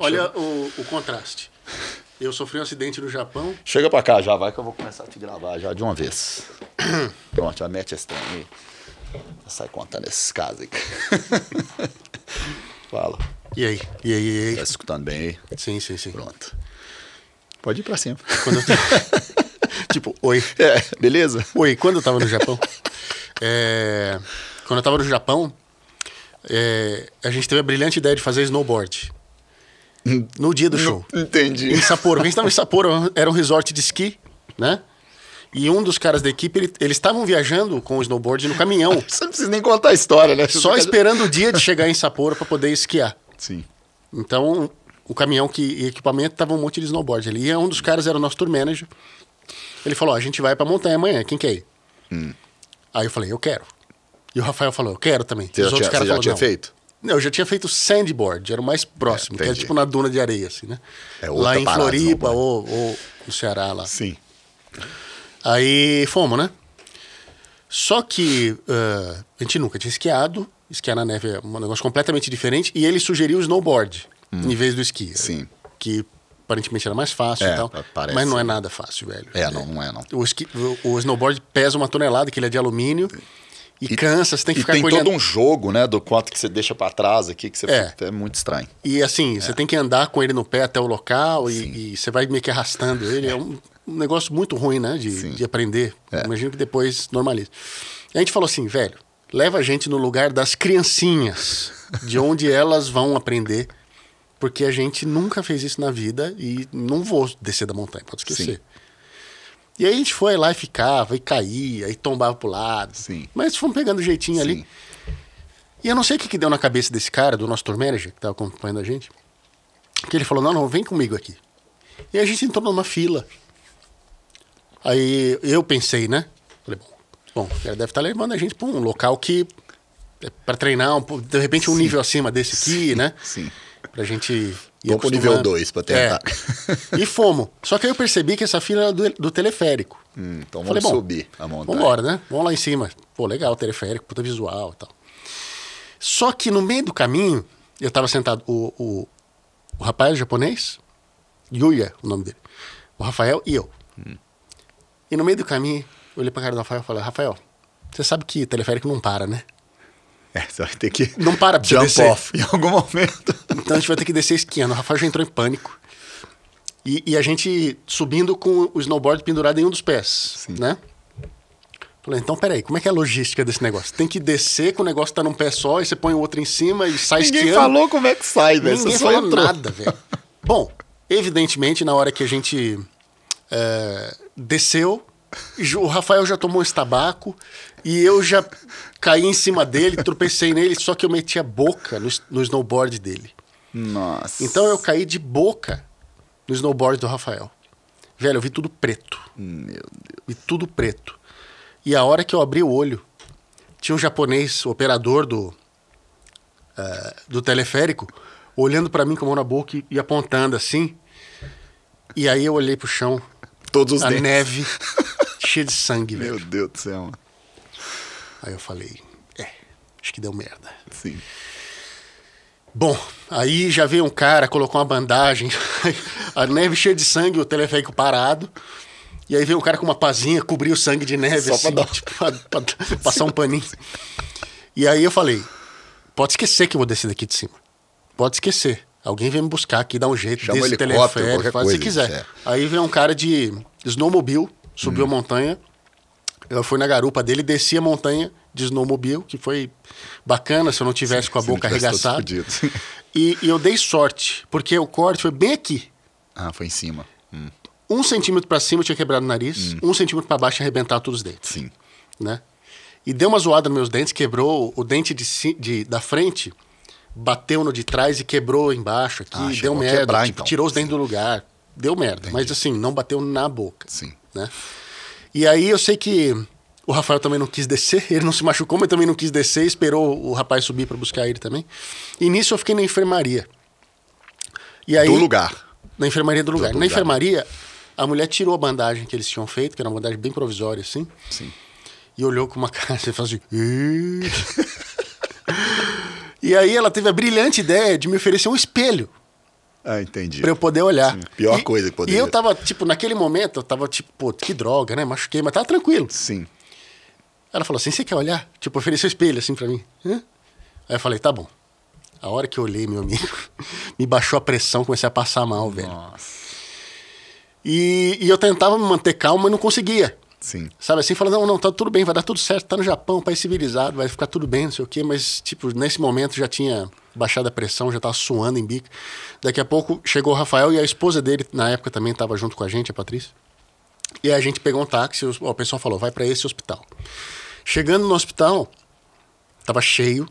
Olha o, o, contraste. Eu sofri um acidente no Japão. Chega pra cá já, vai que eu vou começar a te gravar já de uma vez. Pronto, já mete esse trem aí. Sai contando esses casos aí. Fala. E aí? E aí? E aí? Tá escutando bem aí? Sim, sim, sim. Pronto. Pode ir pra cima. tipo, oi. É, beleza? Oi, quando eu tava no Japão? é... Quando eu tava no Japão, é... a gente teve a brilhante ideia de fazer snowboard. No dia do no, show. Entendi. Em Sapporo. A gente estava em Sapporo, era um resort de esqui, né? E um dos caras da equipe, ele, eles estavam viajando com o snowboard no caminhão. Você não precisa nem contar a história, né? Só esperando o dia de chegar em Sapporo para poder esquiar. Sim. Então, o caminhão que, e equipamento tava um monte de snowboard ali. E um dos caras era o nosso tour manager. Ele falou: a gente vai pra montanha amanhã, quem quer ir? Hum. Aí eu falei: eu quero. E o Rafael falou: eu quero também. Você Os já, outros caras falaram, tinha feito? Não, eu já tinha feito sandboard, era o mais é, próximo, é, que é tipo na duna de areia, assim, né? É outra lá em Floripa ou, ou no Ceará lá. Sim. Aí fomos, né? Só que uh, a gente nunca tinha esquiado. Esquiar na neve é um negócio completamente diferente. E ele sugeriu o snowboard hum. em vez do esqui. Sim. Que aparentemente era mais fácil é, e tal. Parece. Mas não é nada fácil, velho. É, é. Não, não, é, não. O, esqui, o, o, snowboard pesa uma tonelada, que ele é de alumínio. E, e cansa, você tem que ficar tem todo um jogo, né, do quanto que você deixa para trás aqui, que você é. Fica, é muito estranho. E assim, é. você tem que andar com ele no pé até o local e, e você vai meio que arrastando ele. É, é. um, negócio muito ruim, né, de, de aprender. É. Imagino que depois normaliza. E a gente falou assim, velho, leva a gente no lugar das criancinhas, de onde elas vão aprender, porque a gente nunca fez isso na vida e não vou descer da montanha, pode esquecer. Sim. E aí a gente foi lá e ficava, e caía, e tombava pro lado. Sim. Mas fomos pegando o jeitinho Sim. ali. E eu não sei o que, que deu na cabeça desse cara, do nosso tour manager, que tava acompanhando a gente. Que ele falou, não, não, vem comigo aqui. E a gente entrou numa fila. Aí eu pensei, né? Falei, bom, bom o cara deve estar tá levando a gente para um local que. É para treinar, um, de repente, um Sim. nível acima desse aqui, né? Sim. Pra gente Ia pro nível 2 pra tentar. É. e fomos. Só que aí eu percebi que essa fila era do, do teleférico. Hum, então Falei, vamos subir a montanha. Vamos embora, né? Vamos lá em cima. Pô, legal, teleférico, puta visual e tal. Só que no meio do caminho, eu tava sentado, o, o, o rapaz japonês, Yuya, o nome dele, o Rafael e eu. Hum. E no meio do caminho, eu olhei pra cara do Rafael e falei, Rafael, você sabe que teleférico não para, né? É, você vai ter que. Não para pra Jump off. Em algum momento. Então a gente vai ter que descer esquiando O Rafael já entrou em pânico. E, e a gente subindo com o snowboard pendurado em um dos pés. Sim. Né? Falei, então peraí, como é que é a logística desse negócio? Tem que descer com o negócio tá num pé só, e você põe o outro em cima e sai Ninguém esquiando. Ninguém falou como é que sai, velho. Ninguém falou entrou. nada, velho. Bom, evidentemente, na hora que a gente é, desceu, o Rafael já tomou esse tabaco, e eu já caí em cima dele, tropecei nele, só que eu meti a boca no, no snowboard dele. Nossa. Então eu caí de boca no snowboard do Rafael. Velho, eu vi tudo preto. Meu Deus. Vi tudo preto. E a hora que eu abri o olho, tinha um japonês, o operador do, uh, do teleférico, olhando para mim com a mão na boca e, e, apontando assim. E aí eu olhei pro chão. Todos os a dentes. neve cheia de sangue, velho. Meu Deus do céu, mano. Aí eu falei, é, acho que deu merda. Sim. Bom, aí já veio um cara, colocou uma bandagem, a neve cheia de sangue, o teleférico parado. E aí veio um cara com uma pazinha, cobriu o sangue de neve, Só assim, pra, dar... tipo, pra, pra passar um paninho. E aí eu falei, pode esquecer que eu vou descer daqui de cima. Pode esquecer. Alguém vem me buscar aqui, dá um jeito, Chama desse teleférico, faz o que quiser. É. Aí veio um cara de snowmobile, subiu hum. a montanha, eu fui na garupa dele, desci a montanha de snowmobile, que foi bacana se eu não tivesse com a boca arregaçada. E, e, eu dei sorte, porque o corte foi bem aqui. Ah, foi em cima. Hum. Um centímetro para cima eu tinha quebrado o nariz, hum. um centímetro para baixo tinha arrebentado todos os dentes. Sim. Né? E deu uma zoada nos meus dentes, quebrou o dente de, de da frente, bateu no de trás e quebrou embaixo aqui, ah, deu merda. Quebrar, tipo, então. Tirou os dentes Sim. do lugar, deu merda. Entendi. Mas assim, não bateu na boca. Sim. Né? E aí eu sei que o Rafael também não quis descer, ele não se machucou, mas também não quis descer, esperou o rapaz subir para buscar ele também. E nisso eu fiquei na enfermaria. E aí, do lugar. Na enfermaria do lugar. do lugar. Na enfermaria, a mulher tirou a bandagem que eles tinham feito, que era uma bandagem bem provisória, assim. Sim. E olhou com uma cara e falou assim. e aí ela teve a brilhante ideia de me oferecer um espelho. Ah, entendi. Pra eu poder olhar. Sim, pior e, coisa que poder. E eu tava, tipo, naquele momento, eu tava tipo, pô, que droga, né? Machuquei, mas tava tranquilo. Sim. Ela falou assim: você quer olhar? Tipo, ofereceu espelho assim pra mim. Hã? Aí eu falei: tá bom. A hora que eu olhei, meu amigo, me baixou a pressão, comecei a passar mal, velho. Nossa. E, e eu tentava me manter calmo mas não conseguia. Sim. Sabe assim, falando, não, não, tá tudo bem, vai dar tudo certo, tá no Japão, país civilizado, vai ficar tudo bem, não sei o quê, mas, tipo, nesse momento já tinha baixada a pressão, já tava suando em bico. Daqui a pouco chegou o Rafael e a esposa dele, na época também estava junto com a gente, a Patrícia. E a gente pegou um táxi, o pessoal falou, vai para esse hospital. Chegando no hospital, tava cheio,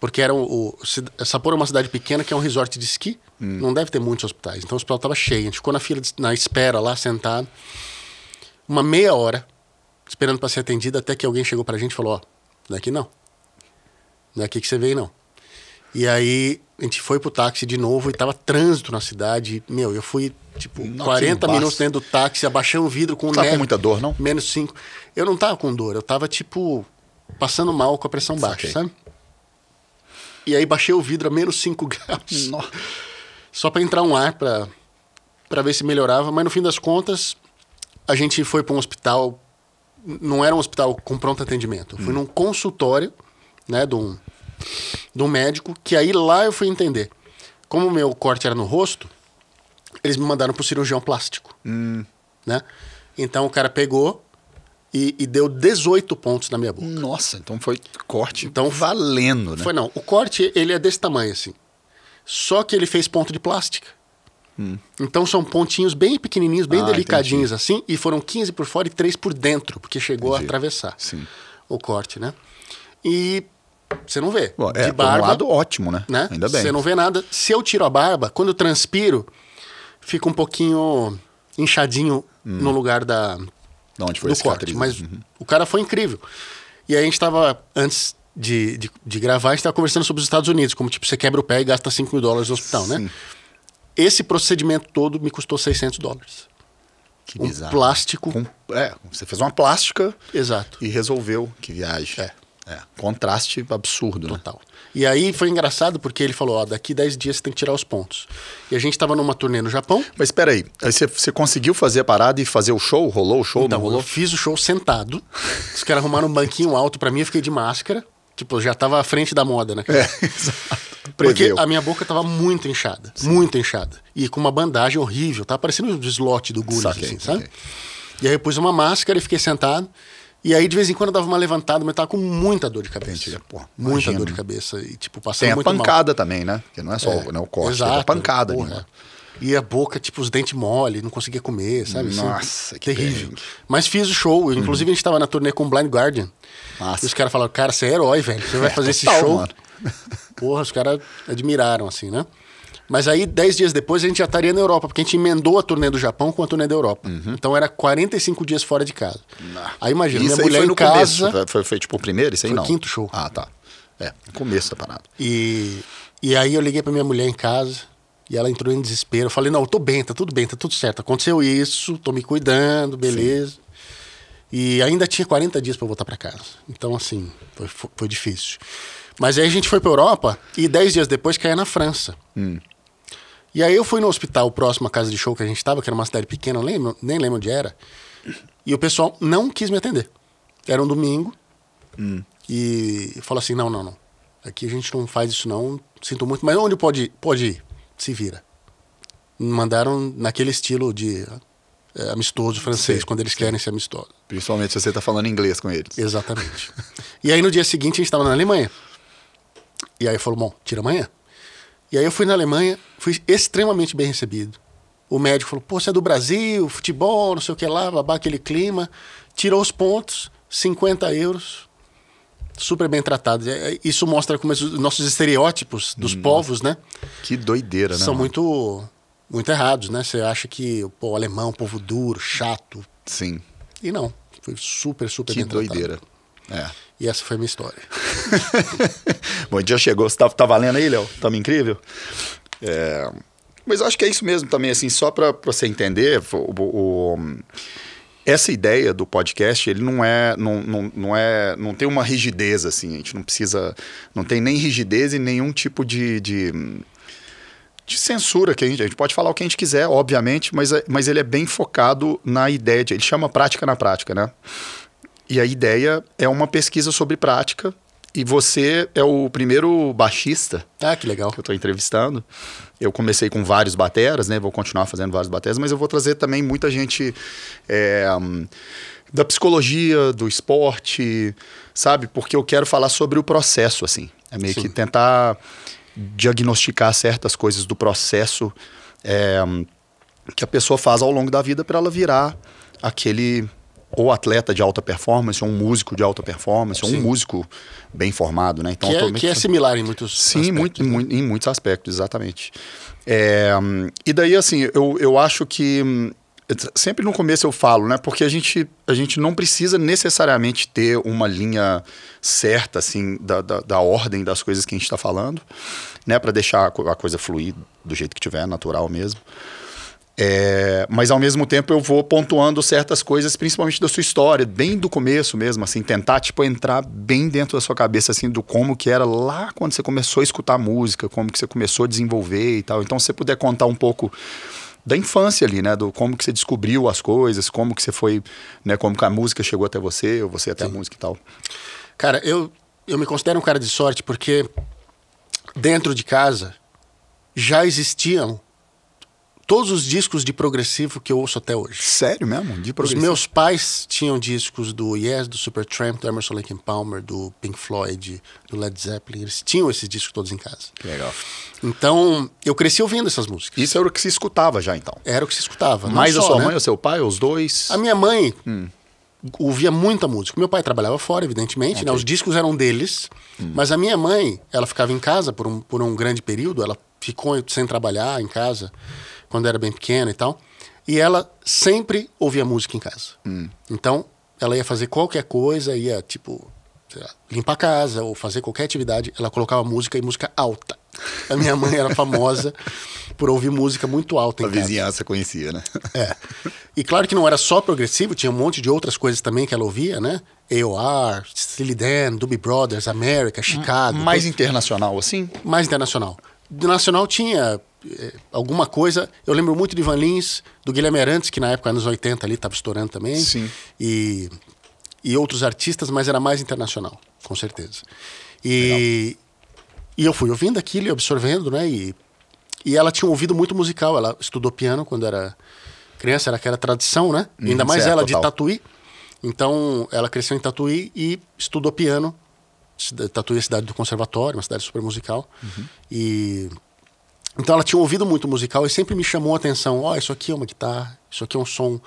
porque era o, o Sapporo é uma cidade pequena que é um resort de esqui, hum. não deve ter muitos hospitais. Então o hospital tava cheio, a gente ficou na fila, de, na espera lá, sentado. Uma meia hora, esperando para ser atendido, até que alguém chegou pra gente e falou, ó, daqui não. Daqui é é que você veio não. E aí a gente foi pro táxi de novo e tava trânsito na cidade. Meu, eu fui, tipo, não, 40 minutos dentro do táxi, abaixei o vidro com... Não tava neve, com muita dor, não? Menos 5. Eu não tava com dor, eu tava, tipo, passando mal com a pressão baixa, sabe? E aí baixei o vidro a menos 5 graus. Nossa. Só para entrar um ar, pra, para ver se melhorava. Mas no fim das contas, a gente foi para um hospital... Não era um hospital com pronto atendimento. Hum. Fui num consultório, né, de um do médico, que aí lá eu fui entender. Como o meu corte era no rosto, eles me mandaram pro cirurgião plástico. Hum. Né? Então o cara pegou e, e, deu 18 pontos na minha boca. Nossa, então foi corte então, valendo, né? Foi não. O corte, ele é desse tamanho, assim. Só que ele fez ponto de plástica. Hum. Então são pontinhos bem pequenininhos, bem ah, delicadinhos entendi. assim, e foram 15 por fora e 3 por dentro, porque chegou entendi. a atravessar Sim. o corte, né? E você não vê. Bom, é, de barba, um lado ótimo, né? né? Ainda bem. Você não vê nada. Se eu tiro a barba, quando eu transpiro, fica um pouquinho inchadinho hum. no lugar da de onde foi do corte. Mas uhum. o cara foi incrível. E aí a gente tava, antes de, de, de gravar, a gente tava conversando sobre os Estados Unidos, como tipo, você quebra o pé e gasta 5 mil dólares no hospital, né? Sim. né? Esse procedimento todo me custou 600 dólares. Que um bizarro. plástico. Com, é, você fez uma plástica. Exato. E resolveu. Que viagem. É. É, contraste absurdo, Total. Né? E aí foi engraçado porque ele falou, ó, daqui 10 dias você tem que tirar os pontos. E a gente tava numa turnê no Japão. Mas espera aí, você, conseguiu fazer a parada e fazer o show? Rolou o show? Então, rolou? eu fiz o show sentado. Os caras arrumaram um banquinho alto para mim, eu fiquei de máscara. Tipo, já tava à frente da moda, né? É, exato. Porque a minha boca tava muito inchada, Sim. muito inchada. E com uma bandagem horrível, tava tá parecendo o um do Gulli, assim, sabe? E aí eu pus uma máscara e fiquei sentado. E aí, de vez em quando, eu dava uma levantada, mas eu tava com muita dor de cabeça. Entendi. muita dor de cabeça. E, tipo, passando Tem a pancada mal. também, né? Que não é só é, o né, corte, é a pancada. Porra, né? E a boca, tipo, os dentes mole, não conseguia comer, sabe? É Nossa, assim, que terrível. Bem. Mas fiz o show. Uhum. Inclusive, a gente tava na turnê com Blind Guardian. Nossa. E os caras falaram, cara, você é herói, velho. Você vai é, fazer esse show. Mano. Porra, os caras admiraram, assim, né? Mas aí, 10 dias depois, a gente já estaria na Europa, porque a gente emendou a turnê do Japão com a turnê da Europa. Uhum. Então era 45 dias fora de casa. Nah. Aí imagina, isso minha mulher foi em casa. Começo, foi, foi, tipo o primeiro, isso aí foi não? o quinto show. Ah, tá. É, começo da parada. E, e aí eu liguei pra minha mulher em casa e ela entrou em desespero. Eu falei, não, eu tô bem, tá tudo bem, tá tudo certo. Aconteceu isso, tô me cuidando, beleza. Sim. E ainda tinha 40 dias para voltar para casa. Então, assim, foi, foi, difícil. Mas aí a gente foi pra Europa e 10 dias depois caía na França. Hum. E aí eu fui no hospital próximo à casa de show que a gente estava, que era uma cidade pequena, nem lembro, nem lembro onde era. E o pessoal não quis me atender. Era um domingo. Hum. E falou assim: não, não, não. Aqui a gente não faz isso, não. Sinto muito. Mas onde pode ir? Pode ir. Se vira. Mandaram naquele estilo de é, amistoso francês, sim, quando eles sim. querem ser amistosos. Principalmente se você está falando inglês com eles. Exatamente. e aí no dia seguinte a gente estava na Alemanha. E aí falou: bom, tira amanhã. E aí eu fui na Alemanha, fui extremamente bem recebido. O médico falou: pô, você é do Brasil, futebol, não sei o que lá, babá, aquele clima. Tirou os pontos, 50 euros, super bem tratado é, é, Isso mostra como os nossos estereótipos dos Nossa, povos, né? Que doideira, né? São muito, muito errados, né? Você acha que pô, o alemão, povo duro, chato. Sim. E não. Foi super, super que bem doideira. tratado. Que doideira. É. E essa foi a minha história. Bom dia, chegou. Você tá, tá valendo aí, Léo? Tá incrível? É... Mas acho que é isso mesmo também, assim, só para você entender, o, o, essa ideia do podcast, ele não é não, não, não é. não tem uma rigidez, assim, a gente não precisa. Não tem nem rigidez e nenhum tipo de, de de censura, que a gente, a gente, pode falar o que a gente quiser, obviamente, mas, é, mas ele é bem focado na ideia de. Ele chama prática na prática, né? E a ideia é uma pesquisa sobre prática. E você é o primeiro baixista. Ah, que legal. Que eu estou entrevistando. Eu comecei com vários bateras, né? Vou continuar fazendo vários bateras, mas eu vou trazer também muita gente é, da psicologia, do esporte, sabe? Porque eu quero falar sobre o processo, assim. É meio Sim. que tentar diagnosticar certas coisas do processo é, que a pessoa faz ao longo da vida para ela virar aquele ou atleta de alta performance, ou um músico de alta performance, Sim. ou um músico bem formado, né? Então, que, é, que é similar em muitos Sim, aspectos. Sim, muito, né? em muitos aspectos, exatamente. É, e daí, assim, eu, eu acho que... Eh, sempre no começo eu falo, né? Porque a gente, a gente não precisa necessariamente ter uma linha certa, assim, da, da, da ordem das coisas que a gente está falando, né? Para deixar a coisa fluir do jeito que tiver, natural mesmo. É, mas ao mesmo tempo eu vou pontuando certas coisas, principalmente da sua história, bem do começo mesmo, assim, tentar tipo entrar bem dentro da sua cabeça assim do como que era lá quando você começou a escutar música, como que você começou a desenvolver e tal. Então se você puder contar um pouco da infância ali, né, do como que você descobriu as coisas, como que você foi, né, como que a música chegou até você, ou você até Sim. a música e tal. Cara, eu eu me considero um cara de sorte porque dentro de casa já existiam todos os discos de progressivo que eu ouço até hoje. Sério mesmo? De progressivo? Os meus pais tinham discos do Yes, do Supertramp, do Emerson Lake and Palmer, do Pink Floyd, do Led Zeppelin. Eles tinham esses discos todos em casa. Que legal. Então, eu cresci ouvindo essas músicas. Isso era o que se escutava já, então? Era o que se escutava. Mais a sua né? mãe ou seu pai, os dois? A minha mãe... Hum ouvia muita música. Meu pai trabalhava fora, evidentemente, né? okay. né? os discos eram deles, hum. mas a minha mãe, ela ficava em casa por um, por um grande período, ela ficou sem trabalhar em casa. Hum quando era bem pequena e tal. E ela sempre ouvia música em casa. Hum. Então, ela ia fazer qualquer coisa, ia, tipo, lá, limpar a casa ou fazer qualquer atividade, ela colocava música e música alta. A minha mãe era famosa por ouvir música muito alta. a casa. vizinhança conhecia, né? É. E claro que não era só progressivo, tinha um monte de outras coisas também que ela ouvia, né? AOR, Silly Dan, Doobie Brothers, América, Chicago. Mais tudo. internacional, assim? Mais internacional do Nacional tinha eh, alguma coisa. Eu lembro muito de Ivan Lins, do Guilherme Arantes, que na época, anos 80, ali estava estourando também. Sim. E, e outros artistas, mas era mais internacional, com certeza. E, e eu fui ouvindo aquilo e absorvendo, né? E, e ela tinha um ouvido muito musical. Ela estudou piano quando era criança, era aquela tradição, né? Hum, ainda mais certo, é, ela total. de Tatuí. Então, ela cresceu em Tatuí e estudou piano Tatuí a cidade do conservatório, uma cidade super musical. Uhum. E então ela tinha ouvido muito musical e sempre me chamou a atenção. Ó, oh, isso aqui é uma guitarra, isso aqui é um som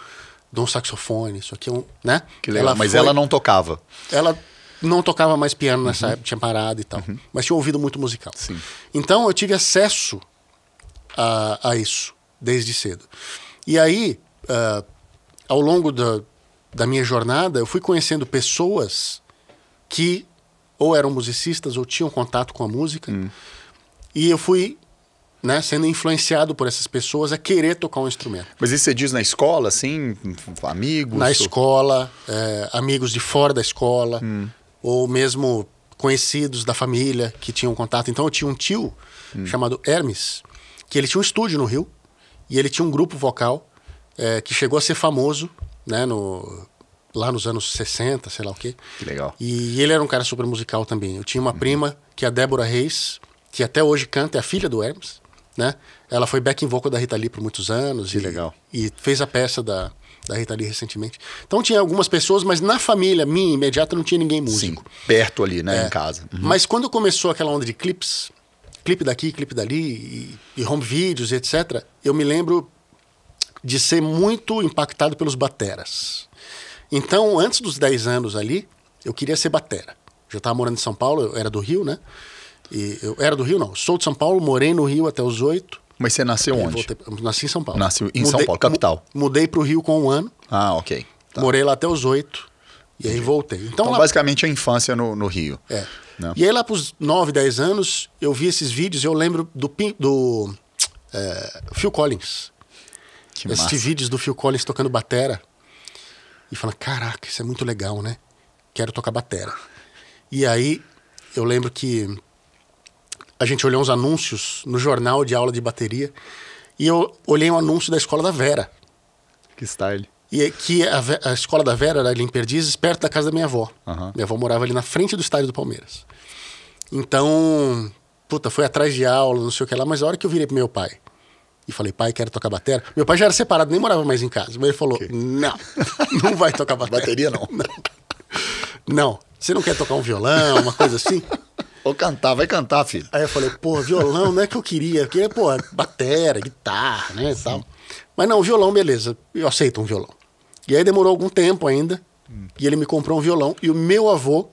de um saxofone, isso aqui é um, né? Que legal. Ela mas foi... ela não tocava. Ela não tocava mais piano nessa uhum. época, tinha parado e tal. Uhum. Mas tinha ouvido muito musical. Sim. Então eu tive acesso a, a isso desde cedo. E aí, uh, ao longo da, da minha jornada, eu fui conhecendo pessoas que ou eram musicistas ou tinham contato com a música. Hum. E eu fui né, sendo influenciado por essas pessoas a querer tocar um instrumento. Mas isso você diz na escola, assim, amigos? Na ou... escola, é, amigos de fora da escola, hum. ou mesmo conhecidos da família que tinham contato. Então eu tinha um tio hum. chamado Hermes, que ele tinha um estúdio no Rio, e ele tinha um grupo vocal é, que chegou a ser famoso, né, no, lá nos anos 60, sei lá o quê. Que legal. E ele era um cara super musical também. Eu tinha uma uhum. prima, que é a Débora Reis, que até hoje canta, é a filha do Hermes, né? Ela foi backing vocal da Rita Lee por muitos anos. Que e, legal. E fez a peça da, da Rita Lee recentemente. Então tinha algumas pessoas, mas na família minha imediata não tinha ninguém músico. Sim, perto ali, né, é. em casa. Uhum. Mas quando começou aquela onda de clips, clipe daqui, clipe dali, e, e home videos, e etc., eu me lembro de ser muito impactado pelos bateras. Então, antes dos 10 anos ali, eu queria ser batera. Já estava morando em São Paulo, eu era do Rio, né? E eu era do Rio, não. Sou de São Paulo, morei no Rio até os 8. Mas você nasceu onde? Voltei, nasci em São Paulo. Nasceu em mudei, São Paulo, capital. Mudei para o Rio com um ano. Ah, ok. Tá. Morei lá até os 8. E aí voltei. Então, então lá... basicamente a infância no, no Rio. É. Né? E aí lá pros 9, 10 anos, eu vi esses vídeos eu lembro do, do é, Phil Collins. Que Esses vídeos do Phil Collins tocando batera e fala: caraca, isso é muito legal, né? Quero tocar batera. E aí eu lembro que a gente olhou uns anúncios no jornal de aula de bateria e eu olhei um anúncio da escola da Vera. Que style. E que a, a escola da Vera era ali em Perdizes, perto da casa da minha avó. Uhum. Minha avó morava ali na frente do estádio do Palmeiras. Então, puta, foi atrás de aula, não sei o que lá, mas a hora que eu virei pro meu pai e falei, pai, quero tocar bateria. Meu pai já era separado, nem morava mais em casa. Mas ele falou, não, não vai tocar bateria. bateria não. não. Não, você não quer tocar um violão, uma coisa assim? Ou cantar, vai cantar, filho. Aí eu falei, pô, violão não é que eu queria, eu queria, pô, bateria guitarra, né, tal. Mas não, violão, beleza, eu aceito um violão. E aí demorou algum tempo ainda, hum. e ele me comprou um violão, e o meu avô,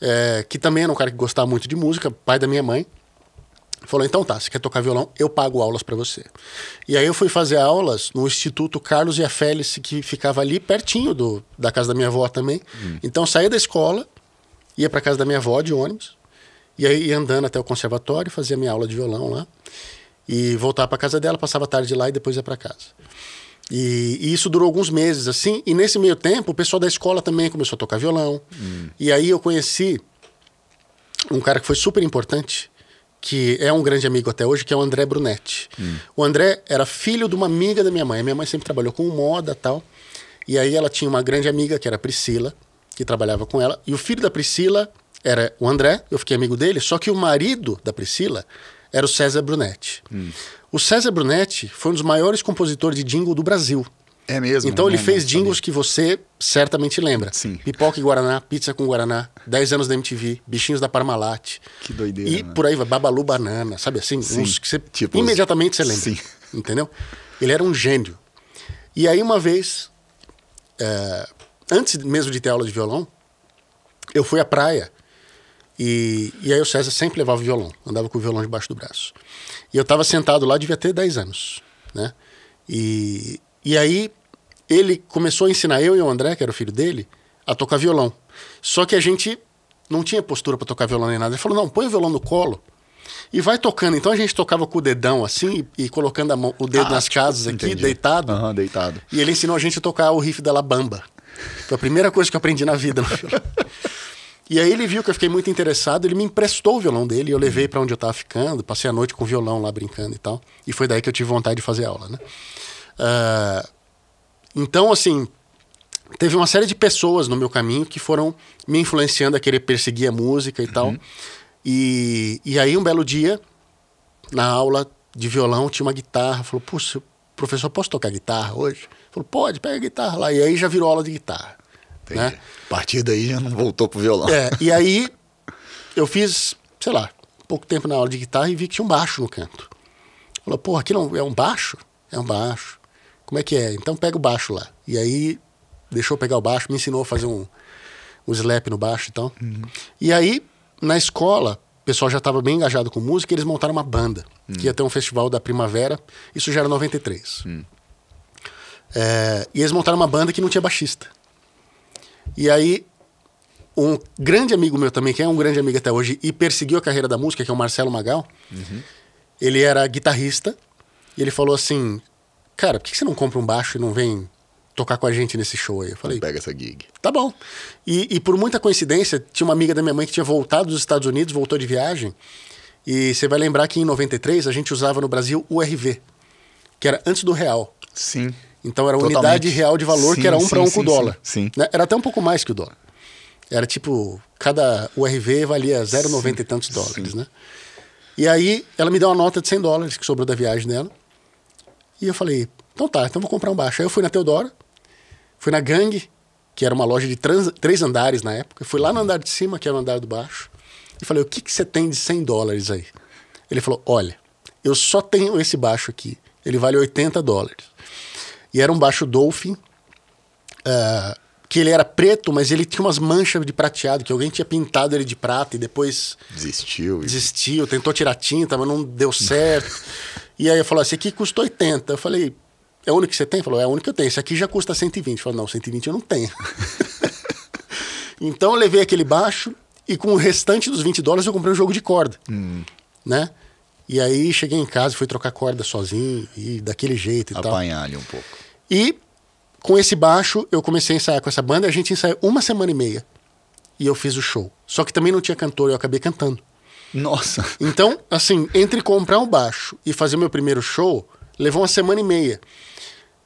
é, que também era um cara que gostava muito de música, pai da minha mãe, Falou, então tá, você quer tocar violão? Eu pago aulas para você. E aí eu fui fazer aulas no Instituto Carlos e a que ficava ali pertinho do, da casa da minha avó também. Hum. Então saía da escola, ia para casa da minha avó de ônibus, e aí ia andando até o conservatório, fazia minha aula de violão lá, e voltava para casa dela, passava a tarde lá e depois ia para casa. E, e, isso durou alguns meses assim, e nesse meio tempo o pessoal da escola também começou a tocar violão. Hum. E aí eu conheci um cara que foi super importante, que é um grande amigo até hoje, que é o André Brunetti. Hum. O André era filho de uma amiga da minha mãe. A minha mãe sempre trabalhou com moda tal. E aí ela tinha uma grande amiga, que era a Priscila, que trabalhava com ela. E o filho da Priscila era o André, eu fiquei amigo dele, só que o marido da Priscila era o César Brunetti. Hum. O César Brunetti foi um dos maiores compositores de jingle do Brasil. É mesmo. Então ele né, fez jingles que você certamente lembra. Sim. Pipoca e Guaraná, pizza com Guaraná, 10 anos da MTV, bichinhos da Parmalat. Que doideira. E né? por aí vai, Babalu Banana, sabe assim? Sim. Uns que você tipo imediatamente você lembra. Sim. Entendeu? Ele era um gênio. E aí uma vez, é, antes mesmo de ter aula de violão, eu fui à praia. E, e aí o César sempre levava o violão, andava com o violão debaixo do braço. E eu estava sentado lá, devia ter 10 anos, né? E e aí ele começou a ensinar eu e o André, que era o filho dele, a tocar violão. Só que a gente não tinha postura para tocar violão nem nada. Ele falou: não, põe o violão no colo e vai tocando. Então a gente tocava com o dedão assim e, colocando mão, o dedo ah, nas casas aqui, entendi. deitado. Uhum, deitado. E ele ensinou a gente a tocar o riff da Labamba. Foi a primeira coisa que eu aprendi na vida. e aí ele viu que eu fiquei muito interessado, ele me emprestou o violão dele, eu levei para onde eu estava ficando, passei a noite com o violão lá brincando e tal. E foi daí que eu tive vontade de fazer aula, né? Uh, então, assim, teve uma série de pessoas no meu caminho que foram me influenciando a querer perseguir a música e uhum. tal. E, e aí, um belo dia, na aula de violão, tinha uma guitarra. Falou, puxa, professor, posso tocar guitarra hoje? Falou, pode, pega a guitarra lá. E aí já virou aula de guitarra. Né? A partir daí já não voltou pro violão. É, e aí eu fiz, sei lá, pouco tempo na aula de guitarra e vi que tinha um baixo no canto. Falou, porra, aqui não é um baixo? É um baixo como é que é? Então pega o baixo lá. E aí deixou pegar o baixo, me ensinou a fazer um, um slap no baixo e tal. Uhum. E aí, na escola, o pessoal já estava bem engajado com música e eles montaram uma banda, uhum. que ia ter um festival da primavera. Isso já era 93. Uhum. É, e eles montaram uma banda que não tinha baixista. E aí, um grande amigo meu também, que é um grande amigo até hoje e perseguiu a carreira da música, que é o Marcelo Magal, uhum. ele era guitarrista. E ele falou assim: cara, por que você não compra um baixo e não vem tocar com a gente nesse show aí? Eu falei, pega essa gig. Tá bom. E, e por muita coincidência, tinha uma amiga da minha mãe que tinha voltado dos Estados Unidos, voltou de viagem. E você vai lembrar que em 93 a gente usava no Brasil o RV, que era antes do real. Sim. Então era Totalmente. unidade real de valor sim, que era um para um sim, com o dólar. Sim, sim. Né? Era até um pouco mais que o dólar. Era tipo, cada URV valia 0,90 e tantos dólares, né? E aí ela me deu uma nota de 100 dólares que sobrou da viagem dela. E eu falei, então tá, então vou comprar um baixo. Aí eu fui na Teodoro, fui na Gang, que era uma loja de trans, três andares na época. Fui lá no andar de cima, que era o andar do baixo, e falei, o que, que você tem de 100 dólares aí? Ele falou, olha, eu só tenho esse baixo aqui, ele vale 80 dólares. E era um baixo Dolphin, uh, que ele era preto, mas ele tinha umas manchas de prateado, que alguém tinha pintado ele de prata e depois. Desistiu. Desistiu, tentou tirar tinta, mas não deu certo. e aí eu falou: esse aqui custou 80. Eu falei: é o único que você tem? Ele falou: é o único que eu tenho. Esse aqui já custa 120. Eu falei: não, 120 eu não tenho. então eu levei aquele baixo e com o restante dos 20 dólares eu comprei um jogo de corda. Hum. Né? E aí cheguei em casa, fui trocar corda sozinho e daquele jeito e Apanhar tal. Apanhar ali um pouco. E com esse baixo, eu comecei a ensaiar com essa banda, a gente ensaiou uma semana e meia. E eu fiz o show. Só que também não tinha cantor, eu acabei cantando. Nossa! Então, assim, entre comprar um baixo e fazer meu primeiro show, levou uma semana e meia.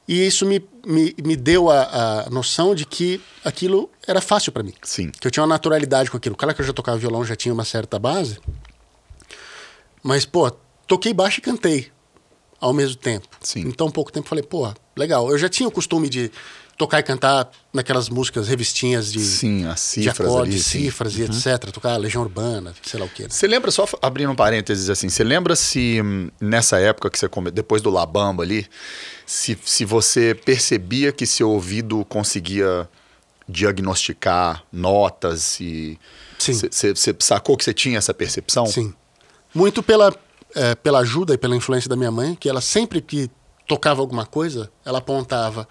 E isso me, me, me deu a, a noção de que aquilo era fácil para mim. Sim. Que eu tinha uma naturalidade com aquilo. Claro que eu já tocava violão, já tinha uma certa base. Mas, pô, toquei baixo e cantei ao mesmo tempo. Sim. Em pouco tempo, falei, porra, legal. Eu já tinha o costume de tocar e cantar naquelas músicas, revistinhas de, sim, as cifras de acordes, ali, cifras e uhum. etc. Tocar Legião Urbana, sei lá o que. Né? Você né? lembra, só abrindo um parênteses assim, você lembra se hum, nessa época que você come, depois do Labamba ali, se, se você percebia que seu ouvido conseguia diagnosticar notas e... Sim. Você sacou que você tinha essa percepção? Sim. Muito pela, é, pela ajuda e pela influência da minha mãe, que ela sempre que tocava alguma coisa, ela apontava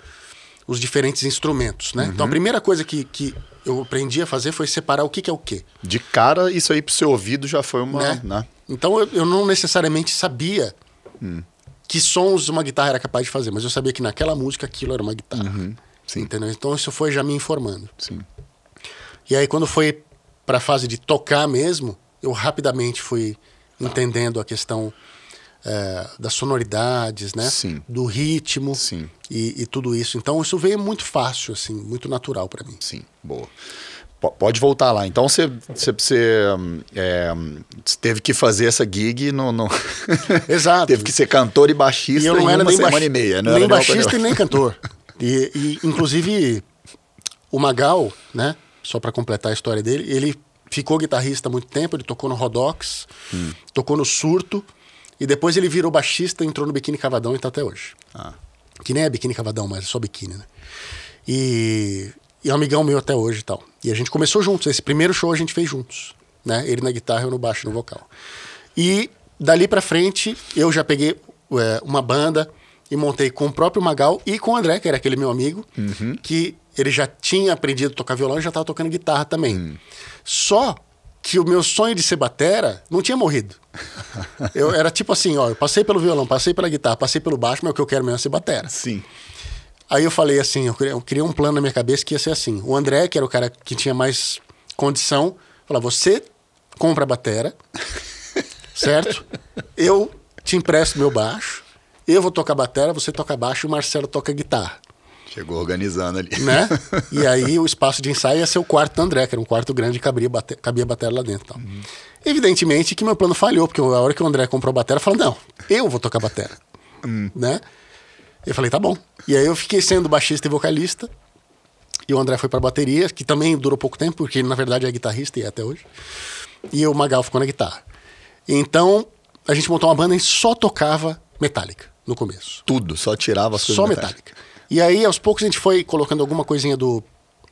os diferentes instrumentos, né? Uhum. Então a uhum. primeira coisa que, que eu aprendi a fazer foi separar o que, que é o quê. De cara, isso aí pro seu ouvido já foi uma. Né? Né? Então eu, eu, não necessariamente sabia hum. que sons uma guitarra era capaz de fazer, mas eu sabia que naquela música aquilo era uma guitarra. Uhum. Sim. Entendeu? Então isso foi já me informando. Sim. E aí quando foi para a fase de tocar mesmo, eu rapidamente fui entendendo a questão é, das sonoridades, né? Sim. Do ritmo Sim. E, e, tudo isso. Então isso veio muito fácil, assim, muito natural para mim. Sim, boa. P pode voltar lá. Então você, você, é, teve que fazer essa gig no. no... Exato. teve que ser cantor e baixista e eu não era nem semana e meia, né? Nem baixista e nem cantor. E, e inclusive o Magal, né? Só para completar a história dele, ele ficou guitarrista há muito tempo, ele tocou no Rodox, hum. tocou no Surto, e depois ele virou baixista, entrou no Biquíni Cavadão e está até hoje. Ah. Que nem é Biquíni Cavadão, mas é só biquíni, né? E, e é um amigão meu até hoje e tal. E a gente começou juntos, esse primeiro show a gente fez juntos, né? Ele na guitarra, eu no baixo, no vocal. E dali para frente, eu já peguei é, uma banda e montei com o próprio Magal e com o André, que era aquele meu amigo, uhum. que ele já tinha aprendido a tocar violão e já estava tocando guitarra também. Uhum. Só que o meu sonho de ser batera não tinha morrido. Eu era tipo assim, ó, eu passei pelo violão, passei pela guitarra, passei pelo baixo, mas o que eu quero mesmo é ser batera. Sim. Aí eu falei assim, eu criei, eu criei um plano na minha cabeça que ia ser assim. O André, que era o cara que tinha mais condição, falou: "Você compra a batera, certo? Eu te empresto meu baixo, eu vou tocar batera, você toca baixo e o Marcelo toca guitarra. Chegou organizando ali. Né? E aí o espaço de ensaio ia ser o quarto do André, que era um quarto grande que cabia, bate... cabia lá dentro. Então. Uhum. Evidentemente que meu plano falhou, porque a hora que o André comprou a batera, falou, não, eu vou tocar bateria, Uhum. Né? Eu falei, tá bom. E aí eu fiquei sendo baixista e vocalista. E o André foi pra bateria, que também durou pouco tempo, porque ele, na verdade, é guitarrista e é até hoje. E o Magal ficou na guitarra. Então, a gente montou uma banda e só tocava Metallica no começo. Tudo, só tirava as coisas Só Metallica. metallica. E aí, aos poucos, a gente foi colocando alguma coisinha do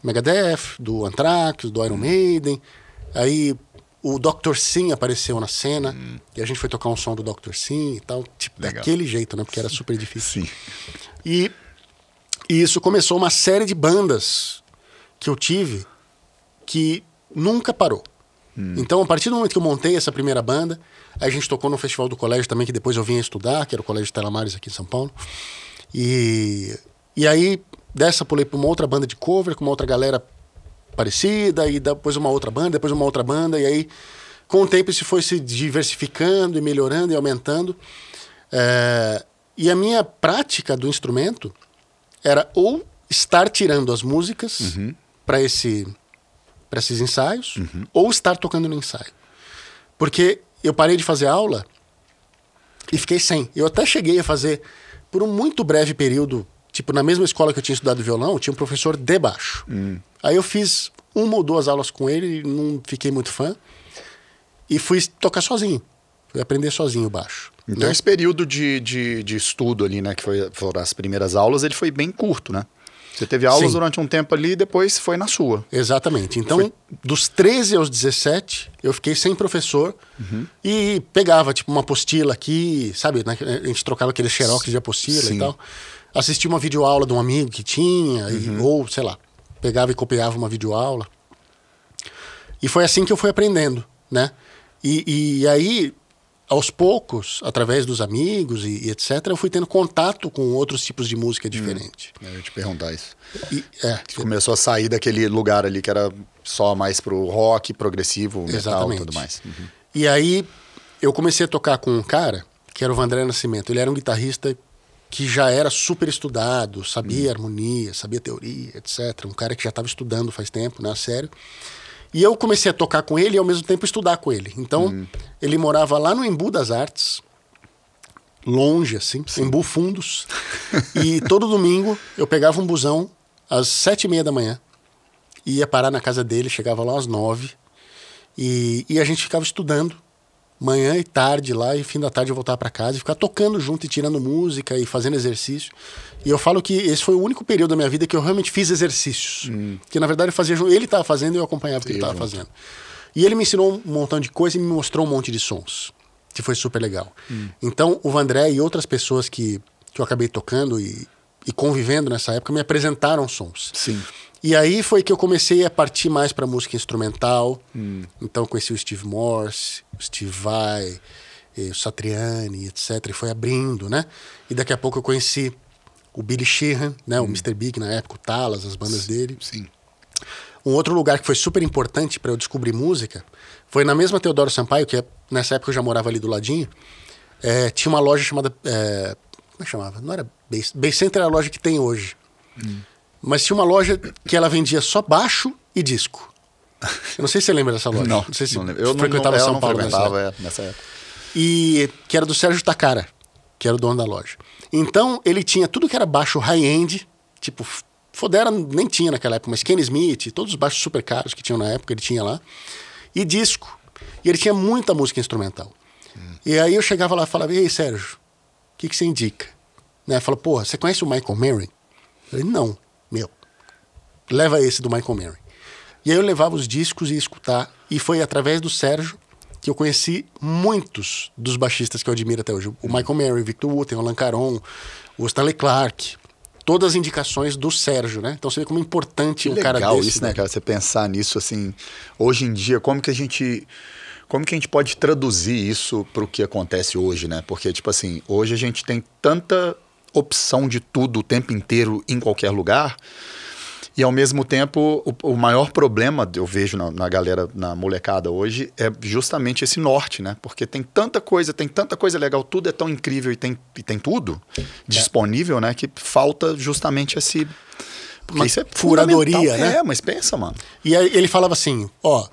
Megadeth, do Anthrax, do Iron hum. Maiden. Aí o Dr. Sim apareceu na cena hum. e a gente foi tocar um som do Dr. Sim e tal, tipo, Legal. daquele jeito, né? Porque era super difícil. Sim. E, e, isso começou uma série de bandas que eu tive que nunca parou. Hum. Então, a partir do momento que eu montei essa primeira banda, a gente tocou no festival do colégio também, que depois eu vim estudar, que era o Colégio Telamares aqui em São Paulo. E e aí, dessa pulei para uma outra banda de cover, com uma outra galera parecida, e depois uma outra banda, depois uma outra banda, e aí com o tempo isso foi se diversificando e melhorando e aumentando. É... E a minha prática do instrumento era ou estar tirando as músicas uhum. para esse, esses ensaios, uhum. ou estar tocando no ensaio. Porque eu parei de fazer aula e fiquei sem. Eu até cheguei a fazer, por um muito breve período, Tipo, na mesma escola que eu tinha estudado violão, tinha um professor de baixo. Hum. Aí eu fiz uma ou duas aulas com ele, não fiquei muito fã. E fui tocar sozinho. Fui aprender sozinho o baixo. Então, né? esse período de, de, de, estudo ali, né, que foi, foram as primeiras aulas, ele foi bem curto, né? Você teve aulas Sim. durante um tempo ali e depois foi na sua. Exatamente. Então, foi... dos 13 aos 17, eu fiquei sem professor uhum. e pegava, tipo, uma apostila aqui, sabe? Né, a gente trocava aquele xerox de apostila Sim. e tal assistia uma videoaula de um amigo que tinha, uhum. e, ou sei lá, pegava e copiava uma videoaula. E foi assim que eu fui aprendendo, né? E, e aí, aos poucos, através dos amigos e, e, etc., eu fui tendo contato com outros tipos de música hum. diferente. Hum, eu ia te perguntar isso. E, é, começou a sair daquele lugar ali que era só mais pro rock, progressivo, metal e tudo mais. Uhum. E aí, eu comecei a tocar com um cara que era o Vandré Nascimento. Ele era um guitarrista que já era super estudado, sabia hum. harmonia, sabia teoria, etc. Um cara que já estava estudando faz tempo, né, sério. E eu comecei a tocar com ele e ao mesmo tempo estudar com ele. Então, hum. ele morava lá no Embu das Artes, longe assim, Sim. Embu Fundos. e todo domingo eu pegava um busão às sete e meia da manhã, ia parar na casa dele, chegava lá às nove. E, e a gente ficava estudando manhã e tarde lá e fim da tarde eu voltar para casa e ficar tocando junto e tirando música e fazendo exercício. E eu falo que esse foi o único período da minha vida que eu realmente fiz exercícios. Hum. Que na verdade eu fazia, ele estava fazendo e eu acompanhava o que ele estava fazendo. E ele me ensinou um montão de coisa e me mostrou um monte de sons, que foi super legal. Hum. Então o Vandré e outras pessoas que, que eu acabei tocando e, e convivendo nessa época me apresentaram sons. Sim. E aí foi que eu comecei a partir mais para música instrumental. Hum. Então conheci o Steve Morse, o Steve Vai, o Satriani, etc. E foi abrindo, né? E daqui a pouco eu conheci o Billy Sheehan, né? Hum. O Mr. Big na época, o Talas, as bandas dele. Sim. Um outro lugar que foi super importante para eu descobrir música foi na mesma Teodoro Sampaio, que é, nessa época eu já morava ali do ladinho. É, tinha uma loja chamada. É, como é que chamava? Não era. Base, Base Center era a loja que tem hoje. Hum. Mas tinha uma loja que ela vendia só baixo e disco. Eu não sei se você lembra dessa loja. Não, não sei se não lembro. Eu frequentava não, não, São Paulo frequentava, nessa, época. É, nessa época. E que era do Sérgio Takara, que era o dono da loja. Então, ele tinha tudo que era baixo high-end, tipo, Fodera nem tinha naquela época, mas Kenny Smith, todos os baixos super caros que tinham na época, ele tinha lá. E disco. E ele tinha muita música instrumental. Hum. E aí eu chegava lá e falava, ei, Sérgio, o que, que você indica? Né? Falou, porra, você conhece o Michael Mary? Eu falei, não leva esse do Michael Mary. E aí eu levava os discos e ia escutar. E foi através do Sérgio que eu conheci muitos dos baixistas que eu admiro até hoje. O Michael Mary, Victor Wooten, o Alan Caron, o Stanley Clark. Todas as indicações do Sérgio, né? Então você vê como é importante o um cara desse. legal isso, né, né, cara? Você pensar nisso, assim... Hoje em dia, como que a gente... Como que a gente pode traduzir isso para o que acontece hoje, né? Porque, tipo assim, hoje a gente tem tanta opção de tudo o tempo inteiro em qualquer lugar e ao mesmo tempo, o, o maior problema eu vejo na, na, galera, na molecada hoje, é justamente esse norte, né? Porque tem tanta coisa, tem tanta coisa legal, tudo é tão incrível e tem, e tem tudo é. disponível, né? Que falta justamente esse. Porque uma isso é furadoria, né? É, mas pensa, mano. E aí ele falava assim: ó,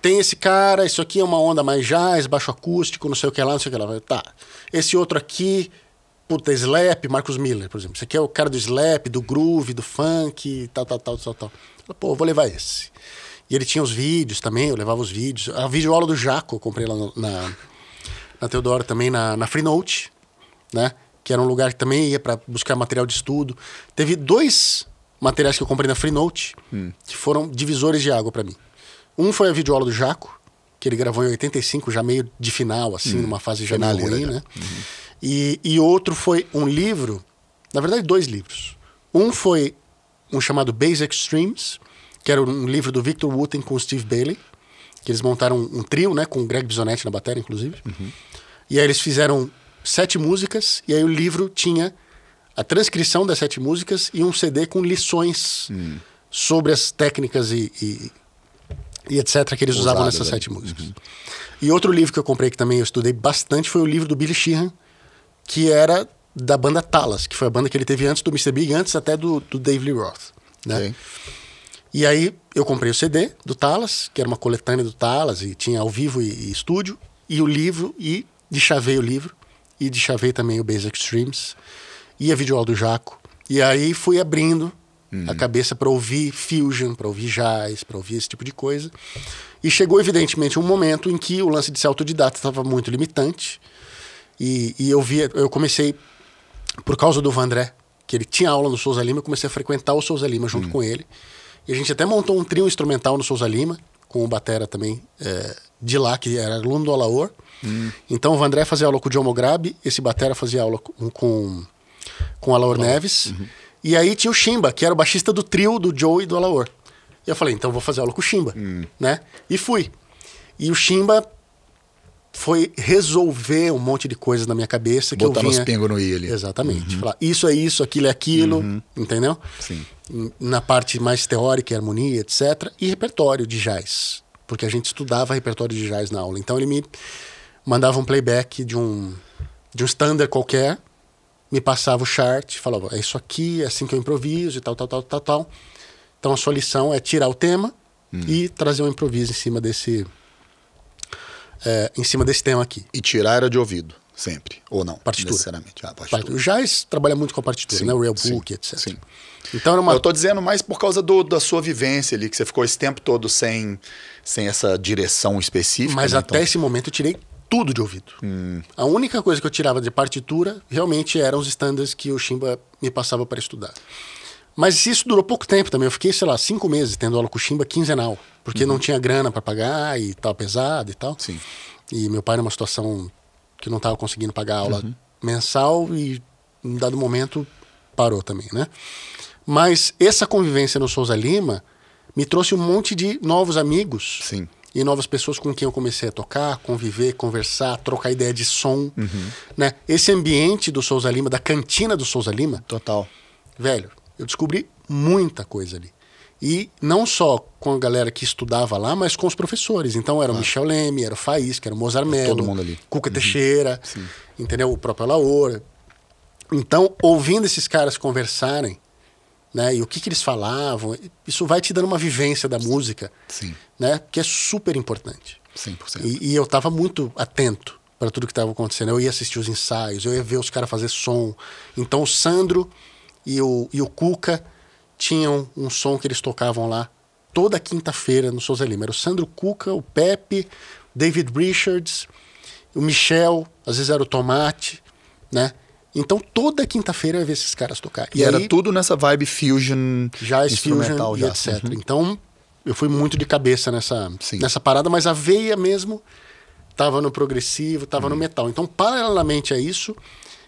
tem esse cara, isso aqui é uma onda mais jazz, baixo acústico, não sei o que lá, não sei o que lá. Tá. Esse outro aqui puta, Slap, Marcos Miller, por exemplo. aqui é o cara do Slap, do Groove, do Funk, tal, tal, tal, tal, tal. Falei, pô, vou levar esse. E ele tinha os vídeos também, eu levava os vídeos. A videoaula do Jaco eu comprei lá na, na Teodoro também, na, na Freenote, né? Que era um lugar que também ia para buscar material de estudo. Teve dois materiais que eu comprei na Freenote hum. que foram divisores de água para mim. Um foi a videoaula do Jaco, que ele gravou em 85, já meio de final, assim, hum. numa fase já ruim, né? Uhum. E, e outro foi um livro, na verdade, dois livros. Um foi um chamado Basic Streams, que era um livro do Victor Wooten com o Steve Bailey, que eles montaram um trio, né, com o Greg Bisonetti na bateria, inclusive. Uhum. E aí eles fizeram sete músicas, e aí o livro tinha a transcrição das sete músicas e um CD com lições uhum. sobre as técnicas e, e, e etc. que eles Usado, usavam nessas né? sete músicas. Uhum. E outro livro que eu comprei que também eu estudei bastante foi o livro do Billy Sheehan, que era da banda Talas, que foi a banda que ele teve antes do Mr. Big, antes até do, do Dave Lee Roth. Né? E aí eu comprei o CD do Talas, que era uma coletânea do Talas, e tinha ao vivo e, e estúdio, e o livro, e de chavei o livro, e de chavei também o Basic Streams, e a videoaula do Jaco. E aí fui abrindo uhum. a cabeça para ouvir fusion, para ouvir jazz, para ouvir esse tipo de coisa. E chegou, evidentemente, um momento em que o lance de ser autodidata estava muito limitante. E, e eu via, eu comecei por causa do Vandré, que ele tinha aula no Souza Lima, eu comecei a frequentar o Souza Lima junto hum. com ele. E a gente até montou um trio instrumental no Souza Lima, com o Batera também é, de lá, que era aluno do Alaor. Hum. Então o Vandré fazia aula com o John Mograbi, esse Batera fazia aula com, com, com o Alaor Neves. Uhum. E aí tinha o Shimba, que era o baixista do trio do Joe e do Alaor. E eu falei, então vou fazer aula com o Shimba, hum. né? E fui. E o Shimba foi resolver um monte de coisas na minha cabeça. Botar que eu vinha... os pingos no i ali. Exatamente. Uhum. Falar isso é isso, aquilo é aquilo, uhum. entendeu? Sim. Na parte mais teórica, harmonia, etc. E repertório de jazz. Porque a gente estudava repertório de jazz na aula. Então ele me mandava um playback de um, de um standard qualquer, me passava o chart, falava, é isso aqui, é assim que eu improviso e tal, tal, tal, tal, tal. Então a sua lição é tirar o tema hum. e trazer um improviso em cima desse é, em cima desse tema aqui. E tirar era de ouvido, sempre, ou não? Partitura. Necessariamente. Ah, partitura. partitura. O Jazz trabalha muito com a partitura, sim, né? O real book, sim, etc. Sim. Então era uma... Eu tô dizendo mais por causa do, da sua vivência ali, que você ficou esse tempo todo sem, sem essa direção específica. Mas né? até então... esse momento eu tirei tudo de ouvido. Hum. A única coisa que eu tirava de partitura realmente eram os standards que o Shimba me passava para estudar. Mas isso durou pouco tempo também. Eu fiquei, sei lá, cinco meses tendo aula com o Shimba quinzenal. Porque uhum. não tinha grana para pagar e tal, pesado e tal. Sim. E meu pai numa situação que não estava conseguindo pagar a aula uhum. mensal e em dado momento parou também, né? Mas essa convivência no Souza Lima me trouxe um monte de novos amigos. Sim. E novas pessoas com quem eu comecei a tocar, conviver, conversar, trocar ideia de som, uhum. né? Esse ambiente do Souza Lima, da cantina do Souza Lima. Total. Velho, eu descobri muita coisa ali. E não só com a galera que estudava lá, mas com os professores. Então era o tá. Michel Leme, era o Faísca, era o Mozart Mello, Todo mundo ali. Cuca uhum. Teixeira, Sim. entendeu? O próprio Alaor. Então, ouvindo esses caras conversarem, né, e o que, que eles falavam, isso vai te dando uma vivência da música, Sim. né, que é super importante. 100%. E, e eu estava muito atento para tudo que estava acontecendo. Eu ia assistir os ensaios, eu ia ver os caras fazer som. Então o Sandro e o, e o Cuca tinham um som que eles tocavam lá toda quinta-feira no Souza Lima. Era o Sandro Cuca, o Pepe, David Richards, o Michel, às vezes era o Tomate, né? Então toda quinta-feira eu ia ver esses caras tocar. E, e era aí, tudo nessa vibe fusion, jazz instrumental, fusion, jazz. etc. Uhum. Então eu fui muito de cabeça nessa, nessa parada, mas a veia mesmo tava no progressivo, tava uhum. no metal. Então paralelamente a isso,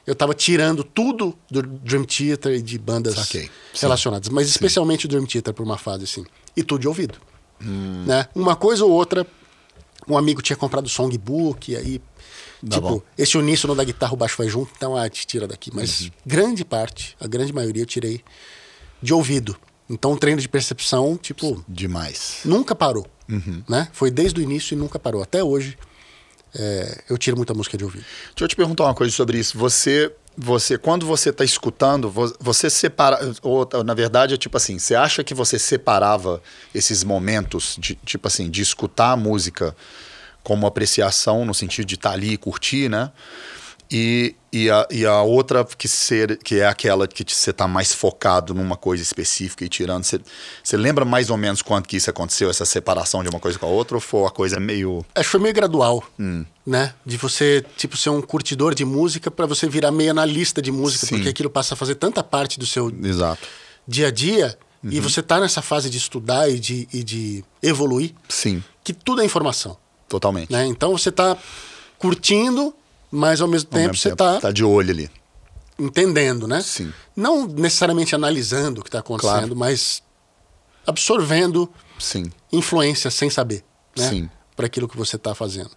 eu estava tirando tudo do Dream Theater e de bandas relacionadas, mas Sim. especialmente o Dream Theater por uma fase assim. E tudo de ouvido. Hum. Né? Uma coisa ou outra, um amigo tinha comprado songbook, e aí. Tá tipo, bom. esse uníssono da guitarra, o baixo vai junto, então ah, te tira daqui. Mas uhum. grande parte, a grande maioria eu tirei de ouvido. Então, um treino de percepção, tipo. Demais. Nunca parou. Uhum. Né? Foi desde o início e nunca parou. Até hoje é, eu tiro muita música de ouvir. Deixa eu te perguntar uma coisa sobre isso. Você, você quando você está escutando, você separa. Ou, na verdade, é tipo assim, você acha que você separava esses momentos, de, tipo assim, de escutar a música como apreciação, no sentido de estar tá ali e curtir, né? E, e a, e a outra que, ser, que é aquela que você está mais focado numa coisa específica e tirando. Você lembra mais ou menos quanto que isso aconteceu, essa separação de uma coisa com a outra, ou foi uma coisa meio. Acho que foi meio gradual, hum. né? De você, tipo, ser um curtidor de música para você virar meio analista de música, Sim. porque aquilo passa a fazer tanta parte do seu Exato. dia a dia. Uhum. E você tá nessa fase de estudar e de, e de evoluir. Sim. Que tudo é informação. Totalmente. Né? Então você tá curtindo mas ao mesmo tempo mesmo você está. Tá de olho ali. Entendendo, né? Sim. Não necessariamente analisando o que está acontecendo, claro. mas absorvendo Sim. influência sem saber, né? Para aquilo que você está fazendo.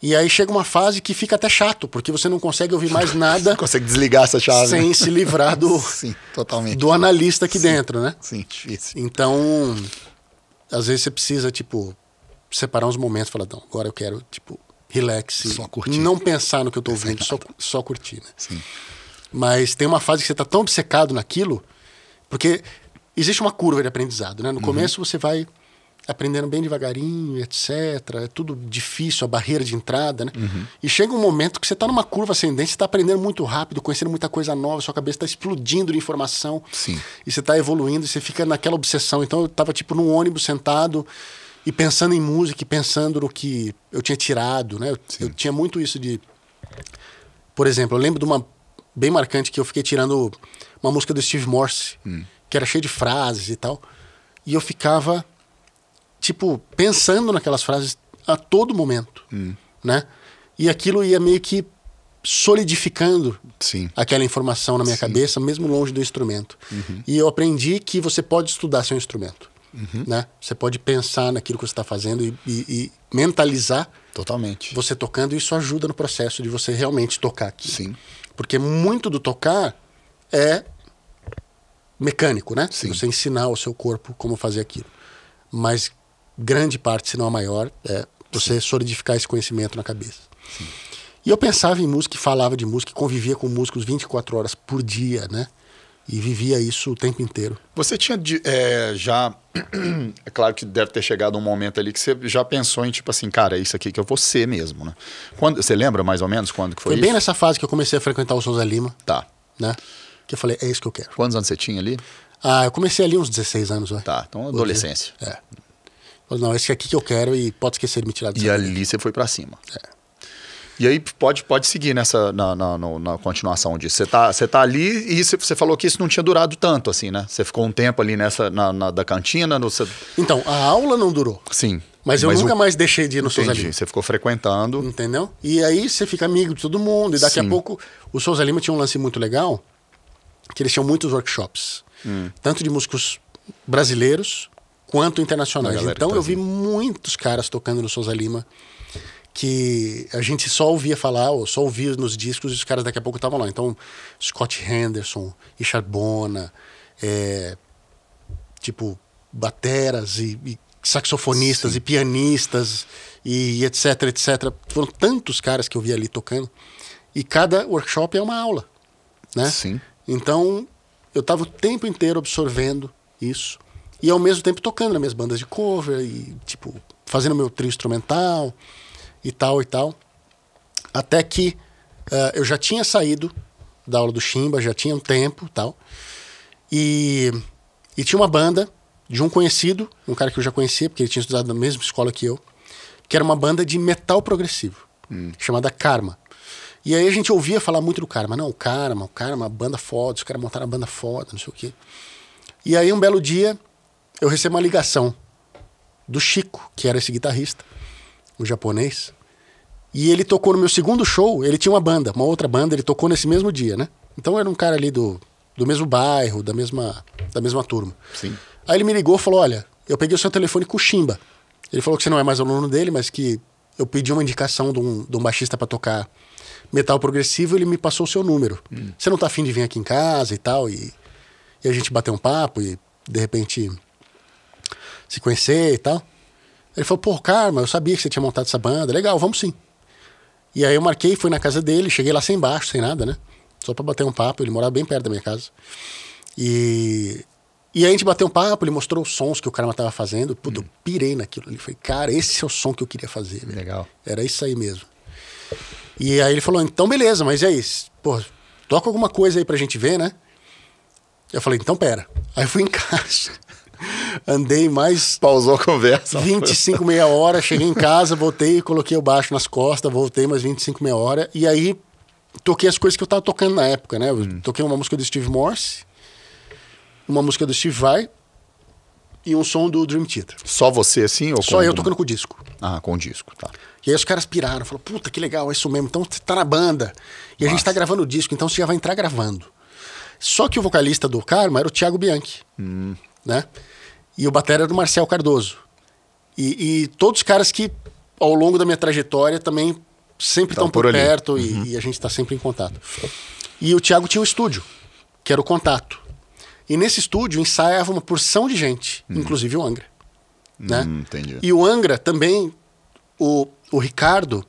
E aí chega uma fase que fica até chato, porque você não consegue ouvir mais nada. consegue desligar essa chave. Sem se livrar do. Sim, totalmente. Do analista aqui Sim. dentro, né? Sim, difícil. Então, às vezes você precisa, tipo, separar uns momentos e falar, não, agora eu quero, tipo, relaxe. Só curtir. Não pensar no que eu estou é ouvindo, só, só curtir. Né? Sim. Mas tem uma fase que você está tão obcecado naquilo, porque existe uma curva de aprendizado, né? No uhum. começo você vai aprendendo bem devagarinho, etc. É tudo difícil, a barreira de entrada, né? Uhum. E chega um momento que você está numa curva ascendente, você está aprendendo muito rápido, conhecendo muita coisa nova, sua cabeça está explodindo de informação. Sim. E você está evoluindo, e você fica naquela obsessão. Então eu estava tipo num ônibus sentado e pensando em música, e pensando no que eu tinha tirado, né? Eu, eu, tinha muito isso de. Por exemplo, eu lembro de uma bem marcante que eu fiquei tirando uma música do Steve Morse, hum. que era cheia de frases e tal. E eu ficava, tipo, pensando naquelas frases a todo momento, hum. né? E aquilo ia meio que solidificando Sim. aquela informação na minha Sim. cabeça, mesmo longe do instrumento. Uhum. E eu aprendi que você pode estudar seu instrumento. Uhum. Né? Você pode pensar naquilo que você está fazendo e, e, e, mentalizar. Totalmente. Você tocando, isso ajuda no processo de você realmente tocar aqui. Sim. Porque muito do tocar é mecânico, né? Sim. Você ensinar ao seu corpo como fazer aquilo. Mas grande parte, se não a maior, é você Sim. solidificar esse conhecimento na cabeça. Sim. E eu pensava em música, falava de música, convivia com músicos 24 horas por dia, né? e vivia isso o tempo inteiro. Você tinha é, já. É claro que deve ter chegado um momento ali que você já pensou em, tipo assim, cara, é isso aqui que eu vou ser mesmo, né? Quando, você lembra mais ou menos quando que foi, foi isso? Foi bem nessa fase que eu comecei a frequentar o Souza Lima. Tá. Né? Que eu falei, é isso que eu quero. Quantos anos você tinha ali? Ah, eu comecei ali uns 16 anos, né? Tá, então adolescência. Hoje, é. Falei, não, é esse aqui que eu quero e pode esquecer de me tirar disso. E ali você foi para cima. É. E aí pode, pode seguir nessa na, na, na continuação disso. Você tá, você tá ali e você falou que isso não tinha durado tanto, assim, né? Você ficou um tempo ali nessa na, na da cantina. No, cê... Então, a aula não durou. Sim. Mas eu mas nunca o... mais deixei de ir no Souza Lima. Você ficou frequentando. Entendeu? E aí você fica amigo de todo mundo. E daqui Sim. a pouco o Souza Lima tinha um lance muito legal, que eles tinham muitos workshops. Hum. Tanto de músicos brasileiros quanto internacionais. Então eu vi muitos caras tocando no Souza Lima que a gente só ouvia falar, ou só ouvia nos discos e os caras daqui a pouco estavam lá. Então, Scott Henderson, Richard Bona, é, tipo, bateras e, e saxofonistas Sim. e pianistas e, e etc, etc. Foram tantos caras que eu vi ali tocando. E cada workshop é uma aula, né? Sim. Então, eu estava o tempo inteiro absorvendo isso. E ao mesmo tempo tocando nas minhas bandas de cover e, tipo, fazendo meu trio instrumental e tal e tal. Até que uh, eu já tinha saído da aula do Chimba, já tinha um tempo tal. E, e tinha uma banda de um conhecido, um cara que eu já conhecia, porque ele tinha estudado na mesma escola que eu, que era uma banda de metal progressivo, hum. chamada Karma. E aí a gente ouvia falar muito do Karma. Não, o Karma, o Karma, a banda foda, os caras montaram a banda foda, não sei o quê. E aí um belo dia eu recebo uma ligação do Chico, que era esse guitarrista, um japonês. E ele tocou no meu segundo show, ele tinha uma banda, uma outra banda, ele tocou nesse mesmo dia, né? Então era um cara ali do, do mesmo bairro, da mesma, da mesma turma. Sim. Aí ele me ligou e falou: Olha, eu peguei o seu telefone com o Chimba. Ele falou que você não é mais aluno dele, mas que eu pedi uma indicação de um, de um baixista para tocar metal progressivo, ele me passou o seu número. Hum. Você não tá afim de vir aqui em casa e tal, e, e a gente bater um papo e de repente se conhecer e tal. Ele falou, pô, Karma, eu sabia que você tinha montado essa banda, legal, vamos sim. E aí eu marquei, fui na casa dele, cheguei lá sem baixo, sem nada, né? Só pra bater um papo, ele morava bem perto da minha casa. E, e aí a gente bateu um papo, ele mostrou os sons que o Karma tava fazendo. Puta, hum. eu pirei naquilo ali. Falei, cara, esse é o som que eu queria fazer. Velho. Legal. Era isso aí mesmo. E aí ele falou, então beleza, mas é isso. Pô, toca alguma coisa aí pra gente ver, né? Eu falei, então pera. Aí eu fui em casa. Andei mais. Pausou a conversa. 25, meia hora, cheguei em casa, voltei, coloquei o baixo nas costas, voltei mais 25, meia hora. E aí toquei as coisas que eu tava tocando na época, né? Eu hum. toquei uma música do Steve Morse, uma música do Steve Vai e um som do Dream Theater. Só você assim? Ou Só eu tocando com o disco. Ah, com o disco, tá. E aí os caras piraram, falaram, puta, que legal, é isso mesmo. Então você tá na banda. E Nossa. a gente tá gravando o disco, então você já vai entrar gravando. Só que o vocalista do Karma era o Thiago Bianchi. Hum né? E o batera era o Marcel Cardoso. E, e todos os caras que, ao longo da minha trajetória, também sempre estão por, por perto uhum. e, e, a gente está sempre em contato. E o Thiago tinha um estúdio, que era o Contato. E nesse estúdio ensaiava uma porção de gente, uhum. inclusive o Angra. Né? Hum, entendi. E o Angra também, o, o Ricardo,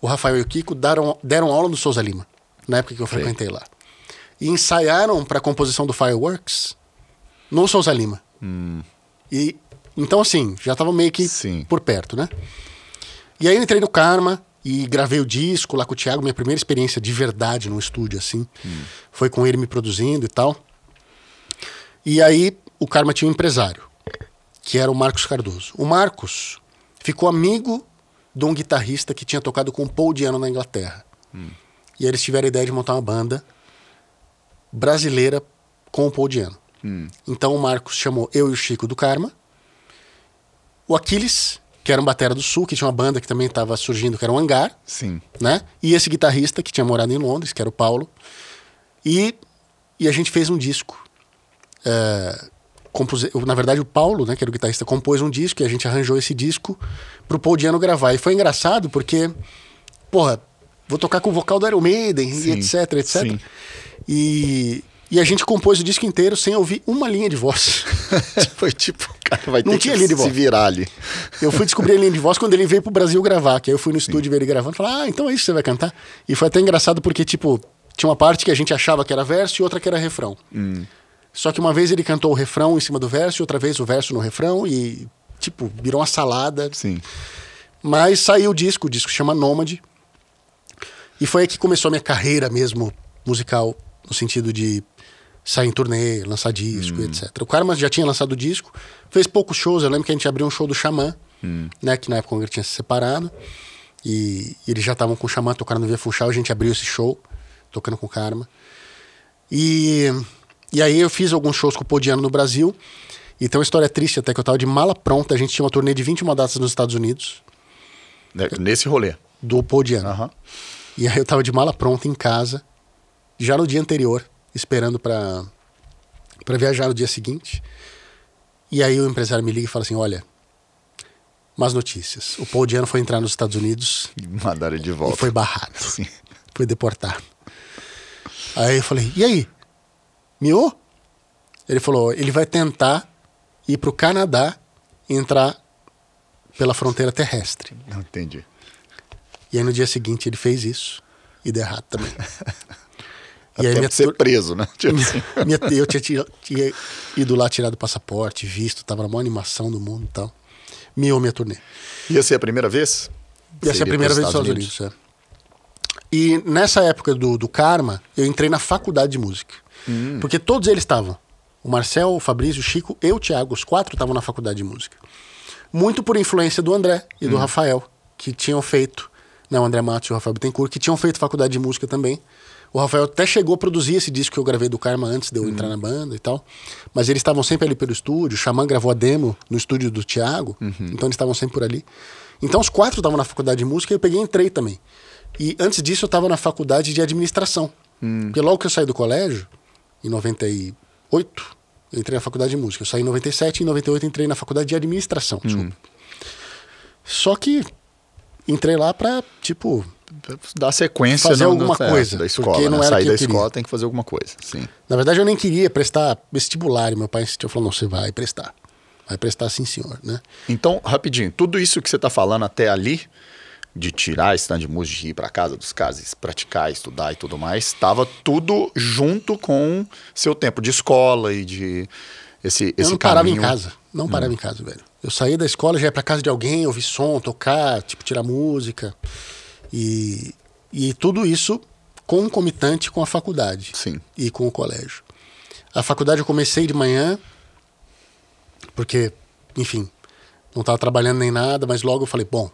o Rafael e o Kiko deram, deram aula no Souza Lima, na época que eu frequentei Sei. lá. E ensaiaram para a composição do Fireworks no Souza Lima. Hum. E então assim, já tava meio que Sim. por perto, né? E aí eu entrei no Karma e gravei o disco lá com o Thiago, minha primeira experiência de verdade num estúdio assim. Hum. Foi com ele me produzindo e tal. E aí o Karma tinha um empresário, que era o Marcos Cardoso. O Marcos ficou amigo de um guitarrista que tinha tocado com o Paul Diano na Inglaterra. Hum. E aí eles tiveram a ideia de montar uma banda brasileira com o Paul Diano. Então o Marcos chamou eu e o Chico do Karma. O Aquiles, que era um batera do Sul, que tinha uma banda que também estava surgindo, que era um hangar. Sim. Né? E esse guitarrista que tinha morado em Londres, que era o Paulo. E, e a gente fez um disco. Eh, compus... Na verdade, o Paulo, né, que era o guitarrista, compôs um disco e a gente arranjou esse disco pro Paul Diano gravar. E foi engraçado porque, porra, vou tocar com o vocal do Iron Maiden e etc, etc. Sim. E, e a gente compôs o disco inteiro sem ouvir uma linha de voz. Foi tipo, cara, vai não ter tinha que linha de voz. se virar ali. Eu fui descobrir a linha de voz quando ele veio pro Brasil gravar, que aí eu fui no Sim. estúdio ver ele gravando e falei, ah, então é isso que você vai cantar. E foi até engraçado porque, tipo, tinha uma parte que a gente achava que era verso e outra que era refrão. Hum. Só que uma vez ele cantou o refrão em cima do verso, outra vez o verso no refrão e, tipo, virou uma salada. Sim. Mas saiu o disco, o disco chama Nômade. E foi aí que começou a minha carreira mesmo musical, no sentido de sair em turnê, lançar disco, hum. etc. O Karma já tinha lançado disco, fez poucos shows. Eu lembro que a gente abriu um show do Xamã, hum. né? Que na época o tinha se separado. E, e eles já estavam com o Xamã tocando no Via Funchal. A gente abriu esse show, tocando com o Karma. E, e aí eu fiz alguns shows com o Podiano no Brasil. Então a história é triste até que eu tava de mala pronta. A gente tinha uma turnê de 21 datas nos Estados Unidos. É, nesse rolê? Do Podiano. Uhum. E aí eu tava de mala pronta em casa, já no dia anterior esperando para viajar no dia seguinte. E aí o empresário me liga e fala assim: olha, más notícias. O Paul Diano foi entrar nos Estados Unidos. E mandaram ele de volta. foi barrado. Sim. Foi deportado. Aí eu falei: e aí? Miou? Ele falou: ele vai tentar ir para o Canadá e entrar pela fronteira terrestre. Não entendi. E aí no dia seguinte ele fez isso e deu errado também. E Até aí minha... ser preso, né? Tipo assim. eu tinha, tinha, tinha, ido lá tirar do passaporte, visto, tava na maior animação do mundo e tal. Miou minha turnê. Ia ser a primeira vez? Ia ser a primeira vez nos Estados Unidos, Unidos é. E nessa época do, do Karma, eu entrei na faculdade de música. Hum. Porque todos eles estavam. O Marcel, o Fabrício, o Chico eu o Thiago. Os quatro estavam na faculdade de música. Muito por influência do André e do hum. Rafael, que tinham feito. Não, né, André Matos e o Rafael Bittencourt, que tinham feito faculdade de música também. O Rafael até chegou a produzir esse disco que eu gravei do Karma antes de eu uhum. entrar na banda e tal. Mas eles estavam sempre ali pelo estúdio. O Xamã gravou a demo no estúdio do Thiago. Uhum. Então eles estavam sempre por ali. Então os quatro estavam na faculdade de música e eu peguei e entrei também. E antes disso eu estava na faculdade de administração. Uhum. Porque logo que eu saí do colégio, em 98, eu entrei na faculdade de música. Eu saí em 97 e em 98 entrei na faculdade de administração, hum. Só que entrei lá para tipo, dar sequência fazer não, alguma não, é, coisa é, da escola porque não né? era sair que da escola tem que fazer alguma coisa sim na verdade eu nem queria prestar vestibular e meu pai insistiu falou não você vai prestar vai prestar sim senhor né então rapidinho tudo isso que você está falando até ali de tirar stand de música de ir para casa dos casos praticar estudar e tudo mais estava tudo junto com seu tempo de escola e de esse esse eu não parava em casa não hum. parava hum. em casa velho eu saía da escola já ia para casa de alguém ouvir som tocar tipo tirar música e, e tudo isso concomitante com a faculdade Sim. e com o colégio. A faculdade eu comecei de manhã, porque, enfim, não estava trabalhando nem nada, mas logo eu falei, bom,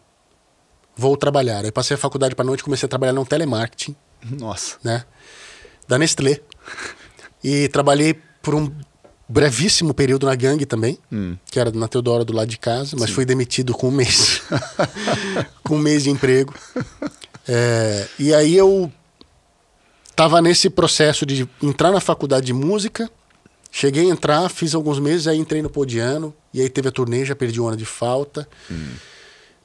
vou trabalhar. Aí passei a faculdade para noite, comecei a trabalhar no telemarketing. Nossa. Né? Da Nestlé. E trabalhei por um brevíssimo período na gangue também, hum. que era na Teodoro do lado de casa, mas Sim. fui demitido com um mês. com um mês de emprego. É, e aí eu tava nesse processo de entrar na faculdade de música. Cheguei a entrar, fiz alguns meses, aí entrei no Podiano, e aí teve a turnê, já perdi um ano de falta. Hum.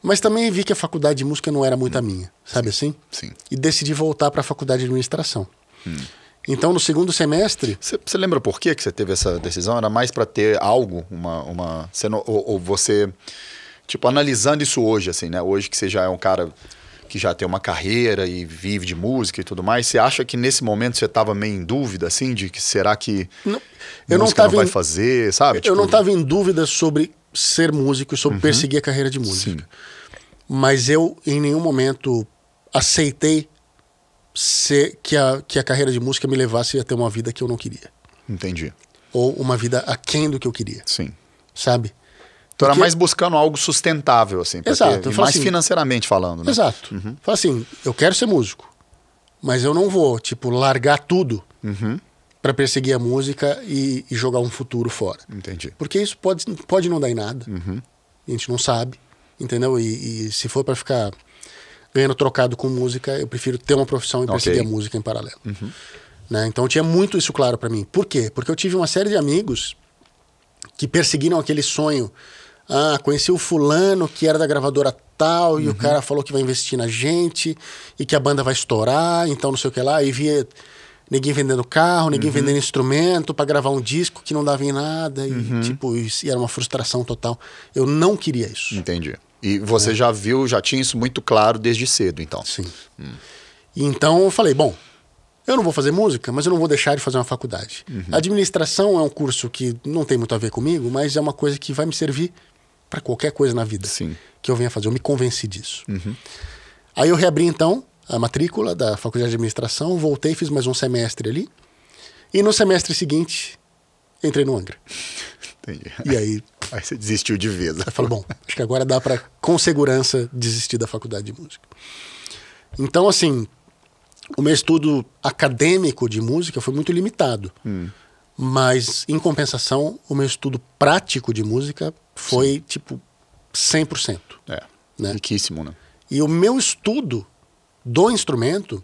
Mas também vi que a faculdade de música não era muito a hum. minha, sabe Sim. assim? Sim. E decidi voltar para a faculdade de administração. Hum. Então, no segundo semestre. Você lembra por que, que você teve essa decisão? Era mais para ter algo, uma. uma você ou, ou, você. Tipo, analisando isso hoje, assim, né? Hoje que você já é um cara que já tem uma carreira e vive de música e tudo mais, você acha que nesse momento você estava meio em dúvida, assim, de que será que não, eu não, tava não vai em, fazer, sabe? Eu não estava tipo, em dúvida sobre ser músico e sobre uhum, perseguir a carreira de música. Sim. Mas eu, em nenhum momento, aceitei ser, que, a, que a carreira de música me levasse a ter uma vida que eu não queria. Entendi. Ou uma vida aquém do que eu queria. Sim. Sabe? Tu era mais buscando algo sustentável, assim. Exato. mais assim, financeiramente falando, né? Exato. Uhum. Fala assim, eu quero ser músico, mas eu não vou, tipo, largar tudo uhum. para perseguir a música e, e, jogar um futuro fora. Entendi. Porque isso pode, pode não dar em nada. Uhum. A gente não sabe, entendeu? E, e se for para ficar ganhando trocado com música, eu prefiro ter uma profissão e okay. perseguir a música em paralelo. Uhum. Né? Então tinha muito isso claro para mim. Por quê? Porque eu tive uma série de amigos que perseguiram aquele sonho. Ah, conheci o fulano que era da gravadora tal, uhum. e o uhum. cara falou que vai investir na gente, e que a banda vai estourar, então não sei o que lá. E via ninguém vendendo carro, ninguém uhum. vendendo instrumento para gravar um disco que não dava em nada. E, uhum. tipo, e era uma frustração total. Eu não queria isso. Entendi. E você é. já viu, já tinha isso muito claro desde cedo, então. Sim. Hum. Então eu falei, bom, eu não vou fazer música, mas eu não vou deixar de fazer uma faculdade. Uhum. Administração é um curso que não tem muito a ver comigo, mas é uma coisa que vai me servir para qualquer coisa na vida Sim. que eu venha fazer. Eu me convenci disso. Uhum. Aí eu reabri então a matrícula da faculdade de administração, voltei, fiz mais um semestre ali. E no semestre seguinte, entrei no Angra. Entendi. E aí. Aí você desistiu de vez. Né? Eu falo, bom, acho que agora dá para, com segurança, desistir da faculdade de música. Então, assim, o meu estudo acadêmico de música foi muito limitado. Hum. Mas, em compensação, o meu estudo prático de música foi, Sim. tipo, 100%. É. Né? Riquíssimo, né? E o meu estudo do instrumento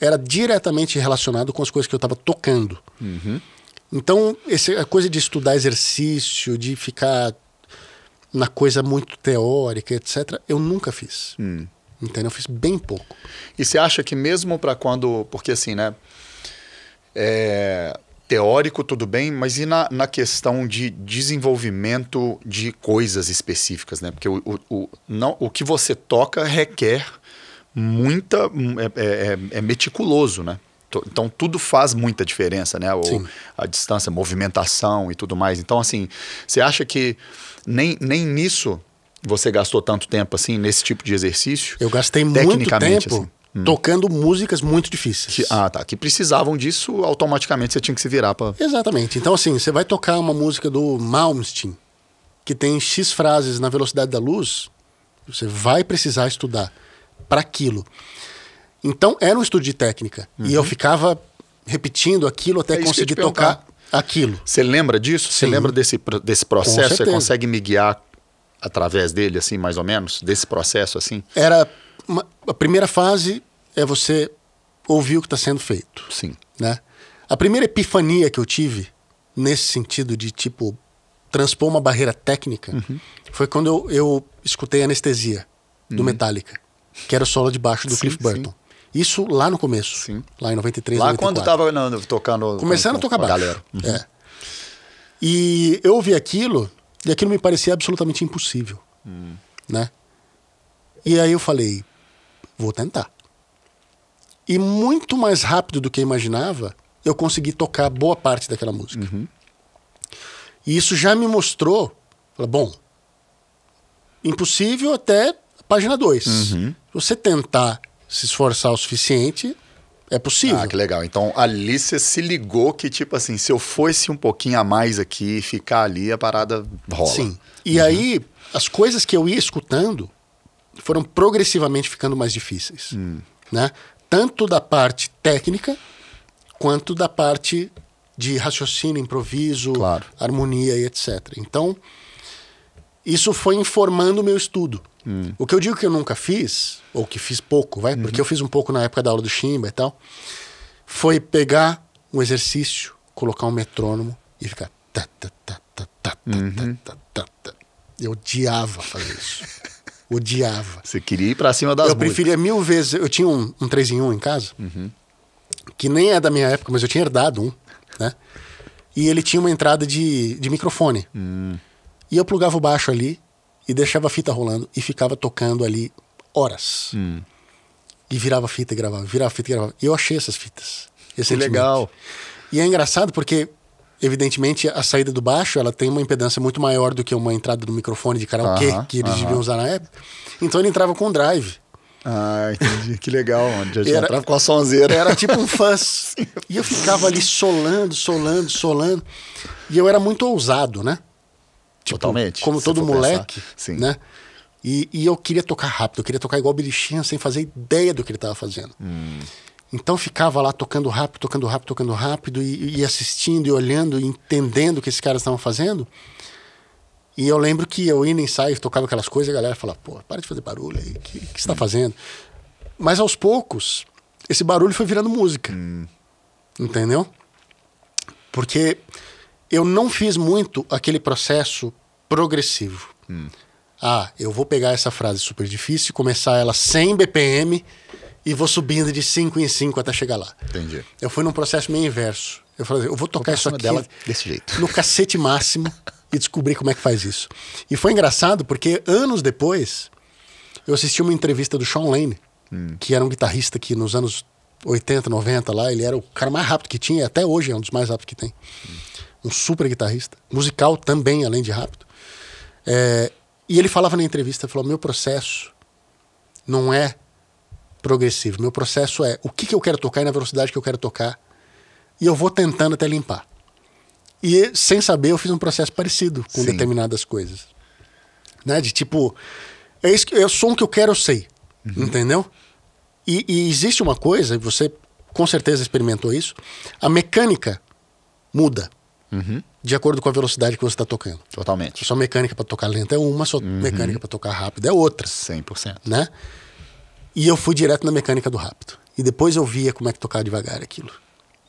era diretamente relacionado com as coisas que eu estava tocando. Uhum. Então, essa coisa de estudar exercício, de ficar na coisa muito teórica, etc., eu nunca fiz. Hum. Entendeu? Eu fiz bem pouco. E você acha que mesmo para quando. Porque assim, né? É, teórico, tudo bem, mas e na, na questão de desenvolvimento de coisas específicas, né? Porque o, o, o não, o que você toca requer muita. é, é, é meticuloso, né? Então tudo faz muita diferença, né? O, a distância, movimentação e tudo mais. Então, assim, você acha que nem, nem nisso você gastou tanto tempo assim, nesse tipo de exercício? Eu gastei muito tempo. Assim? Hum. tocando músicas muito difíceis. Que, ah, tá. Que precisavam disso, automaticamente você tinha que se virar para. Exatamente. Então, assim, você vai tocar uma música do Malmsteen, que tem X frases na velocidade da luz, você vai precisar estudar para aquilo. Então era um estudo de técnica. Uhum. E eu uhum. ficava repetindo aquilo até é conseguir tocar aquilo. Você lembra disso? Você lembra desse, desse processo? Você consegue me guiar através dele, assim, mais ou menos? Desse processo, assim? Era. Uma, a primeira fase é você ouvir o que está sendo feito. Sim. Né? A primeira epifania que eu tive nesse sentido de, tipo, transpor uma barreira técnica uhum. foi quando eu, eu escutei Anestesia, do uhum. Metallica, que era o solo de baixo do sim, Cliff Burton. Sim. Isso lá no começo. Sim. Lá em 93, lá 94. Lá quando estava né, tocando... Começando com, a tocar com baixo. galera. Uhum. É. E eu ouvi aquilo e aquilo me parecia absolutamente impossível. Hum. Né? E aí eu falei, vou tentar. E muito mais rápido do que eu imaginava, eu consegui tocar boa parte daquela música. Uhum. E isso já me mostrou, bom, impossível até página 2. Uhum. você tentar se esforçar o suficiente, é possível. Ah, que legal. Então, ali você se ligou que, tipo assim, se eu fosse um pouquinho a mais aqui, ficar ali, a parada rola. Sim. E uhum. aí, as coisas que eu ia escutando foram progressivamente ficando mais difíceis. Hum. Né? Tanto da parte técnica, quanto da parte de raciocínio, improviso, claro. harmonia e etc. Então, isso foi informando o meu estudo. Hum. O que eu digo que eu nunca fiz, ou que fiz pouco, vai, uhum. porque eu fiz um pouco na época da aula do Shimba e tal, foi pegar um exercício, colocar um metrônomo e ficar. uhum. Eu odiava fazer isso. odiava. Você queria ir pra cima das Eu preferia mil vezes. Eu tinha um, um 3 em 1 em casa, uhum. que nem é da minha época, mas eu tinha herdado um, né? E ele tinha uma entrada de, de microfone. Uhum. E eu plugava o baixo ali e deixava a fita rolando e ficava tocando ali horas. Hum. E virava fita e gravava, virava fita e gravava. E eu achei essas fitas. Que legal. E é engraçado porque, evidentemente, a saída do baixo ela tem uma impedância muito maior do que uma entrada do microfone de karaokê uh -huh, que eles uh -huh. deviam usar na época. Então ele entrava com drive. Ah, entendi. Que legal. Já era, entrava com a sonzeira. Era tipo um fuzz. e eu ficava ali solando, solando, solando. E eu era muito ousado, né? Tipo, Totalmente. Como todo moleque, Sim. né? E, e, eu queria tocar rápido, eu queria tocar igual Belichinha, sem fazer ideia do que ele estava fazendo. Hum. Então ficava lá tocando rápido, tocando rápido, tocando rápido, e, e assistindo, e olhando, e entendendo o que esses caras estavam fazendo. E eu lembro que eu ia no ensaio, tocava aquelas coisas, e a galera falava, pô, para de fazer barulho aí, o que, que você está hum. fazendo? Mas aos poucos, esse barulho foi virando música. Hum. Entendeu? Porque eu não fiz muito aquele processo progressivo. Hum. Ah, eu vou pegar essa frase super difícil, começar ela 100 BPM e vou subindo de 5 em 5 até chegar lá. Entendi. Eu fui num processo meio inverso. Eu falei, eu vou tocar isso aqui dela desse jeito. no cacete máximo e descobrir como é que faz isso. E foi engraçado porque anos depois eu assisti uma entrevista do Sean Lane, hum. que era um guitarrista que nos anos 80, 90 lá, ele era o cara mais rápido que tinha, até hoje é um dos mais rápidos que tem. Hum um super guitarrista, musical também, além de rápido. É, e ele falava na entrevista, falou, meu processo não é progressivo, meu processo é o que, que eu quero tocar e na velocidade que eu quero tocar, e eu vou tentando até limpar. E sem saber, eu fiz um processo parecido com Sim. determinadas coisas. Né? De tipo, é isso que é o som que eu quero, eu sei. Uhum. Entendeu? E, e, existe uma coisa, você com certeza experimentou isso, a mecânica muda. Uhum. De acordo com a velocidade que você está tocando. Totalmente. Sua mecânica para tocar lenta é uma, sua uhum. mecânica para tocar rápido é outra. 100%. Né? E eu fui direto na mecânica do rápido. E depois eu via como é que tocar devagar aquilo.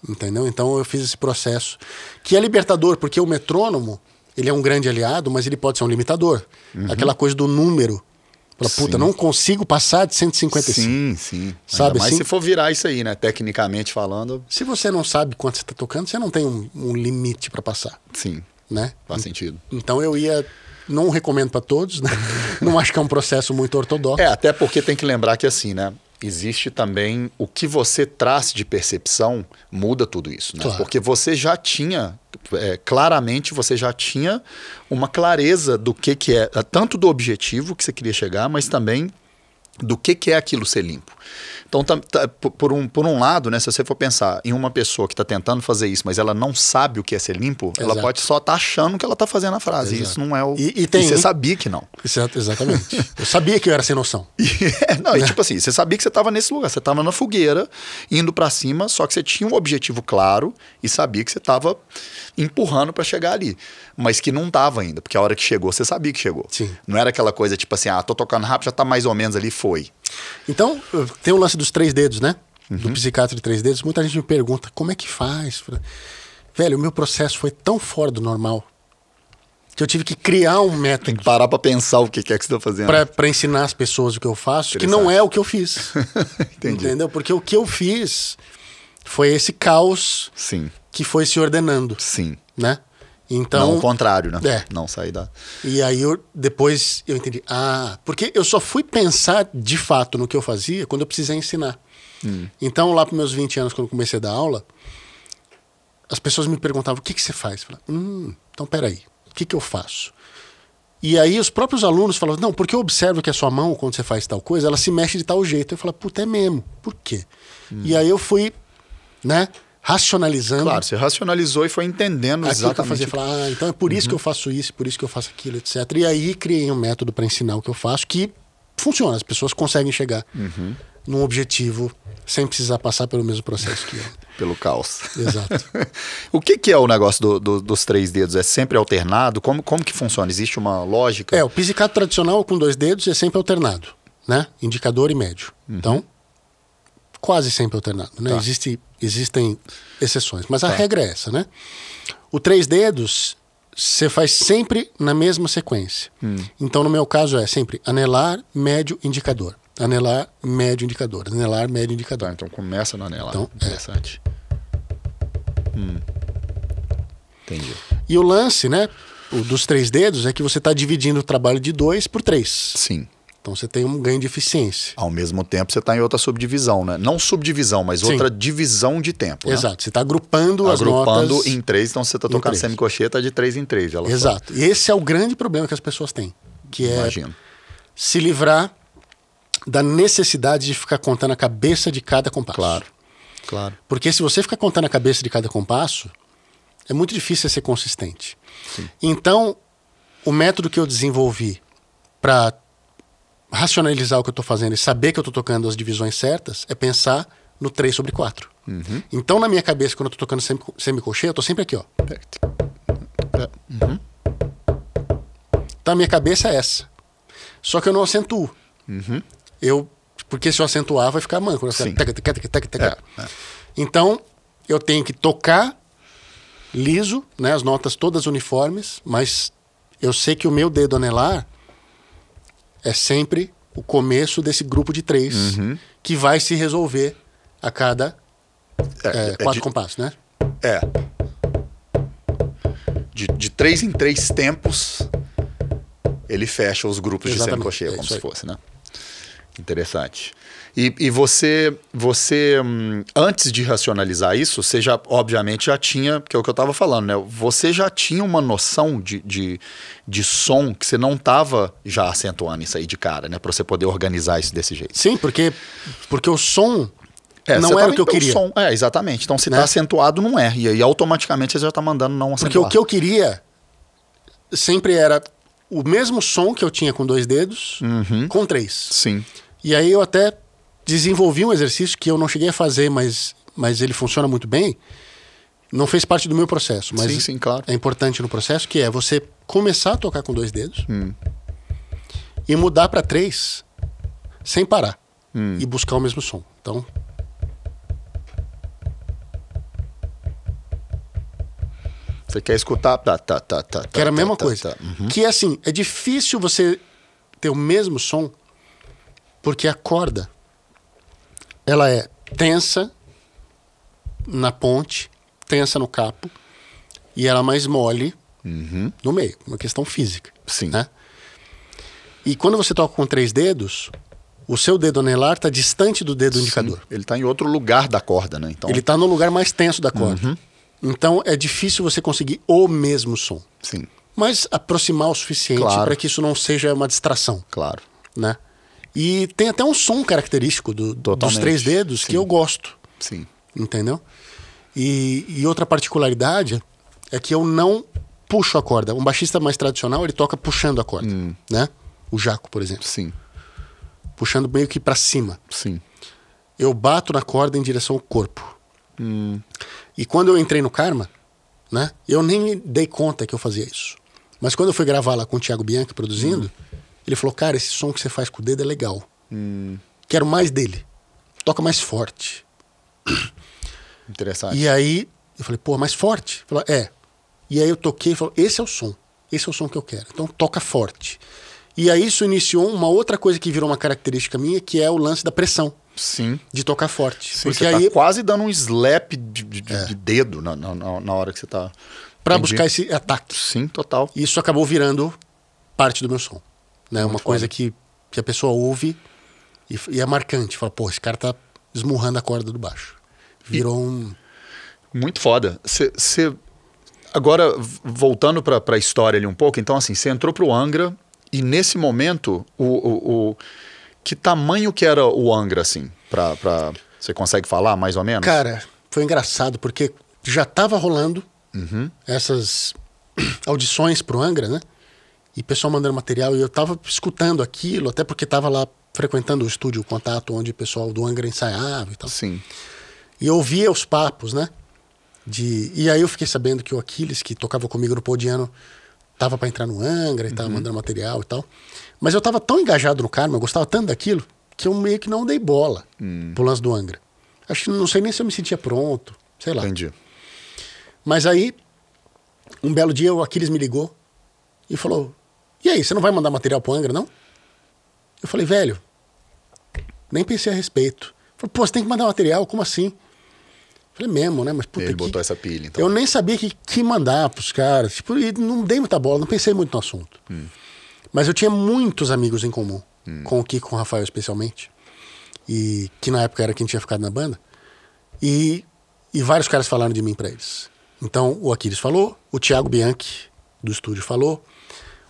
Entendeu? Então eu fiz esse processo. Que é libertador, porque o metrônomo, ele é um grande aliado, mas ele pode ser um limitador. Uhum. Aquela coisa do número Fala, puta, sim. não consigo passar de 155. Sim, sim. Sabe Mas assim? se for virar isso aí, né? Tecnicamente falando. Se você não sabe quanto você está tocando, você não tem um, um limite para passar. Sim. Né? Faz sentido. Então eu ia não recomendo para todos, né? não acho que é um processo muito ortodoxo. É, até porque tem que lembrar que assim, né? existe também o que você traz de percepção muda tudo isso, né? Claro. Porque você já tinha é, claramente você já tinha uma clareza do que que é tanto do objetivo que você queria chegar, mas também do que que é aquilo ser limpo. Então, tá, tá, por, um, por um lado, né, se você for pensar em uma pessoa que está tentando fazer isso, mas ela não sabe o que é ser limpo, Exato. ela pode só estar tá achando que ela está fazendo a frase. Exato. Isso não é o. E, e tem... E você sabia que não. Exato, exatamente. eu sabia que eu era sem noção. E, é, não, e tipo assim, você sabia que você estava nesse lugar, você estava na fogueira, indo para cima, só que você tinha um objetivo claro e sabia que você estava empurrando para chegar ali. Mas que não estava ainda, porque a hora que chegou, você sabia que chegou. Sim. Não era aquela coisa tipo assim, ah, tô tocando rápido, já está mais ou menos ali, foi. Então, tem o lance dos três dedos, né? Uhum. Do psiquiatra de três dedos. Muita gente me pergunta como é que faz. Velho, o meu processo foi tão fora do normal que eu tive que criar um método. Tem que parar para pensar o que é que você tá fazendo. Para ensinar as pessoas o que eu faço, que não é o que eu fiz. entendeu? Porque o que eu fiz foi esse caos Sim. que foi se ordenando. Sim. Né? Então, não o contrário, né? É. Não sair da. E aí eu, depois eu entendi. Ah, porque eu só fui pensar de fato no que eu fazia quando eu precisei ensinar. Hum. Então, lá para meus 20 anos, quando eu comecei a dar aula, as pessoas me perguntavam: o que, que você faz? Eu falava, hum, então peraí, o que, que eu faço? E aí os próprios alunos falavam, não, porque eu observo que a sua mão, quando você faz tal coisa, ela se mexe de tal jeito. Eu falava, puta, é mesmo. Por quê? Hum. E aí eu fui, né? racionalizando. Claro, você racionalizou e foi entendendo aquilo exatamente. que eu fazia. Falar, ah, então é por isso que eu faço isso, por isso que eu faço aquilo, etc. E aí criei um método para ensinar o que eu faço que funciona. As pessoas conseguem chegar uhum. num objetivo sem precisar passar pelo mesmo processo que eu. pelo caos. Exato. o que, que, é o negócio do, do, dos três dedos? É sempre alternado? Como, como que funciona? Existe uma lógica? É, o pisicato tradicional com dois dedos é sempre alternado, né? Indicador e médio. Uhum. Então, quase sempre alternado, né? Tá. Existe Existem exceções, mas a tá. regra é essa, né? O três dedos você faz sempre na mesma sequência. Hum. Então, no meu caso, é sempre anelar, médio, indicador. Anelar, médio, indicador. Anelar, médio, indicador. Tá, então começa no anelar. Então, é. Interessante. É. Hum. Entendi. E o lance, né? O dos três dedos é que você está dividindo o trabalho de dois por três. Sim. Então você tem um ganho de eficiência. Ao mesmo tempo, você está em outra subdivisão, né? Não subdivisão, mas Sim. outra divisão de tempo. Né? Exato. Você está agrupando, agrupando as notas. Agrupando em três, então você está tocando semicocheta de três em três. Exato. E esse é o grande problema que as pessoas têm, que é Imagino. se livrar da necessidade de ficar contando a cabeça de cada compasso. Claro, claro. Porque se você ficar contando a cabeça de cada compasso, é muito difícil ser consistente. Sim. Então, o método que eu desenvolvi para racionalizar o que eu estou fazendo e saber que eu estou tocando as divisões certas é pensar no 3 sobre 4. Uhum. Então, na minha cabeça, quando eu estou tocando semicolcheia, eu estou sempre aqui, ó. Tá. Uhum. Então, a minha cabeça é essa. Só que eu não acentuo. Uhum. Eu, porque se eu acentuar, vai ficar manco. Né? É, é. Então, eu tenho que tocar liso, né? as notas todas uniformes, mas eu sei que o meu dedo anelar é sempre o começo desse grupo de três uhum. que vai se resolver a cada é, é, é quatro de, compassos, né? É. De, de, três em três tempos, ele fecha os grupos Exatamente. de semicocheia, é como se fosse, né? Interessante. E, e, você, você, hum, antes de racionalizar isso, você já, obviamente, já tinha, que é o que eu estava falando, né? Você já tinha uma noção de, de, de som que você não estava já acentuando isso aí de cara, né? Para você poder organizar isso desse jeito. Sim, porque, porque o som é, não era tá o que eu então queria. Som. É, exatamente. Então, se está né? acentuado, não é. E aí, automaticamente, você já está mandando não acentuar. Porque o que eu queria sempre era o mesmo som que eu tinha com dois dedos, uhum. com três. Sim. E aí, eu até desenvolvi um exercício que eu não cheguei a fazer, mas, mas ele funciona muito bem. Não fez parte do meu processo, mas sim, sim, claro. é importante no processo, que é você começar a tocar com dois dedos hum. e mudar para três sem parar hum. e buscar o mesmo som. Então, Você quer escutar. Tá, tá, tá, tá, tá que era a tá, mesma tá, coisa. Tá, tá. Uhum. Que é assim: é difícil você ter o mesmo som porque a corda ela é tensa na ponte, tensa no capo, e ela é mais mole uhum. no meio. Uma questão física. Sim. Né? E quando você toca com três dedos, o seu dedo anelar está distante do dedo Sim, indicador. Ele está em outro lugar da corda, né? Então... Ele está no lugar mais tenso da corda. Uhum. Então é difícil você conseguir o mesmo som. Sim. Mas aproximar o suficiente claro. para que isso não seja uma distração. Claro. Né? E tem até um som característico do, dos três dedos Sim. que eu gosto. Sim. Entendeu? E, e, outra particularidade é que eu não puxo a corda. Um baixista mais tradicional, ele toca puxando a corda, hum. né? O Jaco, por exemplo. Sim. Puxando meio que para cima. Sim. Eu bato na corda em direção ao corpo. Hum. E quando eu entrei no Karma, né? Eu nem dei conta que eu fazia isso. Mas quando eu fui gravar lá com o Thiago Bianchi produzindo, hum. Ele falou, cara, esse som que você faz com o dedo é legal. Hum. Quero mais dele. Toca mais forte. Interessante. E aí eu falei, pô, mais forte? ele falou é. E aí eu toquei e falou, esse é o som. Esse é o som que eu quero. Então toca forte. E aí isso iniciou uma outra coisa que virou uma característica minha, que é o lance da pressão. Sim. De tocar forte. Sim, Porque tá aí tá quase dando um slap de, de, é. de dedo na, na, na, hora que você tá. Pra Entendi. buscar esse ataque. Sim, total. Isso acabou virando parte do meu som. Né? uma coisa que, que a pessoa ouve e, e, é marcante. Fala, pô, esse cara tá esmurrando a corda do baixo. Virou e... um. Muito foda. Você. Cê... Agora, voltando para a história ali um pouco, então assim, você entrou para o Angra e nesse momento, o, o, o, que tamanho que era o Angra, assim? Pra, pra, você consegue falar mais ou menos? Cara, foi engraçado, porque já estava rolando uhum. essas audições pro Angra, né? e pessoal mandando material. E eu estava escutando aquilo, até porque estava lá frequentando o estúdio o Contato, onde o pessoal do Angra ensaiava e tal. Sim. E eu ouvia os papos, né? De... E aí eu fiquei sabendo que o Aquiles, que tocava comigo no Podiano, tava para entrar no Angra e tava uhum. mandando material e tal. Mas eu tava tão engajado no Karma, eu gostava tanto daquilo, que eu meio que não dei bola uhum. pro lance do Angra. Acho que não sei nem se eu me sentia pronto, sei lá. Entendi. Mas aí, um belo dia, o Aquiles me ligou e falou: e aí, você não vai mandar material pro Angra, não? Eu falei, velho, nem pensei a respeito. falei, pô, você tem que mandar material, como assim? falei, mesmo, né? Mas puta. Ele que... botou essa pilha, então. Eu nem sabia que, que mandar pros caras. Tipo, e não dei muita bola, não pensei muito no assunto. Hum. Mas eu tinha muitos amigos em comum, hum. com o Kiko, com o Rafael especialmente. E que na época era quem tinha ficado na banda. E, e vários caras falaram de mim para eles. Então, o Aquiles falou, o Thiago Bianchi, do estúdio, falou,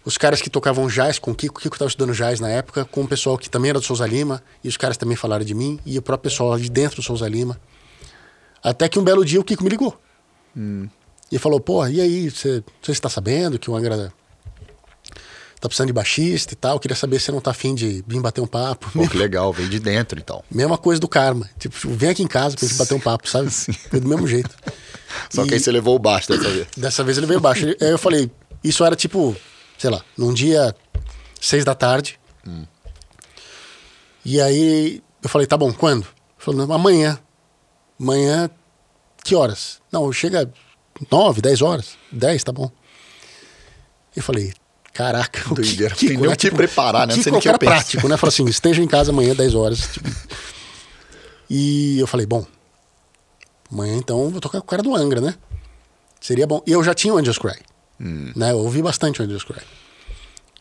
os caras que tocavam jazz com o Kiko, o Kiko estava estudando jazz na época, com o pessoal que também era do Souza Lima, e os caras também falaram de mim, e o próprio pessoal de dentro do Souza Lima. Até que um belo dia o Kiko me ligou. Hum. E falou, pô, e aí, você está sabendo que o Angra tá precisando de baixista e tal, queria saber se você não tá afim de vir bater um papo. Pô, que legal, vem de dentro e então. tal. Mesma coisa do karma. Tipo, vem aqui em casa pra gente bater um papo, sabe? Sim. do mesmo jeito. Só e... que aí você levou o baixo dessa vez. Dessa vez ele veio baixo. Aí eu falei, isso era tipo sei lá, num dia seis da tarde. Hum. E aí eu falei, tá bom, quando? Falou, amanhã. Amanhã, que horas? Não, chega nove, dez horas. Dez, tá bom. Eu falei, caraca, o que, que, nem né? te tipo, preparar, né? Você que era prático, né? Falou assim, esteja em casa amanhã, dez horas. E eu falei, bom, amanhã então vou tocar com o cara do Angra, né? Seria bom. E eu já tinha o Angels Cry. Hum. Né? Eu ouvi bastante o Andrew Craig.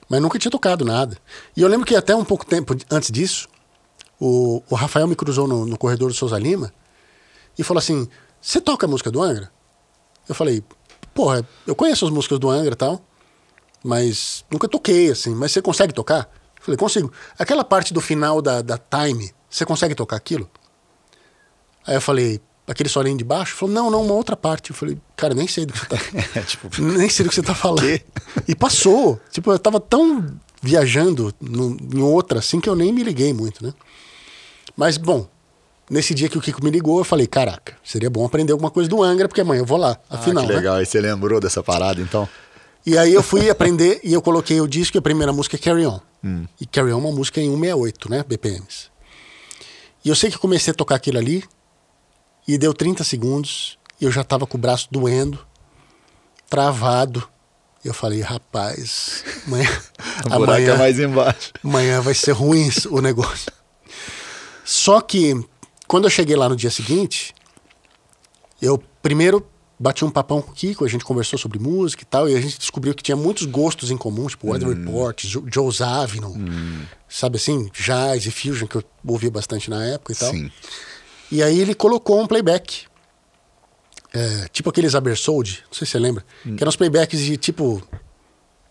Mas nunca tinha tocado nada. E eu lembro que até um pouco tempo antes disso, o, o Rafael me cruzou no, no corredor do Souza Lima e falou assim: Você toca a música do Angra? Eu falei: Porra, eu conheço as músicas do Angra e tal, mas nunca toquei assim. Mas você consegue tocar? Eu falei: Consigo. Aquela parte do final da, da Time, você consegue tocar aquilo? Aí eu falei: aquele solinho de baixo? Falou, não, não, uma outra parte. Eu falei, cara, nem sei do que você tá. É, tipo... nem sei do que você tá falando. E passou. Tipo, eu tava tão viajando no, em outra assim que eu nem me liguei muito, né? Mas, bom, nesse dia que o Kiko me ligou, eu falei, caraca, seria bom aprender alguma coisa do Angra, porque amanhã eu vou lá, ah, afinal. Ah, que né? legal. Né? E você lembrou dessa parada, então? E aí eu fui aprender e eu coloquei o disco e a primeira música é Carry On. Hum. E Carry On é uma música em 168, né? BPMs. E eu sei que comecei a tocar aquilo ali, e deu 30 segundos, e eu já estava com o braço doendo, travado. Eu falei, rapaz, amanhã, o amanhã, é mais embaixo. amanhã vai ser ruim o negócio. Só que quando eu cheguei lá no dia seguinte, eu primeiro bati um papão com o Kiko, a gente conversou sobre música e tal, e a gente descobriu que tinha muitos gostos em comum, tipo Weather hum. Report, Joe Zavino, hum. sabe assim, jazz e fusion, que eu ouvia bastante na época e tal. Sim. E aí ele colocou um playback. É, tipo aqueles Abersold, não sei se você lembra. Hum. Que eram os playbacks de tipo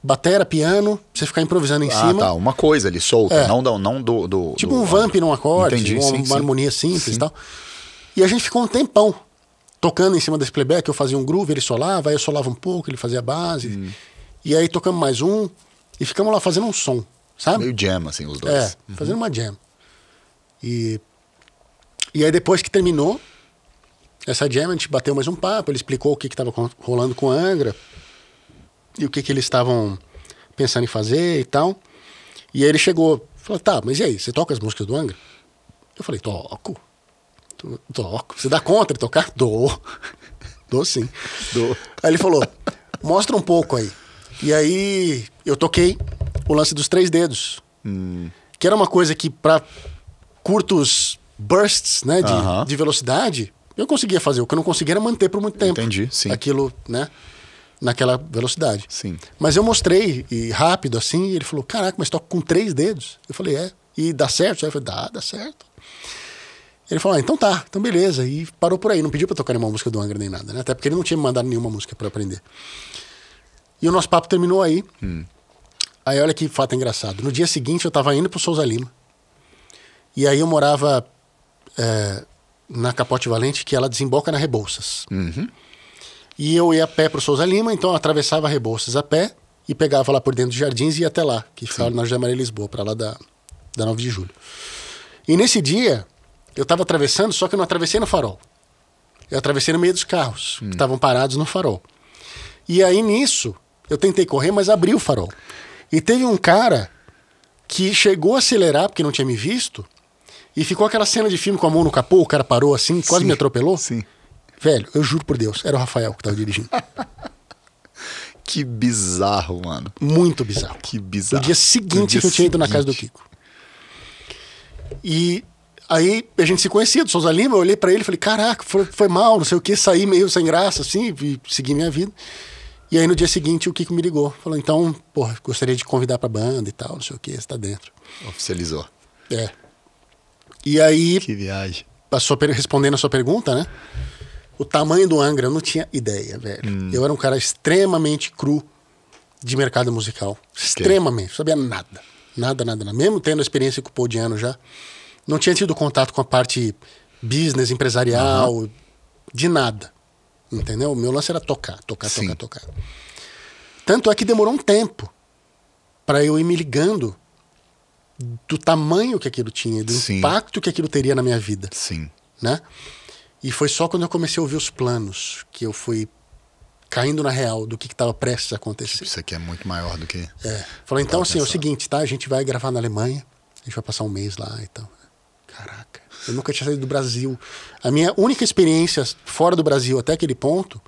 batera, piano, você ficar improvisando em ah, cima. Ah, tá, uma coisa ali solta, é. não, do, não do, do Tipo do... um vamp num acorde, Entendi, uma, sim, uma sim. harmonia simples sim. e tal. E a gente ficou um tempão tocando em cima desse playback. Eu fazia um groove, ele solava, aí eu solava um pouco, ele fazia a base. Hum. E aí tocamos mais um e ficamos lá fazendo um som, sabe? Meio jam, assim, os dois. É, uhum. fazendo uma jam. E e aí depois que terminou essa jam, a gente bateu mais um papo, ele explicou o que estava rolando com a Angra e o que, que eles estavam pensando em fazer e tal. E aí ele chegou, falou, tá, mas e aí, você toca as músicas do Angra? Eu falei, toco. Toco. Você dá conta de tocar? Dou. Dou sim. Dou. Aí ele falou, mostra um pouco aí. E aí eu toquei o lance dos três dedos. Hum. Que era uma coisa que para curtos bursts, né? De, uh -huh. de velocidade, eu conseguia fazer. O que eu não conseguia era manter por muito tempo. Entendi, sim. Aquilo, né? Naquela velocidade. Sim. Mas eu mostrei, e rápido assim, e ele falou: Caraca, mas toca com três dedos. Eu falei: É. E dá certo? Aí eu falei: Dá, dá certo. Ele falou, ah, então tá, então beleza. E parou por aí, não pediu pra tocar nenhuma música do Angra nem nada, né? Até porque ele não tinha me mandado nenhuma música para aprender. E o nosso papo terminou aí. Hum. Aí olha que fato engraçado. No dia seguinte eu tava indo pro Souza Lima. E aí eu morava é, na Capote Valente, que ela desemboca na Rebouças. Uhum. E eu ia a pé para o Souza Lima, então atravessava Rebouças a pé e pegava lá por dentro dos jardins e ia até lá, que ficava na José Maria Lisboa, para lá da, da 9 de julho. E nesse dia, eu estava atravessando, só que eu não atravessei no farol. Eu atravessei no meio dos carros, uhum. que hum. estavam parados no farol. E aí nisso, eu tentei correr, mas abri o farol. E teve um cara que chegou a acelerar, porque não tinha me visto, e ficou aquela cena de filme com a mão no capô, o cara parou assim, quase sim, me atropelou. Sim. Velho, eu juro por Deus, era o Rafael que tava dirigindo. que bizarro, mano. Muito bizarro. Que bizarro. No dia seguinte no dia que eu tinha ido na casa do Kiko. E aí a gente se conhecia do Souza Lima, eu olhei para ele e falei, caraca, foi, foi, mal, não sei o que, saí meio sem graça, assim, e segui minha vida. E aí no dia seguinte o Kiko me ligou, falou, então, porra, gostaria de convidar pra banda e tal, não sei o que, você tá dentro. Oficializou. É. E aí. Que viagem. A sua, respondendo a sua pergunta, né? O tamanho do Angra, eu não tinha ideia, velho. Hum. Eu era um cara extremamente cru de mercado musical. Okay. Extremamente. Sabia nada. Nada, nada, nada. Mesmo tendo a experiência com o Podiano já, não tinha tido contato com a parte business, empresarial, uhum. de nada. Entendeu? O meu lance era tocar, tocar, Sim. tocar, tocar. Tanto é que demorou um tempo para eu ir me ligando do tamanho que aquilo tinha, do Sim. impacto que aquilo teria na minha vida. Sim. Né? E foi só quando eu comecei a ouvir os planos que eu fui caindo na real do que estava prestes a acontecer. Tipo, isso aqui é muito maior do que. É. Falou, então assim, é o seguinte, tá? A gente vai gravar na Alemanha, a gente vai passar um mês lá e então. tal. Caraca, eu nunca tinha saído do Brasil. A minha única experiência fora do Brasil até aquele ponto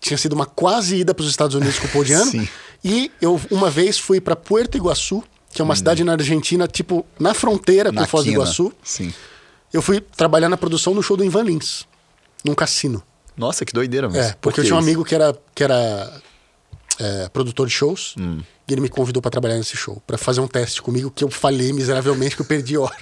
tinha sido uma quase ida para os Estados Unidos com o Podiano. Sim. E eu uma vez fui para Puerto Iguaçu, que é uma hum. cidade na Argentina, tipo, na fronteira com Foz Quina. do Iguaçu. Sim. Eu fui trabalhar na produção no show do Ivan Lins, num cassino. Nossa, que doideira, mas. É, porque Por eu tinha um amigo que era, que era é, produtor de shows. Hum. E ele me convidou para trabalhar nesse show, para fazer um teste comigo que eu falhei miseravelmente, que eu perdi hora.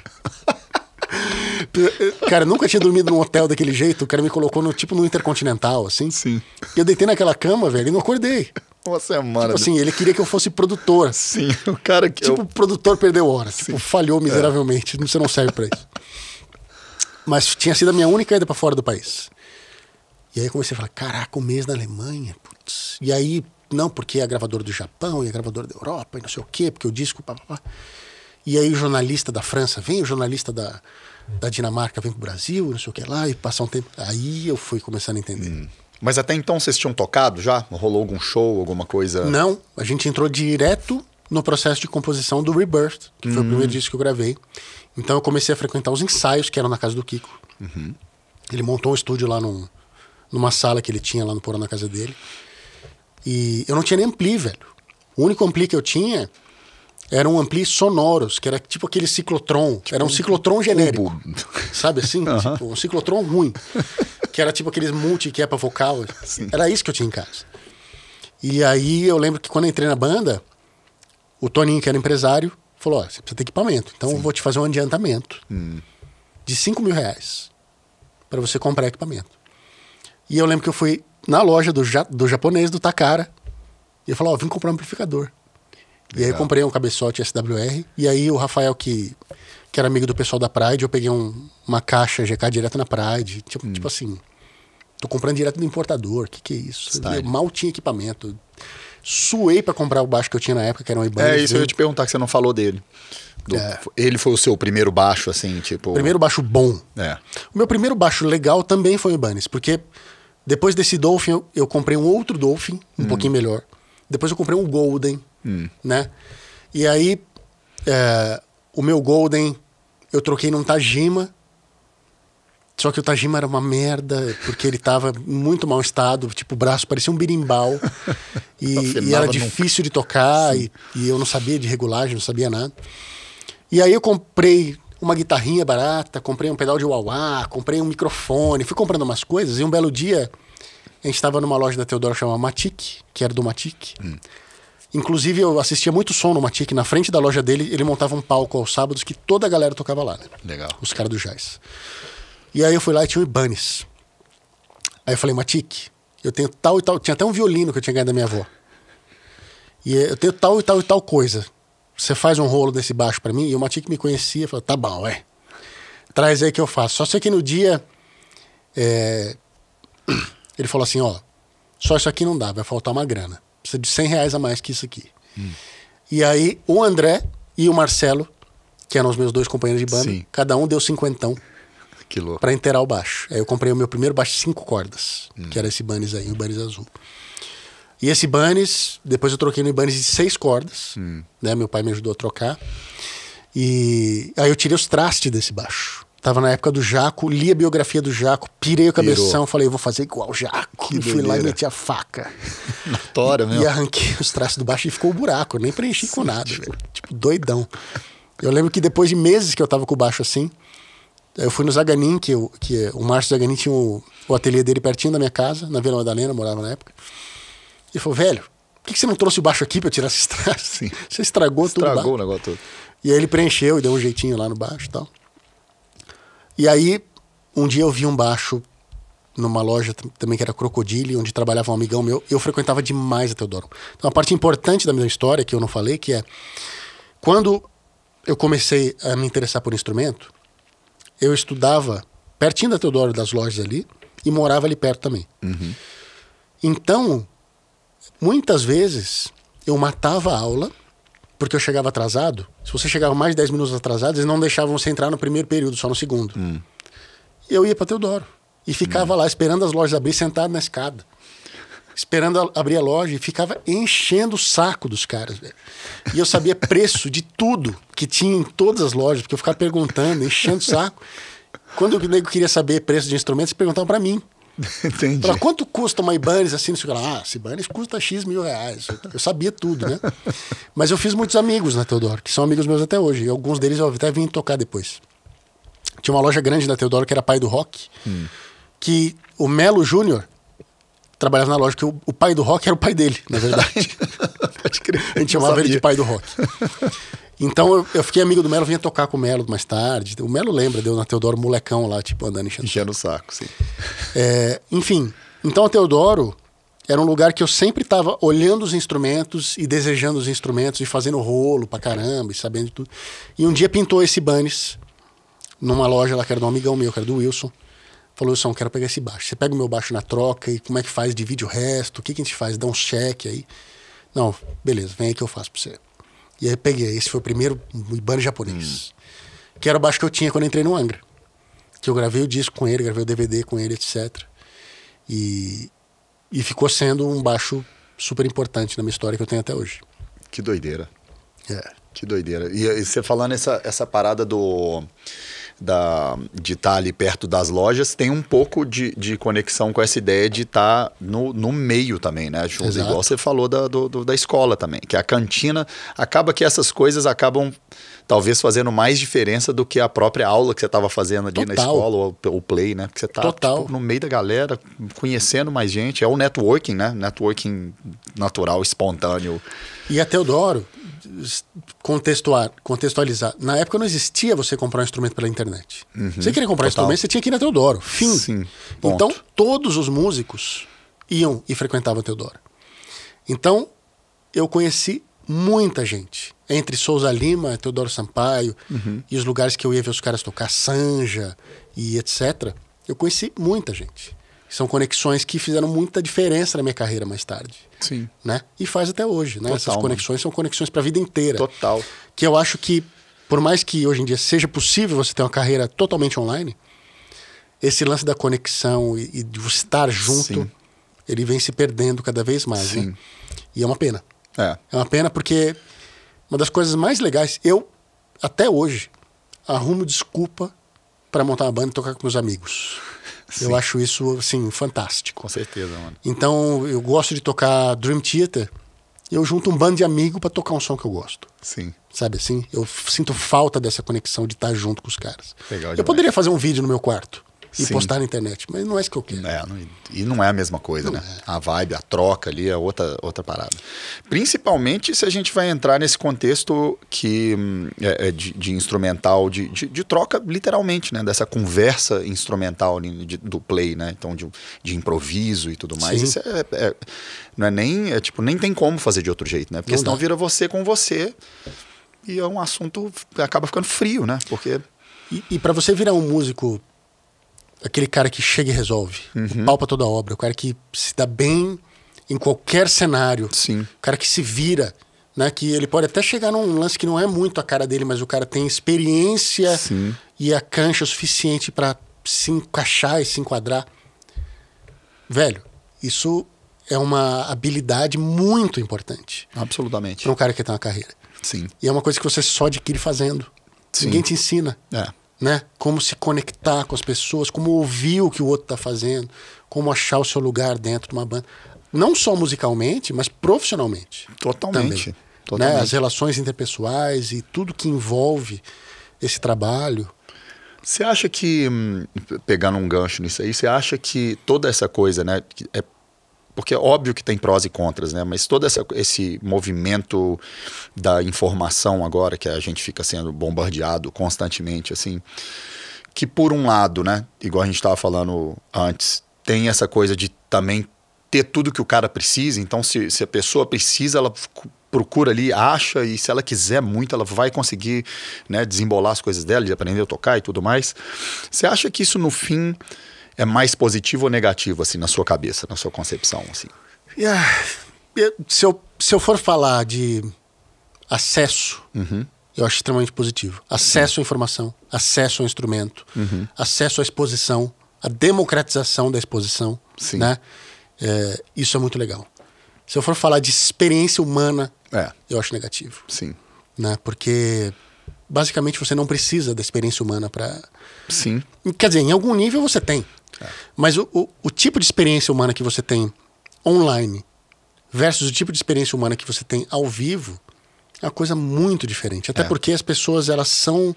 cara, nunca tinha dormido num hotel daquele jeito. O cara me colocou no tipo no Intercontinental, assim. Sim. E eu deitei naquela cama, velho, e não acordei uma semana. Tipo né? assim, ele queria que eu fosse produtor. Sim, o cara que. Tipo, eu... produtor perdeu horas. Tipo, falhou é. miseravelmente. É. Você não serve para isso. Mas tinha sido a minha única ida para fora do país. E aí eu comecei a falar: caraca, o mês na Alemanha, putz. E aí, não, porque é gravador do Japão, e é gravador da Europa, e não sei o quê, porque o disco. Pá, pá, pá. E aí o jornalista da França vem, o jornalista da, da Dinamarca vem pro Brasil, não sei o que lá, e passa um tempo. Aí eu fui começando a entender. Hum. Mas até então vocês tinham tocado já? Rolou algum show, alguma coisa? Não, a gente entrou direto no processo de composição do Rebirth, que foi o hum. primeiro disco que eu gravei. Então eu comecei a frequentar os ensaios que eram na casa do Kiko. Uhum. Ele montou um estúdio lá num, numa sala que ele tinha lá no porão na casa dele. E eu não tinha nem ampli, velho. O único ampli que eu tinha era um ampli sonoros, que era tipo aquele ciclotron. Tipo era um, um ciclotron genérico. Cubo. Sabe assim? Uhum. Tipo, um ciclotron ruim que era tipo aqueles multi que é pra vocal. Sim. Era isso que eu tinha em casa. E aí eu lembro que quando eu entrei na banda, o Toninho, que era empresário, falou: oh, você precisa ter equipamento. Então Sim. eu vou te fazer um adiantamento hum. de 5 mil reais para você comprar equipamento. E eu lembro que eu fui na loja do, ja do japonês, do Takara, e eu falei: Ó, oh, vim comprar um amplificador. Legal. E aí eu comprei um cabeçote SWR. E aí o Rafael, que que era amigo do pessoal da Pride, eu peguei um, uma caixa GK direto na Pride. Tipo, hum. tipo assim, tô comprando direto do importador, que que é isso? mal tinha equipamento. Suei para comprar o baixo que eu tinha na época, que era um Ibanez. É, isso eu ia te perguntar, que você não falou dele. Do, é. Ele foi o seu primeiro baixo, assim, tipo... Primeiro baixo bom. É. O meu primeiro baixo legal também foi o Ibanez, porque depois desse Dolphin, eu, eu comprei um outro Dolphin, um hum. pouquinho melhor. Depois eu comprei um Golden, hum. né? E aí, é, o meu Golden eu troquei num Tajima. Só que o Tajima era uma merda, porque ele tava em muito mau estado, tipo, o braço parecia um birimbau. e, e, era difícil nunca. de tocar, e, e, eu não sabia de regulagem, não sabia nada. E aí eu comprei uma guitarrinha barata, comprei um pedal de wah-wah, comprei um microfone, fui comprando umas coisas, e um belo dia a gente estava numa loja da Teodoro chamada Matic, que era do Matic. Hum. Inclusive, eu assistia muito som no Matic, na frente da loja dele, ele montava um palco aos sábados que toda a galera tocava lá, né? Legal. Os caras do jazz. E aí eu fui lá e tinha o Ibanez. Aí eu falei, Matic, eu tenho tal e tal. Tinha até um violino que eu tinha ganhado da minha avó. E é, eu tenho tal e tal e tal coisa. Você faz um rolo desse baixo para mim? E o Matic me conhecia, falou, tá bom, é. Traz aí que eu faço. Só sei que no dia. É... Ele falou assim: ó, só isso aqui não dá, vai faltar uma grana precisa de 100 reais a mais que isso aqui. Hum. E aí o André e o Marcelo, que eram os meus dois companheiros de banda, Sim. cada um deu cinquentão. Que louco. Pra inteirar o baixo. Aí eu comprei o meu primeiro baixo de cinco cordas, hum. que era esse banes aí, o banes azul. E esse banes depois eu troquei no banes de seis cordas, hum. né? Meu pai me ajudou a trocar. E aí eu tirei os trastes desse baixo. Tava na época do Jaco, li a biografia do Jaco, pirei o cabeção, Pirou. falei, vou fazer igual o Jaco. Que fui lá e meti a faca. Na tora mesmo. E arranquei os traços do baixo e ficou o um buraco, nem preenchi com nada. Tipo, doidão. Eu lembro que depois de meses que eu tava com o baixo assim, eu fui no Zaganin, que, eu, que é, o Márcio Zaganin tinha o, o ateliê dele pertinho da minha casa, na Vila Madalena, morava na época. E falou, velho, por que, você não trouxe o baixo aqui pra eu tirar esses traços? Sim. Você estragou, estragou tudo. Estragou o negócio todo. E aí ele preencheu e deu um jeitinho lá no baixo e tal. E aí, um dia eu vi um baixo numa loja também que era Crocodile, onde trabalhava um amigão meu. Eu frequentava demais a Teodoro. Então, a parte importante da minha história, que eu não falei, que é... Quando eu comecei a me interessar por instrumento, eu estudava pertinho da Teodoro das lojas ali e morava ali perto também. Uhum. Então, muitas vezes, eu matava a aula porque eu chegava atrasado, se você chegava mais de 10 minutos atrasado, eles não deixavam você entrar no primeiro período, só no segundo. Hum. Eu ia para Teodoro e ficava hum. lá esperando as lojas abrir, sentado na escada. Esperando a, abrir a loja e ficava enchendo o saco dos caras, velho. E eu sabia preço de tudo que tinha em todas as lojas, porque eu ficava perguntando, enchendo o saco. Quando o nego queria saber preço de instrumentos, perguntava para mim. Entendi. Pra quanto custa uma Ibanez assim? Você fala, ah, Ibanez custa X mil reais. Eu sabia tudo, né? Mas eu fiz muitos amigos na né, Teodoro, que são amigos meus até hoje. E alguns deles eu até vim tocar depois. Tinha uma loja grande na Teodoro que era pai do rock, hum. que o Melo Júnior trabalhava na loja, que o, o pai do rock era o pai dele, na verdade. Pode crer. A gente chamava ele de pai do rock. Então eu, eu, fiquei amigo do Melo, vinha tocar com o Melo mais tarde. O Melo lembra, deu na Teodoro molecão lá, tipo, andando enchendo, enchendo o saco. Sim. É, enfim, então a Teodoro era um lugar que eu sempre estava olhando os instrumentos e desejando os instrumentos e fazendo rolo pra caramba e sabendo de tudo. E um dia pintou esse Banes numa loja lá que era de um amigão meu, que era do Wilson. Falou, Wilson, quero pegar esse baixo. Você pega o meu baixo na troca e como é que faz? Divide o resto? O que, que a gente faz? Dá um cheque aí? Não, beleza, vem aí que eu faço pra você. E aí peguei. Esse foi o primeiro Ibane japonês. Hum. Que era o baixo que eu tinha quando eu entrei no Angra. Que eu gravei o disco com ele, gravei o DVD com ele, etc. E, e ficou sendo um baixo super importante na minha história que eu tenho até hoje. Que doideira. É. Que doideira. E, e você falando essa, essa parada do da, de estar tá ali perto das lojas tem um pouco de, de conexão com essa ideia de estar tá no, no meio também, né, Juntos? Igual você falou da, do, do, da escola também, que a cantina acaba que essas coisas acabam talvez fazendo mais diferença do que a própria aula que você estava fazendo ali Total. na escola ou o play, né? Porque você está tipo, no meio da galera, conhecendo mais gente. É o networking, né? Networking natural, espontâneo. E a Teodoro, contextualizar. Na época não existia você comprar um instrumento pela internet. Uhum, você queria comprar um instrumento, você tinha que ir na Teodoro. Fim. Sim, então, todos os músicos iam e frequentavam a Teodoro. Então, eu conheci muita gente. Entre Souza Lima, Teodoro Sampaio uhum. e os lugares que eu ia ver os caras tocar, Sanja e etc. Eu conheci muita gente são conexões que fizeram muita diferença na minha carreira mais tarde. Sim. Né? E faz até hoje, né? Total, Essas conexões mano. são conexões para a vida inteira. Total. Que eu acho que, por mais que hoje em dia seja possível você ter uma carreira totalmente online, esse lance da conexão e, e de estar junto, Sim. ele vem se perdendo cada vez mais. Né? Sim. Né? E é uma pena. É. É uma pena porque uma das coisas mais legais, eu, até hoje, arrumo desculpa para montar uma banda e tocar com meus amigos. Sim. Eu acho isso, assim, fantástico. Com certeza, mano. Então, eu gosto de tocar Dream Theater. Eu junto um bando de amigo para tocar um som que eu gosto. Sim. Sabe assim? Eu sinto falta dessa conexão de estar tá junto com os caras. Legal Eu poderia fazer um vídeo no meu quarto e Sim. postar na internet. Mas não é isso que eu quero. É, não, e não é a mesma coisa, não né? É. A vibe, a troca ali é outra, outra parada. Principalmente se a gente vai entrar nesse contexto que hum, é, é, de, de, instrumental, de, de, de, troca literalmente, né? Dessa conversa instrumental de, do play, né? Então, de, de improviso e tudo mais. Sim. Isso é, é, não é nem, é, tipo, nem tem como fazer de outro jeito, né? Porque não senão dá. vira você com você e é um assunto que acaba ficando frio, né? Porque... E, e para você virar um músico aquele cara que chega e resolve, uhum. palpa toda a obra, o cara que se dá bem em qualquer cenário, Sim. o cara que se vira, né? Que ele pode até chegar num lance que não é muito a cara dele, mas o cara tem experiência Sim. e a cancha suficiente para se encaixar e se enquadrar. Velho, isso é uma habilidade muito importante. Absolutamente. Para um cara que tem uma carreira. Sim. E é uma coisa que você só adquire fazendo. Sim. Ninguém te ensina. É né? Como se conectar com as pessoas, como ouvir o que o outro está fazendo, como achar o seu lugar dentro de uma banda. Não só musicalmente, mas profissionalmente. Totalmente. Também, né? Totalmente. Né? As relações interpessoais e tudo que envolve esse trabalho. Você acha que, hum, pegando um gancho nisso aí, você acha que toda essa coisa, né, é porque é óbvio que tem prós e contras, né? Mas todo essa, esse movimento da informação agora, que a gente fica sendo bombardeado constantemente, assim, que por um lado, né? Igual a gente estava falando antes, tem essa coisa de também ter tudo que o cara precisa. Então, se, se a pessoa precisa, ela procura ali, acha, e se ela quiser muito, ela vai conseguir né, desembolar as coisas dela, de aprender a tocar e tudo mais. Você acha que isso, no fim é mais positivo ou negativo, assim, na sua cabeça, na sua concepção, assim? Yeah. Se, eu, se eu for falar de acesso, uhum. eu acho extremamente positivo. Acesso uhum. à informação, acesso ao instrumento, uhum. acesso à exposição, a democratização da exposição, Sim. né? É, isso é muito legal. Se eu for falar de experiência humana, é. eu acho negativo. Sim. Né? Porque basicamente você não precisa da experiência humana para Sim. Quer dizer, em algum nível você tem. É. Mas o, o, o tipo de experiência humana que você tem online versus o tipo de experiência humana que você tem ao vivo é uma coisa muito diferente. Até é. porque as pessoas elas são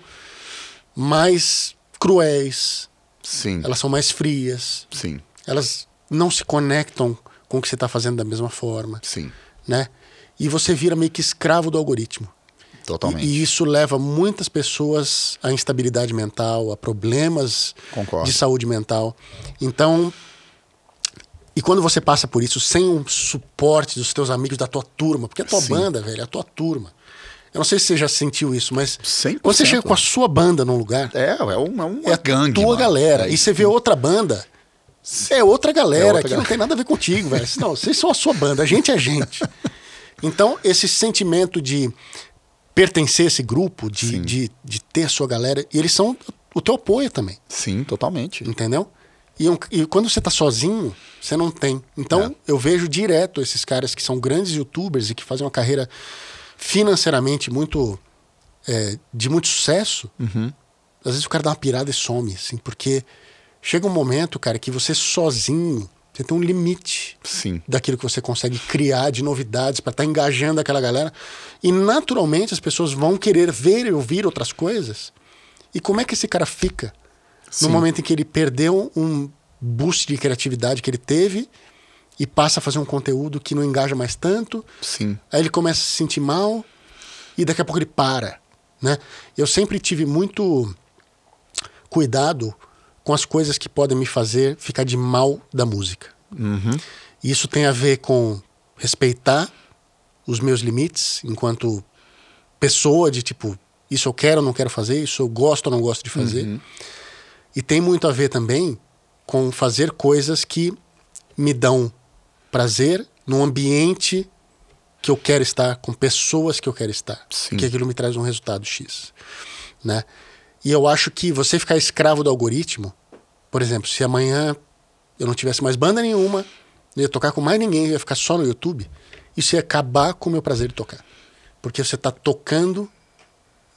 mais cruéis. Sim. Elas são mais frias. Sim. Elas não se conectam com o que você está fazendo da mesma forma. Sim. Né? E você vira meio que escravo do algoritmo. Totalmente. E, e isso leva muitas pessoas à instabilidade mental, a problemas Concordo. de saúde mental. Então, e quando você passa por isso sem um suporte dos teus amigos, da tua turma, porque é a tua Sim. banda, velho, é a tua turma. Eu não sei se você já sentiu isso, mas 100%. quando você chega com a sua banda num lugar. É, é uma, é uma é a gangue. Tua mano. galera. É, e você vê outra banda. É outra galera é outra que galera. não tem nada a ver contigo, velho. Não, vocês são a sua banda, a gente é a gente. Então, esse sentimento de pertencer a esse grupo, de, de, de, ter a sua galera. E eles são o teu apoio também. Sim, totalmente. Entendeu? E, é e quando você está sozinho, você não tem. Então, é. eu vejo direto esses caras que são grandes youtubers e que fazem uma carreira financeiramente muito. É, de muito sucesso. Uhum. Às vezes o cara dá uma pirada e some, assim, porque chega um momento, cara, que você sozinho você tem um limite Sim. daquilo que você consegue criar de novidades para estar tá engajando aquela galera. E naturalmente as pessoas vão querer ver e ouvir outras coisas. E como é que esse cara fica Sim. no momento em que ele perdeu um boost de criatividade que ele teve e passa a fazer um conteúdo que não engaja mais tanto? Sim. Aí ele começa a se sentir mal e daqui a pouco ele para, né? Eu sempre tive muito cuidado com as coisas que podem me fazer ficar de mal da música. Uhum. Isso tem a ver com respeitar os meus limites enquanto pessoa de tipo isso eu quero ou não quero fazer, isso eu gosto ou não gosto de fazer. Uhum. E tem muito a ver também com fazer coisas que me dão prazer num ambiente que eu quero estar, com pessoas que eu quero estar. Sim. Que aquilo me traz um resultado X. Né? E eu acho que você ficar escravo do algoritmo, por exemplo, se amanhã eu não tivesse mais banda nenhuma, não ia tocar com mais ninguém, ia ficar só no YouTube, isso ia acabar com o meu prazer de tocar. Porque você está tocando,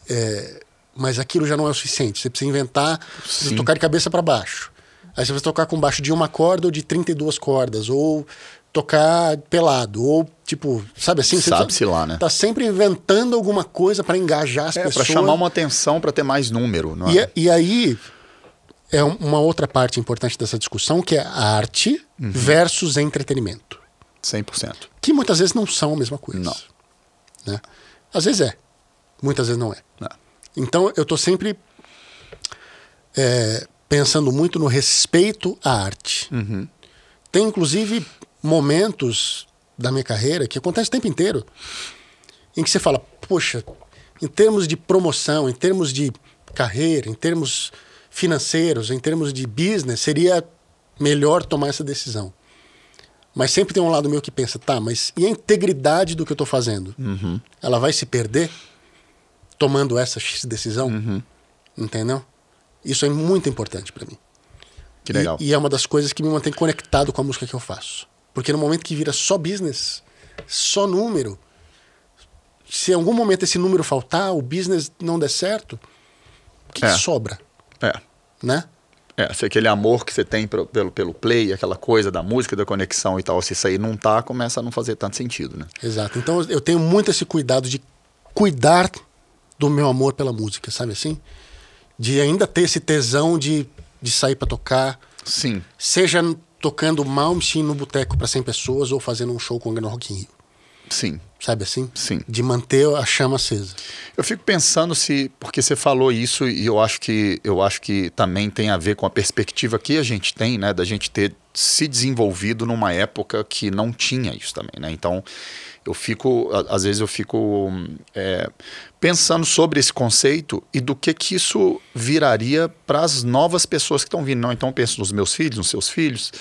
é, mas aquilo já não é o suficiente. Você precisa inventar, precisa tocar de cabeça para baixo. Aí você vai tocar com baixo de uma corda ou de 32 cordas, ou tocar pelado. Ou, tipo, sabe assim? Sabe-se lá, né? Tá sempre inventando alguma coisa para engajar as é, pessoas. Pra chamar uma atenção, para ter mais número, não é? E, é, e, aí é uma outra parte importante dessa discussão, que é arte uhum. versus entretenimento. 100%. Que muitas vezes não são a mesma coisa. Não. Né? Às vezes é, muitas vezes não é. Não. É. Então eu tô sempre é, pensando muito no respeito à arte. Uhum. Tem inclusive momentos da minha carreira, que acontece o tempo inteiro, em que você fala, poxa, em termos de promoção, em termos de carreira, em termos financeiros, em termos de business, seria melhor tomar essa decisão. Mas sempre tem um lado meu que pensa, tá, mas e a integridade do que eu estou fazendo? Uhum. Ela vai se perder tomando essa decisão? Uhum. Entendeu? Isso é muito importante para mim. Que legal. E, e é uma das coisas que me mantém conectado com a música que eu faço. Porque no momento que vira só business, só número, se em algum momento esse número faltar, o business não der certo, o que, é. que sobra? É. Né? É, se aquele amor que você tem pro, pelo, pelo play, aquela coisa da música, da conexão e tal, se isso aí não tá, começa a não fazer tanto sentido, né? Exato. Então eu tenho muito esse cuidado de cuidar do meu amor pela música, sabe assim? De ainda ter esse tesão de, de sair para tocar. Sim. Seja tocando Malmsteen no boteco para 100 pessoas ou fazendo um show com o Grand Rock in Rio. Sim. Sabe assim? Sim. De manter a chama acesa. Eu fico pensando se, porque você falou isso e eu acho que eu acho que também tem a ver com a perspectiva que a gente tem, né, da gente ter se desenvolvido numa época que não tinha isso também, né? Então, eu fico, às vezes eu fico é, pensando sobre esse conceito e do que que isso viraria para as novas pessoas que estão vindo. Não, então eu penso nos meus filhos, nos seus filhos.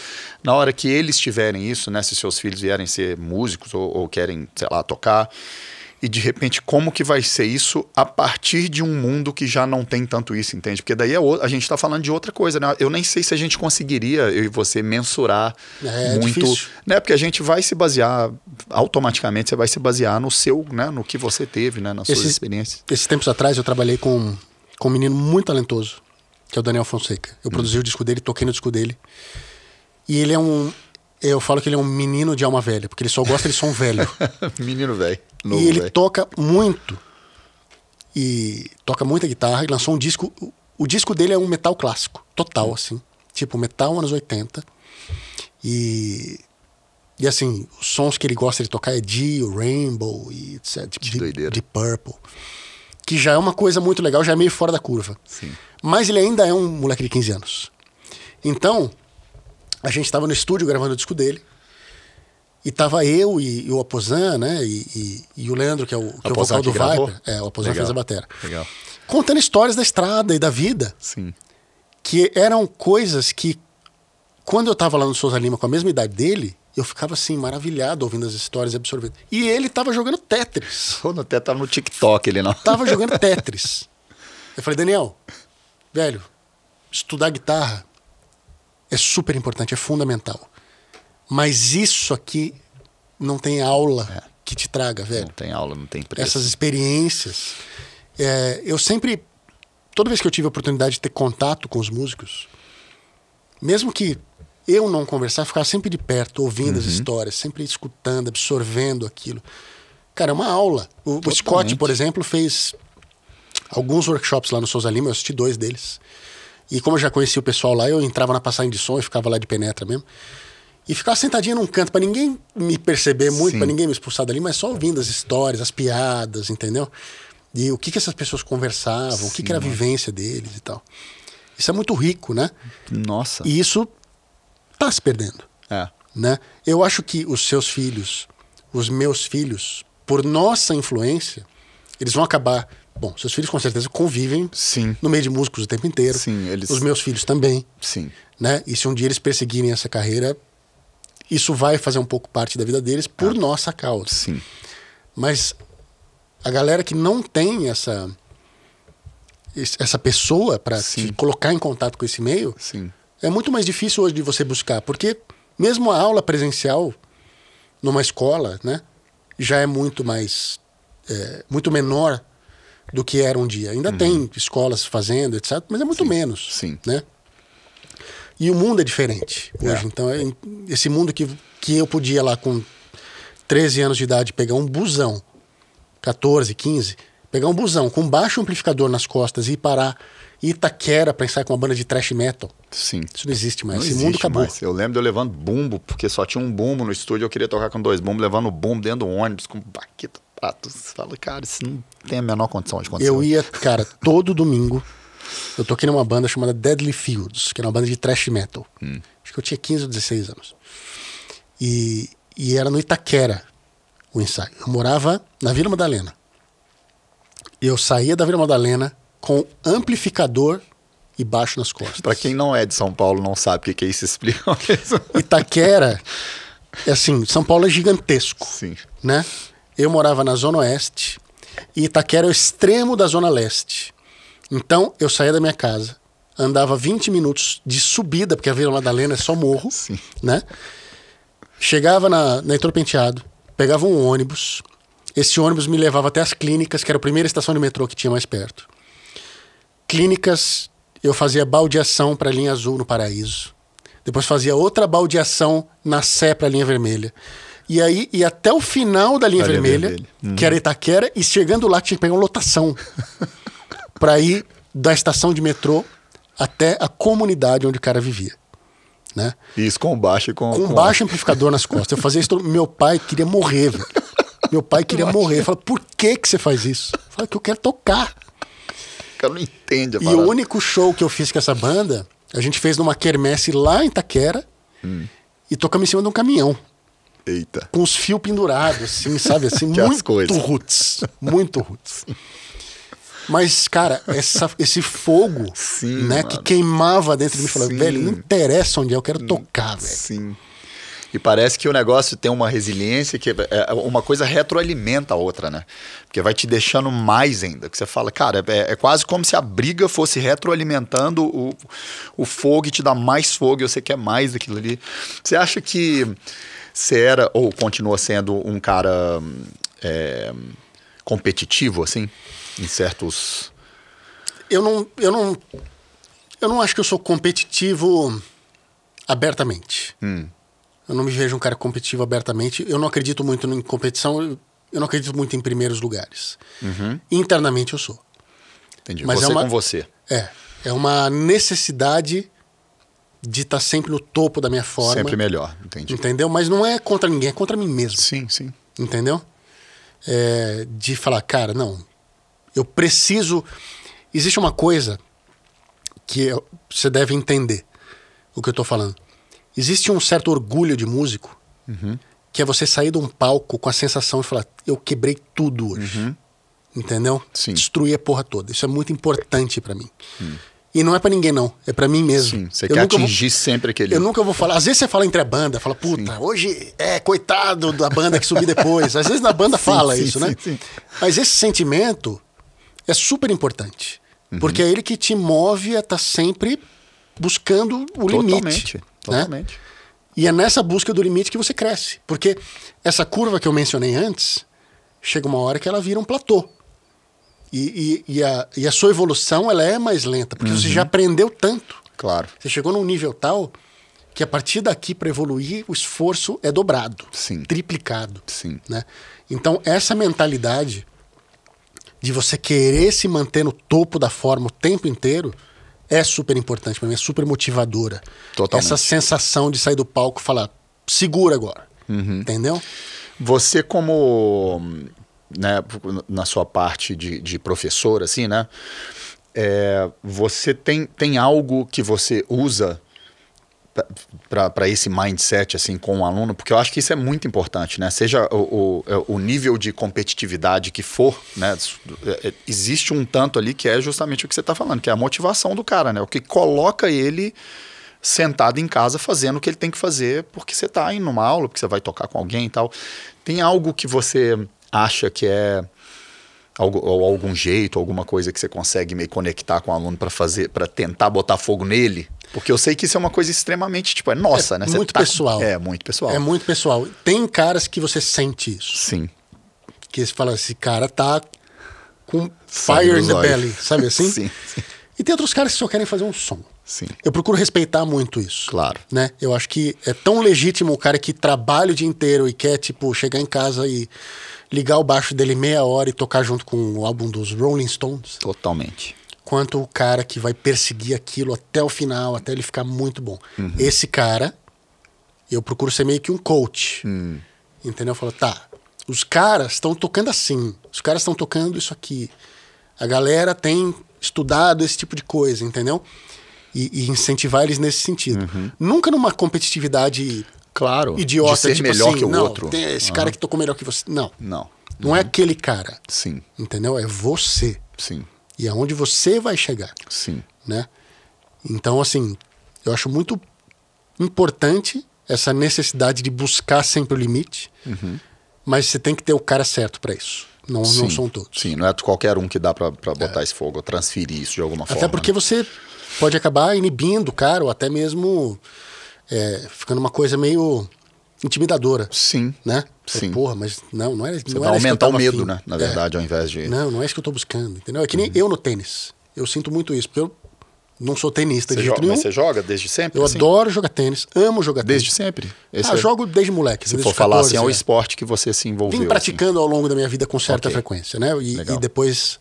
Na hora que eles tiverem isso, né, se seus filhos vierem ser músicos ou, ou querem, sei lá, tocar, e de repente como que vai ser isso a partir de um mundo que já não tem tanto isso, entende? Porque daí é a gente está falando de outra coisa, né? Eu nem sei se a gente conseguiria, eu e você, mensurar é, é muito, É né? Porque a gente vai se basear, automaticamente você vai se basear no seu, né? No que você teve, né? Nas esses, suas experiências. Esses tempos atrás eu trabalhei com, com um menino muito talentoso, que é o Daniel Fonseca. Eu hum. produzi o disco dele, toquei no disco dele. E ele é um... Eu falo que ele é um menino de alma velha, porque ele só gosta de som velho. menino velho. Novo, e ele véio. toca muito. E toca muita guitarra e lançou um disco. O disco dele é um metal clássico, total, assim. Tipo, metal anos 80. E. E assim, os sons que ele gosta de tocar é Dio, Rainbow e etc. Tipo de, Doideira. de Purple. Que já é uma coisa muito legal, já é meio fora da curva. Sim. Mas ele ainda é um moleque de 15 anos. Então, a gente estava no estúdio gravando o disco dele. E tava eu e, e o Aposan, né? E, e, e, o Leandro, que é o, que é vocal do Viper. É, o Aposan fez a batera. Legal. Contando histórias da estrada e da vida. Sim. Que eram coisas que, quando eu tava lá no Souza Lima com a mesma idade dele, eu ficava assim, maravilhado ouvindo as histórias e absorvendo. E ele tava jogando Tetris. Pô, no Tetris tava no TikTok ele não. Tava jogando Tetris. Eu falei, Daniel, velho, estudar guitarra é super importante, é fundamental. Mas isso aqui não tem aula é. que te traga, velho. Não tem aula, não tem preço. Essas experiências. É, eu sempre, toda vez que eu tive a oportunidade de ter contato com os músicos, mesmo que eu não conversar, ficava sempre de perto, ouvindo uhum. as histórias, sempre escutando, absorvendo aquilo. Cara, é uma aula. O, o Scott, por exemplo, fez alguns workshops lá no Souza Lima, eu assisti dois deles. E como eu já conhecia o pessoal lá, eu entrava na passagem de som e ficava lá de penetra mesmo. E ficar sentadinha num canto para ninguém me perceber muito, para ninguém me expulsar dali, mas só ouvindo as histórias, as piadas, entendeu? E o que, que essas pessoas conversavam, Sim. o que, que era a vivência deles e tal. Isso é muito rico, né? Nossa. E isso tá se perdendo. É. Né? Eu acho que os seus filhos, os meus filhos, por nossa influência, eles vão acabar. Bom, seus filhos com certeza convivem Sim. no meio de músicos o tempo inteiro. Sim, eles... Os meus filhos também. Sim. Né? E se um dia eles perseguirem essa carreira, isso vai fazer um pouco parte da vida deles por ah, nossa causa. Sim. Mas a galera que não tem essa essa pessoa para se colocar em contato com esse meio, sim. é muito mais difícil hoje de você buscar, porque mesmo a aula presencial numa escola, né, já é muito mais é, muito menor do que era um dia. Ainda uhum. tem escolas fazendo, etc, mas é muito sim. menos, sim. né? E o mundo é diferente hoje. É. Então, é, esse mundo que, que eu podia lá com 13 anos de idade pegar um busão, 14, 15, pegar um busão com baixo amplificador nas costas e ir parar Itaquera pra ensaiar com uma banda de trash metal. Sim. Isso não existe mais. Não Esse existe mundo acabou. Mais. Eu lembro de eu levando bumbo, porque só tinha um bumbo no estúdio, eu queria tocar com dois bumbos, levando bumbo dentro do ônibus, com baqueta, prato. Você fala, cara, isso não tem a menor condição de acontecer. Eu ia, cara, todo domingo eu toquei numa banda chamada Deadly Fields, que era é uma banda de thrash metal. Hum. Acho que eu tinha 15 ou 16 anos. E, e era no Itaquera o ensaio. Eu morava na Vila Madalena. Eu saía da Vila Madalena com amplificador e baixo nas costas. Para quem não é de São Paulo, não sabe o que, que é isso, explica Itaquera, é assim, São Paulo é gigantesco. Sim. Né? Eu morava na Zona Oeste e Itaquera é o extremo da Zona Leste. Então eu saía da minha casa, andava 20 minutos de subida, porque a Vila Madalena é só morro, Sim. né? Chegava na, na Penteado, pegava um ônibus. Esse ônibus me levava até as clínicas, que era a primeira estação de metrô que tinha mais perto. Clínicas, eu fazia baldeação para a linha azul no Paraíso. Depois fazia outra baldeação na Sé para a linha vermelha. E aí ia até o final da linha da vermelha, linha vermelha. que era Itaquera, e chegando lá tinha que pegar uma lotação. para ir da estação de metrô até a comunidade onde o cara vivia. Né? Isso com baixo e com. Com, com baixo amplificador nas costas. Eu fazia isso. Meu pai queria morrer, velho. Meu pai queria Imagina. morrer. Fala, por que, que você faz isso? Fala que eu quero tocar. O cara não entende a E parada. o único show que eu fiz com essa banda, a gente fez numa quermesse lá em Taquera hum. e tocamos em cima de um caminhão. Eita. Com os fios pendurados, assim, sabe? Assim, muito roots. Muito roots. Mas, cara, essa, esse fogo, Sim, né, que queimava dentro de mim, falando, velho, não interessa onde é, eu quero tocar, velho. Sim. E parece que o negócio tem uma resiliência que é, é, uma coisa retroalimenta a outra, né? Porque vai te deixando mais ainda. Que você fala, cara, é, é quase como se a briga fosse retroalimentando o, o fogo e te dá mais fogo e você quer mais daquilo ali. Você acha que você era ou continua sendo um cara é, competitivo, assim? em certos. Eu não, eu não, eu não acho que eu sou competitivo abertamente. Hum. Eu não me vejo um cara competitivo abertamente. Eu não acredito muito em competição. Eu não acredito muito em primeiros lugares. Uhum. Internamente eu sou. Entendi. Mas você é uma, com você. É. É uma necessidade de estar tá sempre no topo da minha forma. Sempre melhor, entendi. Entendeu? Mas não é contra ninguém, é contra mim mesmo. Sim, sim. Entendeu? É, de falar, cara, não, eu preciso. Existe uma coisa que você deve entender o que eu estou falando. Existe um certo orgulho de músico uhum. que é você sair de um palco com a sensação de falar: eu quebrei tudo hoje. Uhum. Entendeu? Sim. Destruir a porra toda. Isso é muito importante para mim. Hum. E não é para ninguém, não. É para mim mesmo. Sim, você eu quer atingir vou, sempre aquele. Eu nunca vou falar. Às vezes você fala entre a banda, fala, puta, sim. hoje é coitado da banda que subiu depois. Às vezes na banda sim, fala isso, né? Mas esse sentimento é super importante. Uhum. Porque é ele que te move a estar tá sempre buscando o totalmente, limite. Totalmente. Né? E é nessa busca do limite que você cresce. Porque essa curva que eu mencionei antes, chega uma hora que ela vira um platô. E, e, e, a, e a, sua evolução ela é mais lenta, porque uhum. você já uhum. aprendeu tanto. Claro. Você chegou num nível tal que a partir daqui para evoluir o esforço é dobrado, Sim. triplicado, Sim. né? Então essa mentalidade de você querer se manter no topo da forma o tempo inteiro, é super importante para mim, é super motivadora. Totalmente. Essa sensação de sair do palco e falar, segura agora. Uhum. Entendeu? Você, como. Né, na sua parte de, de professor, assim, né? É, você tem, tem algo que você usa para esse mindset assim com o aluno, porque eu acho que isso é muito importante, né? Seja o, o, o, nível de competitividade que for, né? É, é, existe um tanto ali que é justamente o que você está falando, que é a motivação do cara, né? O que coloca ele sentado em casa fazendo o que ele tem que fazer, porque você está indo numa aula, porque você vai tocar com alguém e tal. Tem algo que você acha que é ou algum jeito, alguma coisa que você consegue meio conectar com o aluno para fazer, para tentar botar fogo nele? Porque eu sei que isso é uma coisa extremamente, tipo, é, é nossa, é né? muito tá... pessoal. É, muito pessoal. É muito pessoal. Tem caras que você sente isso. Sim. Que você fala, esse cara tá com fire in the belly, sabe assim? sim, sim. E tem outros caras que só querem fazer um som. Sim. Eu procuro respeitar muito isso. Claro. Né? Eu acho que é tão legítimo o cara que trabalha o dia inteiro e quer, tipo, chegar em casa e ligar o baixo dele meia hora e tocar junto com o álbum dos Rolling Stones. Totalmente. Quanto o cara que vai perseguir aquilo até o final, até ele ficar muito bom. Uhum. Esse cara, eu procuro ser meio que um coach. Uhum. Entendeu? Eu falo, tá, os caras estão tocando assim, os caras estão tocando isso aqui. A galera tem estudado esse tipo de coisa, entendeu? E, e incentivar eles nesse sentido. Uhum. Nunca numa competitividade Claro. Idiota, de ser tipo melhor assim, que o não, outro. Tem esse uhum. cara que tocou melhor que você. Não. Não. Não uhum. é aquele cara. Sim. Entendeu? É você. Sim. E aonde é você vai chegar. Sim. Né? Então, assim, eu acho muito importante essa necessidade de buscar sempre o limite, uhum. mas você tem que ter o cara certo para isso. Não, não são todos. Sim, não é qualquer um que dá para é. botar é. esse fogo, transferir isso de alguma até forma. Até porque né? você pode acabar inibindo o cara, ou até mesmo é, ficando uma coisa meio intimidadora. Sim. Né? Sim. Porra, mas não, não é. Você não vai é aumentar o medo, afim. né? Na verdade, é. ao invés de. Não, não é isso que eu tô buscando, entendeu? É que nem uhum. eu no tênis. Eu sinto muito isso, porque eu não sou tenista você de jeito nenhum. Mas você joga desde sempre? Eu assim? adoro jogar tênis, amo jogar desde tênis. Desde sempre? Ah, Esse ah, é... jogo desde moleque. Se desde for 14, falar assim, é o é. esporte que você se envolveu. Vim assim. praticando assim. ao longo da minha vida com certa okay. frequência, né? E, e, depois,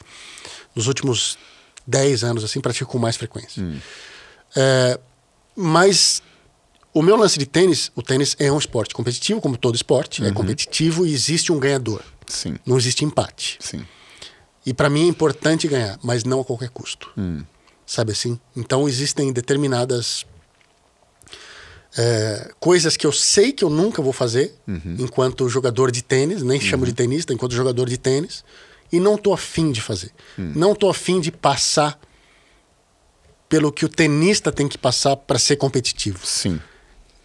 nos últimos 10 anos, assim, pratico com mais frequência. Hum. É, mas o meu lance de tênis, o tênis é um esporte competitivo, como todo esporte, é uhum. é competitivo e existe um ganhador. Sim. Não existe empate. Sim. E para mim é importante ganhar, mas não a qualquer custo. Hum. Sabe assim? Então existem determinadas é, coisas que eu sei que eu nunca vou fazer uhum. enquanto jogador de tênis, nem uhum. chamo de uhum. tenista, enquanto jogador de tênis, e não tô afim de fazer. Uhum. Não tô afim de passar pelo que o tenista tem que passar para ser competitivo. Sim.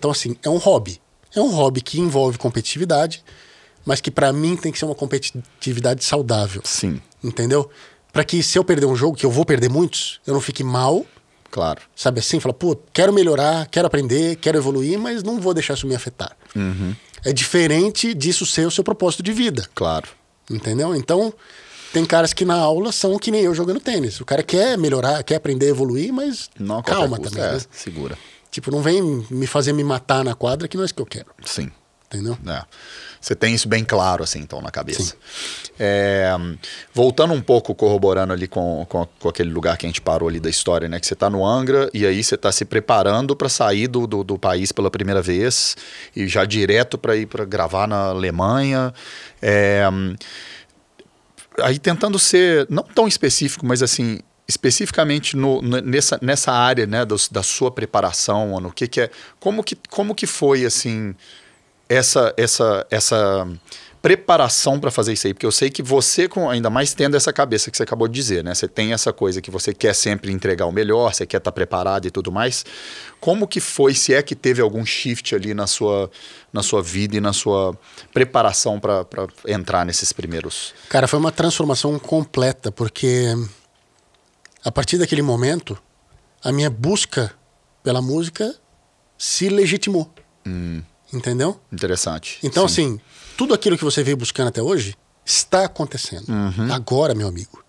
Então, assim, é um hobby. É um hobby que envolve competitividade, mas que para mim tem que ser uma competitividade saudável. Sim. Entendeu? Para que se eu perder um jogo, que eu vou perder muitos, eu não fique mal. Claro. Sabe assim? Fala, pô, quero melhorar, quero aprender, quero evoluir, mas não vou deixar isso me afetar. Uhum. É diferente disso ser o seu propósito de vida. Claro. Entendeu? Então, tem caras que na aula são que nem eu jogando tênis. O cara quer melhorar, quer aprender, evoluir, mas não, calma também. É, né? Segura. Tipo, não vem me fazer me matar na quadra, que não é isso que eu quero. Sim. Entendeu? É. Você tem isso bem claro, assim, então, na cabeça. É, voltando um pouco, corroborando ali com, com, com, aquele lugar que a gente parou ali da história, né? Que você está no Angra e aí você está se preparando para sair do, do, do, país pela primeira vez e já direto para ir para gravar na Alemanha. É, aí tentando ser, não tão específico, mas assim, especificamente no, nessa, nessa área né, da sua preparação, ou no que, que é. Como que, como que foi assim essa, essa, essa preparação para fazer isso aí? Porque eu sei que você, com, ainda mais tendo essa cabeça que você acabou de dizer, né? Você tem essa coisa que você quer sempre entregar o melhor, você quer estar tá preparado e tudo mais. Como que foi, se é que teve algum shift ali na sua, na sua vida e na sua preparação para entrar nesses primeiros? Cara, foi uma transformação completa, porque a partir daquele momento, a minha busca pela música se legitimou. Hum. Entendeu? Interessante. Então, Sim. assim, tudo aquilo que você veio buscando até hoje está acontecendo. Uhum. Agora, meu amigo,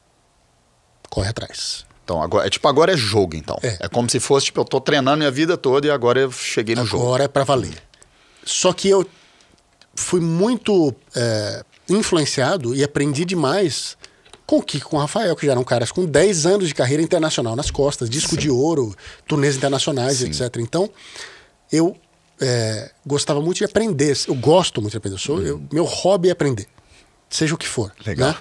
corre atrás. Então, agora, é tipo, agora é jogo, então. É. é como se fosse, tipo, eu tô treinando minha vida toda e agora eu cheguei no agora jogo. Agora é pra valer. Só que eu fui muito é, influenciado e aprendi demais com o Kiko, com o Rafael, que já eram caras com 10 anos de carreira internacional nas costas, disco Sim. de ouro, turnês internacionais, Sim. etc. Então, eu é, gostava muito de aprender. Eu gosto muito de aprender. Eu sou, hum. eu, uhum. meu hobby é aprender, seja o que for. Né? Legal. Né?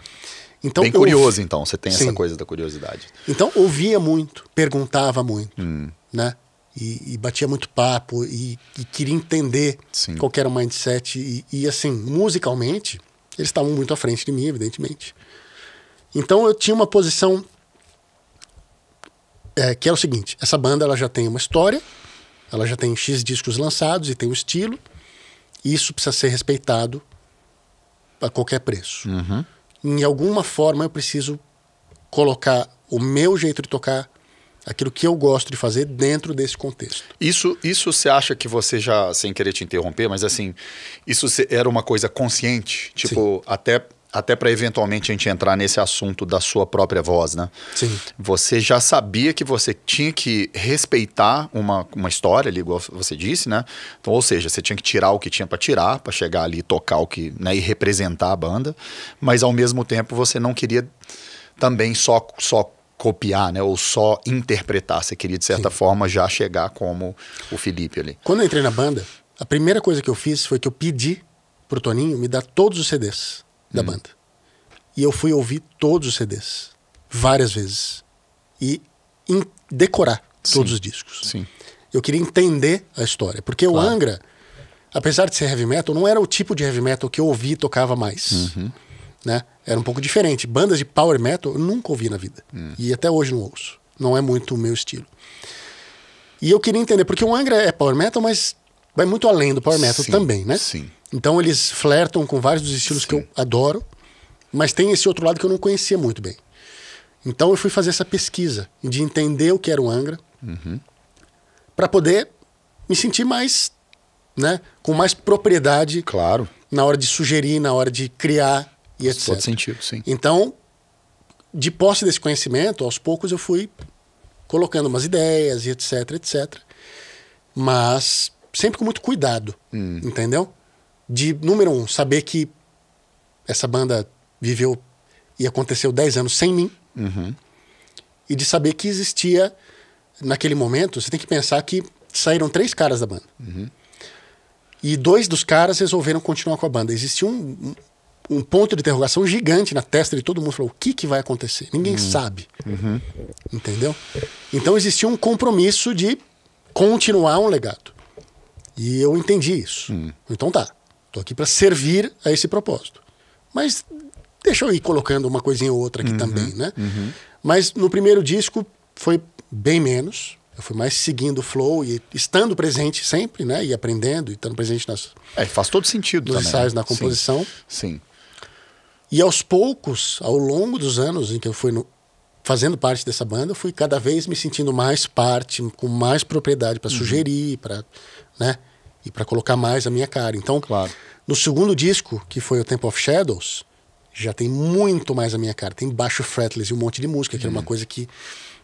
Então, Bem eu, curioso, então. Você tem sim. essa coisa da curiosidade. Então, ouvia muito, perguntava muito, hum. né? E, e, batia muito papo e, e queria entender sim. qual era o mindset. E, e, assim, musicalmente, eles estavam muito à frente de mim, evidentemente. Então eu tinha uma posição é, que é o seguinte: essa banda ela já tem uma história, ela já tem X discos lançados e tem um estilo, e isso precisa ser respeitado a qualquer preço. Uhum. Em alguma forma eu preciso colocar o meu jeito de tocar, aquilo que eu gosto de fazer dentro desse contexto. Isso, isso você acha que você já, sem querer te interromper, mas assim, isso era uma coisa consciente? Tipo, Sim. até até para eventualmente a gente entrar nesse assunto da sua própria voz, né? Sim. Você já sabia que você tinha que respeitar uma, uma história ali, igual você disse, né? Então, ou seja, você tinha que tirar o que tinha para tirar, para chegar ali e tocar o que, né, e representar a banda, mas ao mesmo tempo você não queria também só só copiar, né? Ou só interpretar. Você queria, de certa Sim. forma, já chegar como o Felipe ali. Quando eu entrei na banda, a primeira coisa que eu fiz foi que eu pedi pro Toninho me dar todos os CDs da hum. banda. E eu fui ouvir todos os CDs, várias vezes. E decorar Sim. todos os discos. Sim. Eu queria entender a história. Porque claro. o Angra, apesar de ser heavy metal, não era o tipo de heavy metal que eu ouvi e tocava mais. Uhum. Né? Era um pouco diferente. Bandas de power metal eu nunca ouvi na vida. Uhum. E até hoje não ouço. Não é muito o meu estilo. E eu queria entender, porque o Angra é power metal, mas vai muito além do power metal sim, também, né? Sim. Então eles flertam com vários dos estilos Sim. que eu adoro, mas tem esse outro lado que eu não conhecia muito bem. Então eu fui fazer essa pesquisa de entender o que era o Angra uhum. para poder me sentir mais, né, com mais propriedade. Claro. Na hora de sugerir, na hora de criar e etc. Todo sentido, sim. Então, de posse desse conhecimento, aos poucos eu fui colocando umas ideias e etc, etc. Mas sempre com muito cuidado, hum. entendeu? de, número um, saber que essa banda viveu e aconteceu 10 anos sem mim. Uhum. E de saber que existia, naquele momento, você tem que pensar que saíram três caras da banda. Uhum. E dois dos caras resolveram continuar com a banda. Existia um, um ponto de interrogação gigante na testa de todo mundo. Falou, o que, que vai acontecer? Ninguém uhum. sabe. Uhum. Entendeu? Então existia um compromisso de continuar um legado. E eu entendi isso. Hum. Então tá. Estou aqui para servir a esse propósito. Mas deixa eu ir colocando uma coisinha ou outra aqui uhum, também, né? Uhum. Mas no primeiro disco foi bem menos. Eu fui mais seguindo o flow e estando presente sempre, né? E aprendendo e estando presente nas. É, faz todo sentido. Nos também. Né? ensaios, na composição. Sim. Sim. E aos poucos, ao longo dos anos em que eu fui no, fazendo parte dessa banda, eu fui cada vez me sentindo mais parte, com mais propriedade para uhum. sugerir, para, né? e para colocar mais a minha cara. Então, claro. no segundo disco, que foi o Temple of Shadows, já tem muito mais a minha cara. Tem baixo fretless e um monte de música, que hum. era uma uhum. coisa que,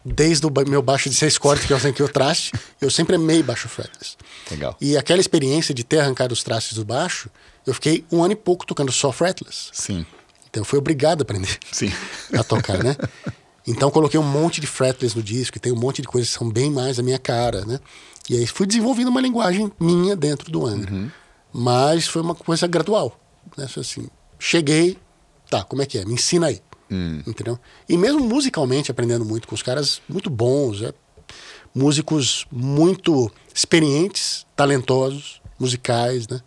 desde o meu baixo de seis cordas, que eu é sempre o traste, eu sempre amei baixo fretless. Legal. E aquela experiência de ter arrancado os trastes do baixo, eu fiquei um ano e pouco tocando só fretless. Sim. Então eu fui obrigado a aprender Sim. a tocar, né? Então coloquei um monte de fretless no disco, e tem um monte de coisas que são bem mais a minha cara, né? E aí fui desenvolvendo uma linguagem minha dentro do Angra. Uhum. Mas foi uma coisa gradual. Né? Foi assim, cheguei, tá, como é que é? Me ensina aí. Uhum. Entendeu? E mesmo musicalmente, aprendendo muito com os caras muito bons, é, músicos muito experientes, talentosos, musicais, né?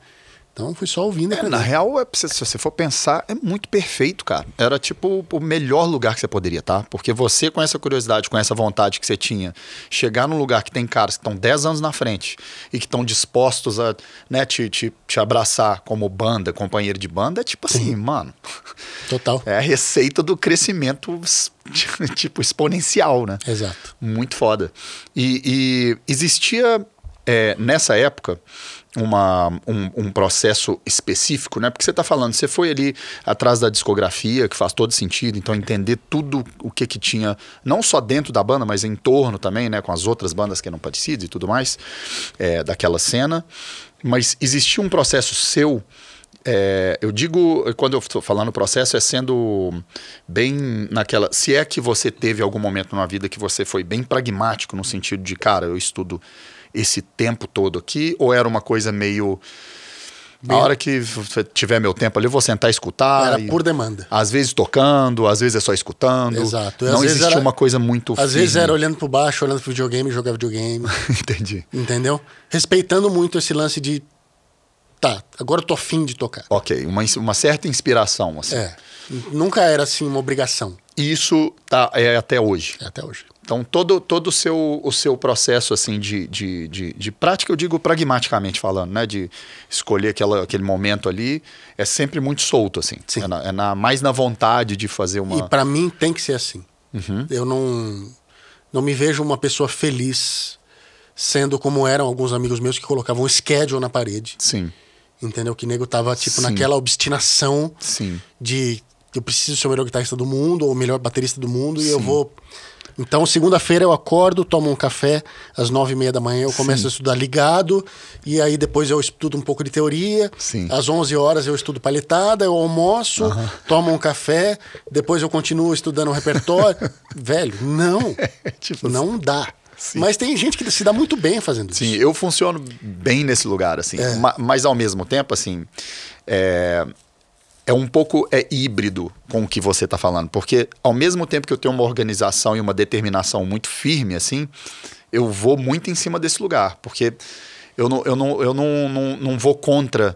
Então fui só ouvindo. É, na real, é, se você for pensar, é muito perfeito, cara. Era tipo o melhor lugar que você poderia estar. Tá? Porque você, com essa curiosidade, com essa vontade que você tinha, chegar num lugar que tem caras que estão 10 anos na frente e que estão dispostos a né, te, te, te, abraçar como banda, companheiro de banda, é tipo assim, mano. Total. É a receita do crescimento tipo exponencial, né? Exato. Muito foda. E, e existia é, nessa época uma, um, um, processo específico, né? Porque você está falando, você foi ali atrás da discografia, que faz todo sentido, então entender tudo o que que tinha, não só dentro da banda, mas em torno também, né? Com as outras bandas que eram parecidas e tudo mais, é, daquela cena. Mas existia um processo seu, é, eu digo, quando eu estou falando processo, é sendo bem naquela. Se é que você teve algum momento na vida que você foi bem pragmático, no sentido de, cara, eu estudo esse tempo todo aqui? Ou era uma coisa meio. na hora que tiver meu tempo ali, eu vou sentar e escutar. Era e, por demanda. Às vezes tocando, às vezes é só escutando. Exato. Não existia era, uma coisa muito. Às firme. vezes era olhando para baixo, olhando para videogame, jogava videogame. Entendi. Entendeu? Respeitando muito esse lance de. Tá, agora eu tô afim de tocar. Ok, uma, uma certa inspiração, assim. É. Nunca era assim uma obrigação. Isso tá, é até hoje. É até hoje. Então, todo, todo o, seu, o seu processo assim de, de, de, de prática, eu digo pragmaticamente falando, né? De escolher aquela, aquele momento ali, é sempre muito solto, assim. É, na, é na, mais na vontade de fazer uma... E para mim tem que ser assim. Uhum. Eu não, não me vejo uma pessoa feliz sendo como eram alguns amigos meus que colocavam um schedule na parede. Sim. Entendeu? Que nego tava, tipo, Sim. naquela obstinação Sim. de eu preciso ser o melhor guitarrista do mundo ou o melhor baterista do mundo Sim. e eu vou então, segunda-feira eu acordo, tomo um café, às nove e meia da manhã eu começo Sim. a estudar ligado, e aí depois eu estudo um pouco de teoria. Sim. Às onze horas eu estudo paletada, eu almoço, tomo um café, depois eu continuo estudando o repertório. Velho, não. tipo não assim. dá. Sim. Mas tem gente que se dá muito bem fazendo Sim, isso. Sim, eu funciono bem nesse lugar, assim. É. Mas, ao mesmo tempo, assim. É é um pouco é híbrido com o que você está falando, porque ao mesmo tempo que eu tenho uma organização e uma determinação muito firme, assim, eu vou muito em cima desse lugar, porque eu não, eu não, eu não, não, não vou contra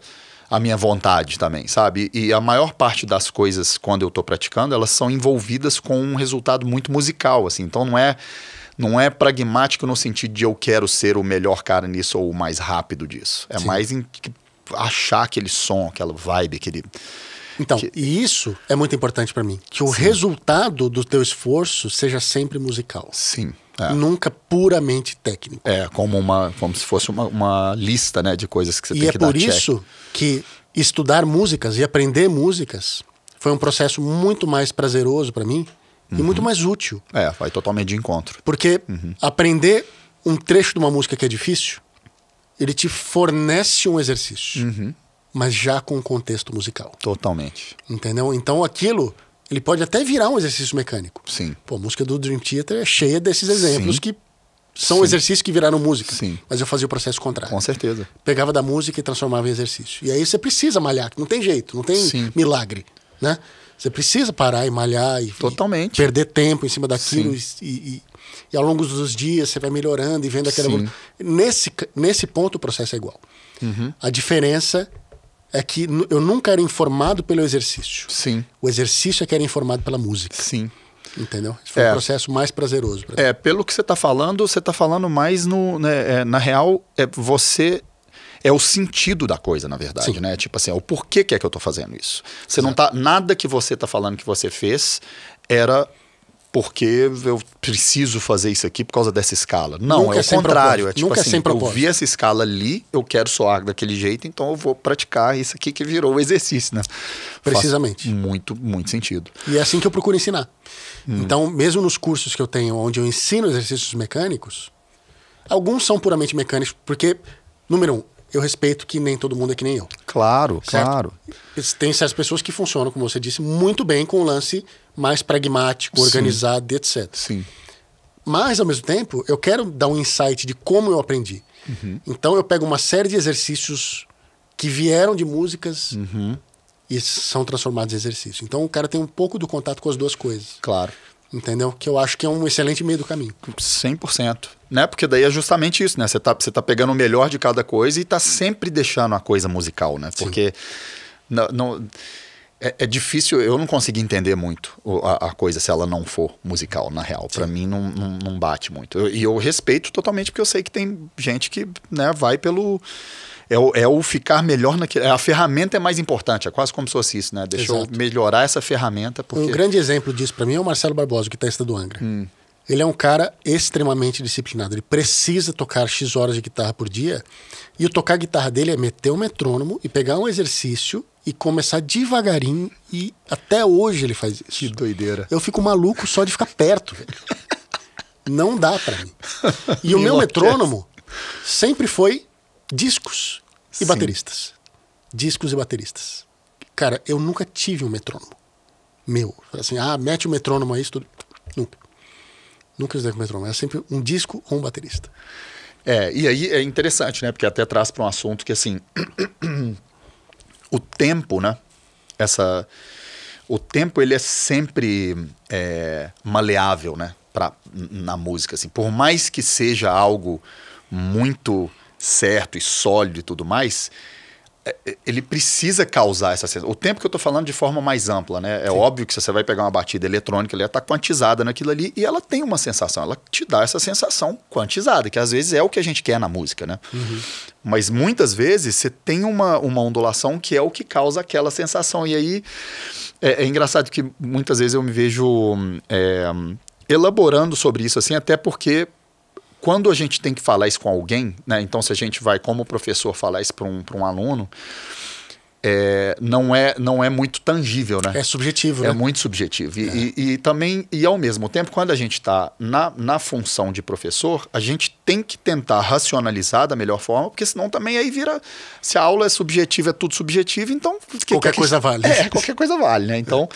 a minha vontade também, sabe? E a maior parte das coisas, quando eu estou praticando, elas são envolvidas com um resultado muito musical, assim. Então não é não é pragmático no sentido de eu quero ser o melhor cara nisso ou o mais rápido disso. É Sim. mais em achar aquele som, aquela vibe, aquele então, que... e isso é muito importante para mim. Que o Sim. resultado do teu esforço seja sempre musical. Sim. É. Nunca puramente técnico. É, como, uma, como se fosse uma, uma lista né, de coisas que você e tem é que dar E é por isso que estudar músicas e aprender músicas foi um processo muito mais prazeroso para mim uhum. e muito uhum. mais útil. É, vai totalmente de encontro. Porque uhum. aprender um trecho de uma música que é difícil, ele te fornece um exercício. Uhum mas já com o contexto musical. Totalmente. Entendeu? Então aquilo ele pode até virar um exercício mecânico. Sim. Pô, a música do Dream Theater é cheia desses exemplos Sim. que são Sim. exercícios que viraram música. Sim. Mas eu fazia o processo contrário. Com certeza. Pegava da música e transformava em exercício. E aí você precisa malhar, não tem jeito, não tem Sim. milagre, né? Você precisa parar e malhar e, Totalmente. perder tempo em cima daquilo e, e, e, ao longo dos dias você vai melhorando e vendo aquela. Nesse, nesse ponto o processo é igual. Uhum. A diferença é que eu nunca era informado pelo exercício. Sim. O exercício é que era informado pela música. Sim. Entendeu? foi é. um processo mais prazeroso. Pra é, pelo que você está falando, você está falando mais no. Né, é, na real, é você é o sentido da coisa, na verdade, Sim. né? Tipo assim, é o porquê que é que eu tô fazendo isso. Você Exato. não tá nada que você tá falando que você fez era porque eu preciso fazer isso aqui por causa dessa escala. Não, nunca é o contrário. É tipo nunca assim, é sem eu vi essa escala ali, eu quero soar daquele jeito, então eu vou praticar isso aqui que virou o exercício, né? Precisamente. Faz muito, muito sentido. E é assim que eu procuro ensinar. Hum. Então, mesmo nos cursos que eu tenho onde eu ensino exercícios mecânicos, alguns são puramente mecânicos, porque, número um, eu respeito que nem todo mundo é que nem eu. Claro, certo? claro. Tem certas pessoas que funcionam, como você disse, muito bem com o lance mais pragmático, organizado, Sim. etc. Sim. Mas, ao mesmo tempo, eu quero dar um insight de como eu aprendi. Uhum. Então, eu pego uma série de exercícios que vieram de músicas uhum. e são transformados em exercício. Então, o cara tem um pouco do contato com as duas coisas. Claro. Entendeu? Que eu acho que é um excelente meio do caminho. 100%. Né? Porque daí é justamente isso, né? Você tá, você tá pegando o melhor de cada coisa e tá sempre deixando a coisa musical, né? Porque... Sim. não... não é, é, difícil, eu não consigo entender muito a, a, coisa se ela não for musical, na real. para mim não, não, não, bate muito. Eu, e eu respeito totalmente, porque eu sei que tem gente que né, vai pelo. É o, é o ficar melhor naquilo. A ferramenta é mais importante, é quase como se fosse isso, né? Deixa Exato. eu melhorar essa ferramenta. Porque... Um grande exemplo disso para mim é o Marcelo Barbosa, que tá está do Angra. Hum. Ele é um cara extremamente disciplinado. Ele precisa tocar X horas de guitarra por dia. E o tocar guitarra dele é meter um metrônomo e pegar um exercício e começar devagarinho. E até hoje ele faz isso. Que doideira. Eu fico maluco só de ficar perto, velho. Não dá para mim. E o meu metrônomo sempre foi discos e Sim. bateristas. Discos e bateristas. Cara, eu nunca tive um metrônomo. Meu. Assim, ah, mete o metrônomo aí, isso tudo. Nunca. Nunca usei com metrônomo. É sempre um disco ou um baterista. É, e aí é interessante, né? Porque até traz para um assunto que, assim, o tempo, né? Essa, o tempo ele é sempre é, maleável, né? Pra, na música, assim. Por mais que seja algo muito certo e sólido e tudo mais, é, é, ele precisa causar essa sensação. O tempo que eu estou falando de forma mais ampla, né? É Sim. óbvio que se você vai pegar uma batida eletrônica, ela está quantizada naquilo ali e ela tem uma sensação. Ela te dá essa sensação quantizada, que às vezes é o que a gente quer na música, né? Uhum. Mas muitas vezes você tem uma, uma ondulação que é o que causa aquela sensação. E aí é, é engraçado que muitas vezes eu me vejo hum, é, elaborando sobre isso, assim, até porque quando a gente tem que falar isso com alguém, né? Então, se a gente vai como professor falar isso para um, um aluno, é, não, é, não é muito tangível, né? É subjetivo, é né? É muito subjetivo. E, é. e, e também, e ao mesmo tempo, quando a gente está na, na função de professor, a gente tem que tentar racionalizar da melhor forma, porque senão também aí vira. Se a aula é subjetiva, é tudo subjetivo, então. Que, qualquer que, coisa vale. É, qualquer coisa vale, né? Então,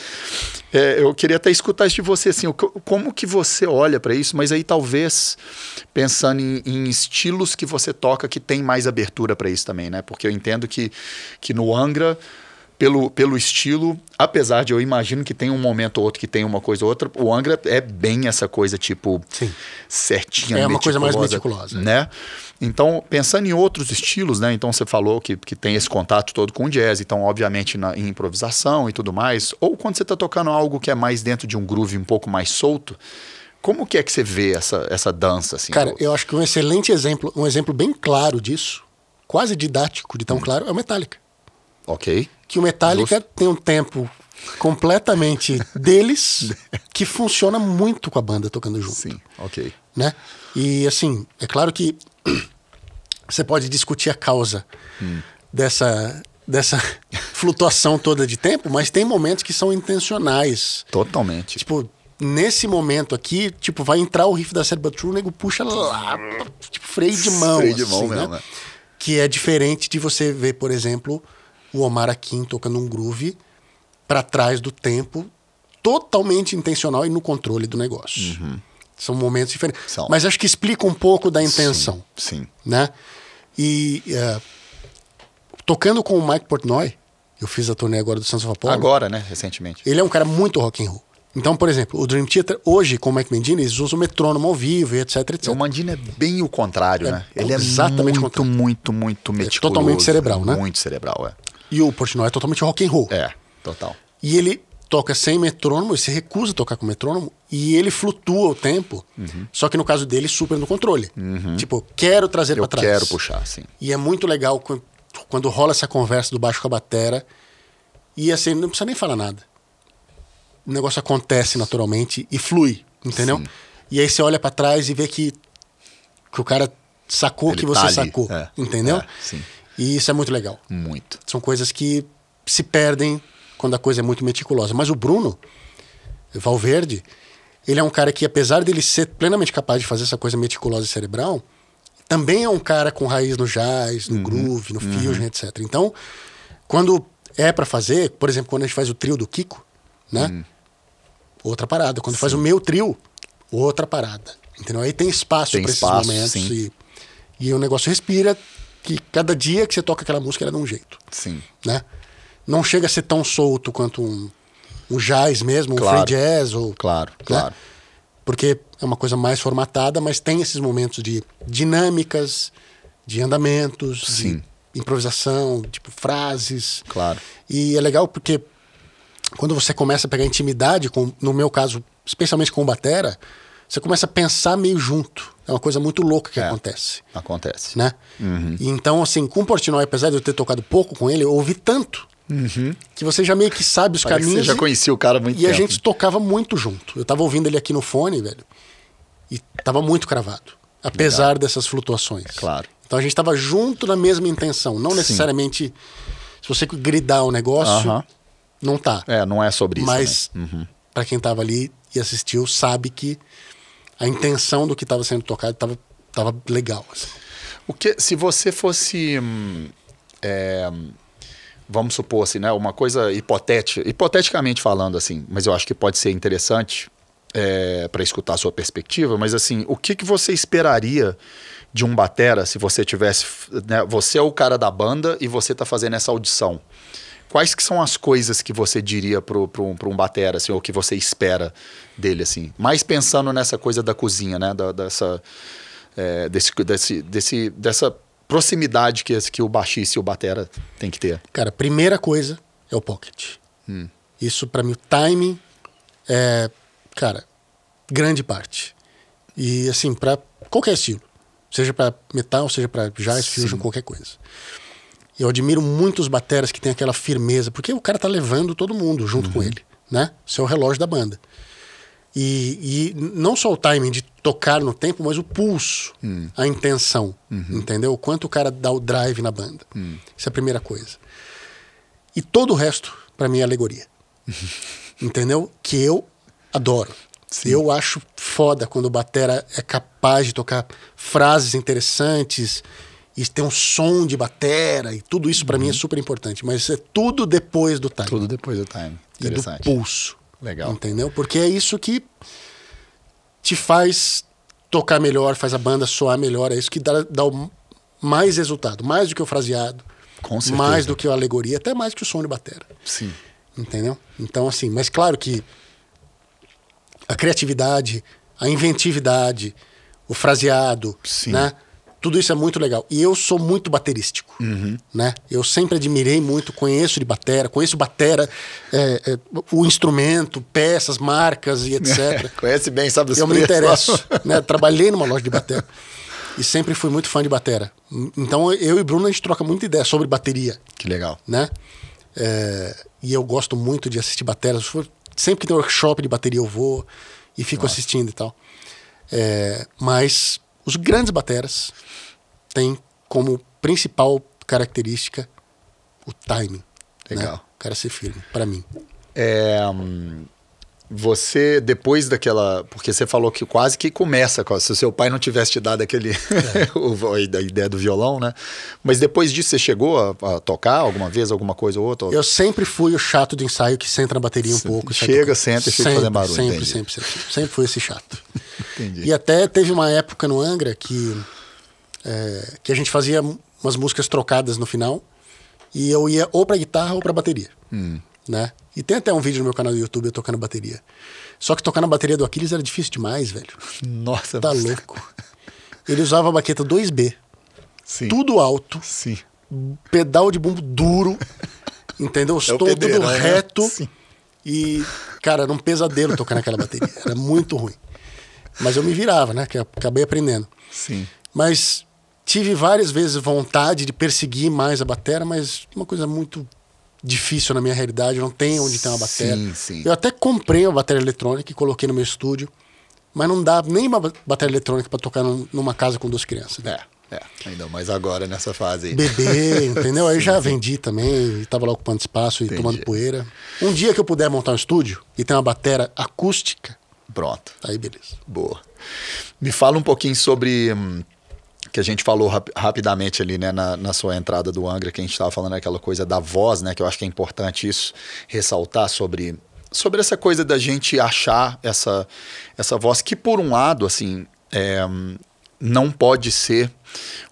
é, eu queria até escutar isso de você, assim, como que você olha para isso, mas aí talvez pensando em, em, estilos que você toca que tem mais abertura para isso também, né? Porque eu entendo que, que no Angra regra, pelo, pelo estilo, apesar de eu imagino que tem um momento ou outro que tem uma coisa ou outra, o Angra é bem essa coisa, tipo, Sim. certinha, É uma coisa mais meticulosa. É. Né? Então, pensando em outros estilos, né? Então, você falou que, que tem esse contato todo com o jazz, então, obviamente, na, em improvisação e tudo mais, ou quando você está tocando algo que é mais dentro de um groove um pouco mais solto, como que é que você vê essa, essa dança? Assim, Cara, eu acho que um excelente exemplo, um exemplo bem claro disso, quase didático de tão hum. claro, é o Metallica. Ok. Que o Metallica tem um tempo completamente deles que funciona muito com a banda tocando junto. Sim, ok. Né? E assim, é claro que você pode discutir a causa hum. dessa, dessa flutuação toda de tempo, mas tem momentos que são intencionais. Totalmente. Tipo, nesse momento aqui, tipo, vai entrar o riff da Serba True, o nego puxa lá, tipo, freio de mão. Freio de mão assim, né? mesmo, né? né? Que é diferente de você ver, por exemplo o Omar Akin tocando um groove para trás do tempo, totalmente intencional e no controle do negócio. Uhum. São momentos diferentes. São. Mas acho que explica um pouco da intenção. Sim. sim. Né? E uh, tocando com o Mike Portnoy, eu fiz a turnê agora do Sons of Apollo. Agora, né? Recentemente. Ele é um cara muito rock and roll. Então, por exemplo, o Dream Theater, hoje, com o Mike Mandina, eles usam o metrônomo ao vivo e etc, etc. O Mandina é bem o contrário, é, né? Ele é exatamente muito, muito, muito meticuloso. É totalmente cerebral, né? Muito cerebral, é. E o Portnoy é totalmente rock and roll. É, total. E ele toca sem metrônomo, ele se recusa a tocar com metrônomo e ele flutua o tempo. Uhum. Só que no caso dele, super no controle. Uhum. Tipo, quero trazer para trás. Quero puxar, sim. E é muito legal quando, quando rola essa conversa do baixo com a batera. E assim, não precisa nem falar nada. O negócio acontece naturalmente e flui, entendeu? Sim. E aí você olha para trás e vê que, que o cara sacou o que você tá sacou, é. entendeu? É, sim. E isso é muito legal. Muito. São coisas que se perdem quando a coisa é muito meticulosa. Mas o Bruno Valverde, ele é um cara que, apesar dele ser plenamente capaz de fazer essa coisa meticulosa e cerebral, também é um cara com raiz no jazz, no uhum. groove, no uhum. fusion, etc. Então, quando é para fazer, por exemplo, quando a gente faz o trio do Kiko, né? Uhum. Outra parada. Quando sim. faz o meu trio, outra parada. Entendeu? Aí tem espaço para esses momentos. Sim. E, e o negócio respira, que cada dia que você toca aquela música ela é de um jeito. Sim. Né? Não chega a ser tão solto quanto um, um jazz mesmo, claro. um free jazz. Ou, claro, né? claro. Porque é uma coisa mais formatada, mas tem esses momentos de dinâmicas, de andamentos, Sim. de improvisação, tipo frases. Claro. E é legal porque quando você começa a pegar intimidade, com, no meu caso, especialmente com o Batera, você começa a pensar meio junto. É uma coisa muito louca que é, acontece. Acontece. Né? Uhum. Então, assim, com o Portnoy, apesar de eu ter tocado pouco com ele, eu ouvi tanto Uhum. Que você já meio que sabe os Parece caminhos. Você já conhecia o cara muito E tempo. a gente tocava muito junto. Eu tava ouvindo ele aqui no fone, velho. E tava muito cravado. Apesar Legal. dessas flutuações. É claro. Então a gente tava junto na mesma intenção. Não necessariamente. Sim. Se você gridar o negócio, uh -huh. não tá. É, não é sobre isso. Mas, né? Uhum. para quem tava ali e assistiu, sabe que a intenção do que estava sendo tocado estava tava legal. Assim. O que, se você fosse. Hum, é, vamos supor assim, né? Uma coisa hipotética, hipoteticamente falando assim, mas eu acho que pode ser interessante é, para escutar a sua perspectiva. Mas assim, o que, que você esperaria de um batera se você tivesse, né, Você é o cara da banda e você está fazendo essa audição quais que são as coisas que você diria para um batera, assim, ou que você espera dele, assim? Mais pensando nessa coisa da cozinha, né? Da, dessa, é, desse, desse, desse, dessa proximidade que, que o baixista e o batera tem que ter. Cara, primeira coisa é o pocket. Hum. Isso, para mim, o timing é, cara, grande parte. E, assim, para qualquer estilo. Seja para metal, seja para jazz, Sim. fusion, qualquer coisa. Eu admiro muito os bateras que tem aquela firmeza, porque o cara tá levando todo mundo junto uhum. com ele, né? Isso é o relógio da banda. E, e, não só o timing de tocar no tempo, mas o pulso, hum. a intenção, uhum. entendeu? O quanto o cara dá o drive na banda. Hum. Isso é a primeira coisa. E todo o resto, para mim, é alegoria. entendeu? Que eu adoro. Sim. Eu acho foda quando o batera é capaz de tocar frases interessantes, e tem um som de batera e tudo isso para uhum. mim é uhum. super importante, mas é tudo depois do time. Tudo depois do time. E do pulso. Legal. Entendeu? Porque é isso que te faz tocar melhor, faz a banda soar melhor, é isso que dá, dá mais resultado, mais do que o fraseado, mais do que a alegoria, até mais do que o som de batera. Sim. Entendeu? Então assim, mas claro que a criatividade, a inventividade, o fraseado, Sim. né? Tudo isso é muito legal. E eu sou muito baterístico, uhum. né? Eu sempre admirei muito, conheço de batera, conheço batera, é, é, o instrumento, peças, marcas e etc. Conhece bem, sabe dos Eu preços. me interesso, né? Trabalhei numa loja de batera e sempre fui muito fã de batera. Então eu e Bruno a gente troca muita ideia sobre bateria. Que legal. Né? É, e eu gosto muito de assistir bateras. Sempre que tem workshop de bateria eu vou e fico Nossa. assistindo e tal. É, mas os grandes bateras têm como principal característica o timing. Né? Legal. Né? O cara ser firme, para mim. É, você, depois daquela. Porque você falou que quase que começa, se o seu pai não tivesse te dado aquele. É. a ideia do violão, né? Mas depois disso, você chegou a, a, tocar alguma vez, alguma coisa ou outra? Eu sempre fui o chato do ensaio que senta na bateria um pouco. Chega, senta e fica fazendo barulho. Sempre, sempre, sempre, sempre. fui esse chato. Entendi. E até teve uma época no Angra que. É, que a gente fazia umas músicas trocadas no final. E eu ia ou pra guitarra ou pra bateria. Hum né? E tem até um vídeo no meu canal do YouTube eu tocando bateria. Só que tocar na bateria do Aquiles era difícil demais, velho. Nossa, Tá você... É louco. Ele usava a baqueta 2B. Sim. Tudo alto. Sim. Pedal de bumbo duro. entendeu? É Estou tudo né? reto. Né? E, cara, era um pesadelo tocar naquela bateria. Era muito ruim. Mas eu me virava, né? Que acabei aprendendo. Sim. Mas tive várias vezes vontade de perseguir mais a bateria, mas uma coisa muito difícil na minha realidade, não tem onde ter uma bateria. Sim, sim. Eu até comprei uma bateria eletrônica e coloquei no meu estúdio, mas não dá nem uma bateria eletrônica para tocar numa casa com duas crianças. É. É, ainda mais agora nessa fase aí. Bebê, entendeu? Aí sim, já vendi também, estava lá ocupando espaço e Entendi. tomando poeira. Um dia que eu puder montar um estúdio e ter uma bateria acústica. Pronto. Aí beleza. Boa. Me fala um pouquinho sobre. Hum, que a gente falou rap rapidamente ali, né, na, na, sua entrada do Angra, que a gente estava falando aquela coisa da voz, né, que eu acho que é importante isso ressaltar sobre sobre essa coisa da gente achar essa essa voz que por um lado, assim, é, não pode ser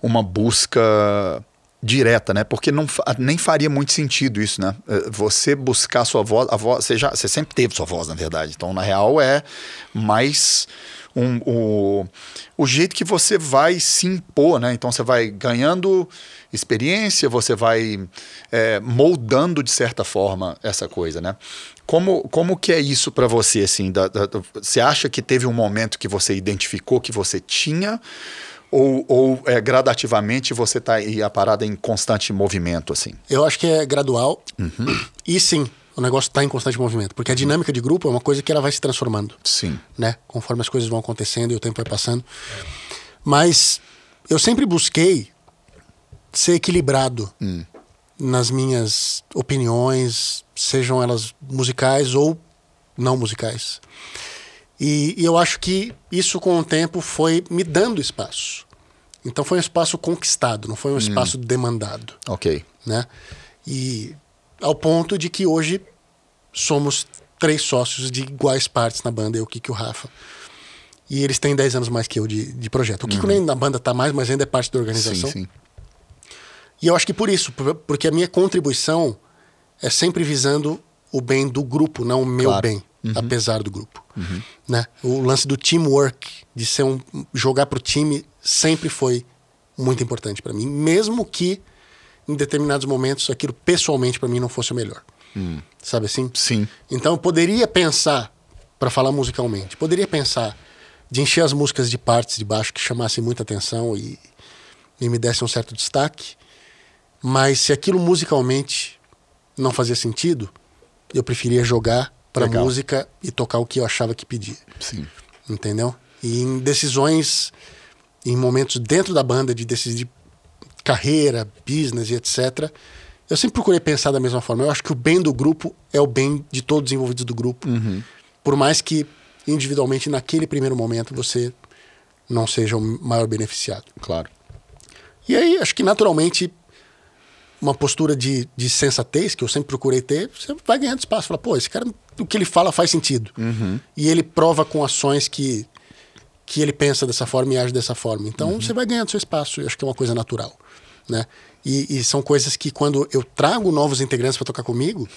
uma busca direta, né? Porque não, nem faria muito sentido isso, né? É, você buscar sua voz, a voz, você já, você sempre teve sua voz, na verdade. Então, na real, é mais um, o, o jeito que você vai se impor, né? Então você vai ganhando experiência, você vai é, moldando de certa forma essa coisa, né? Como, como que é isso para você, assim? Da, da, você acha que teve um momento que você identificou que você tinha ou, ou é, gradativamente você tá aí a parada é em constante movimento, assim? Eu acho que é gradual uhum. e sim, o negócio está em constante movimento. Porque a uhum. dinâmica de grupo é uma coisa que ela vai se transformando. Sim. Né? Conforme as coisas vão acontecendo e o tempo vai passando. Mas eu sempre busquei ser equilibrado hum. nas minhas opiniões, sejam elas musicais ou não musicais. E, e, eu acho que isso com o tempo foi me dando espaço. Então foi um espaço conquistado, não foi um hum. espaço demandado. Ok. Né? E ao ponto de que hoje somos três sócios de iguais partes na banda, eu, Kiko e o Rafa. E eles têm 10 anos mais que eu de, de projeto. O Kiko uhum. nem na banda tá mais, mas ainda é parte da organização. Sim, sim. E eu acho que por isso, porque a minha contribuição é sempre visando o bem do grupo, não o meu claro. bem, uhum. apesar do grupo. Uhum. Né? O lance do teamwork, de ser um jogar pro time, sempre foi muito importante para mim, mesmo que em determinados momentos aquilo pessoalmente para mim não fosse o melhor. Hum. Sabe assim? Sim. Então eu poderia pensar, para falar musicalmente, poderia pensar de encher as músicas de partes de baixo que chamassem muita atenção e, e me dessem um certo destaque, mas se aquilo musicalmente não fazia sentido, eu preferia jogar para música e tocar o que eu achava que pedia. Sim. Entendeu? E em decisões, em momentos dentro da banda de decidir carreira, business e etc., eu sempre procurei pensar da mesma forma. Eu acho que o bem do grupo é o bem de todos os envolvidos do grupo. Uhum. Por mais que individualmente, naquele primeiro momento, você não seja o maior beneficiado. Claro. E aí, acho que naturalmente, uma postura de, de sensatez, que eu sempre procurei ter, você vai ganhando espaço. Fala, pô, esse cara, o que ele fala faz sentido. Uhum. E ele prova com ações que, que ele pensa dessa forma e age dessa forma. Então, uhum. você vai ganhando seu espaço. Eu acho que é uma coisa natural né? E, e são coisas que quando eu trago novos integrantes para tocar comigo,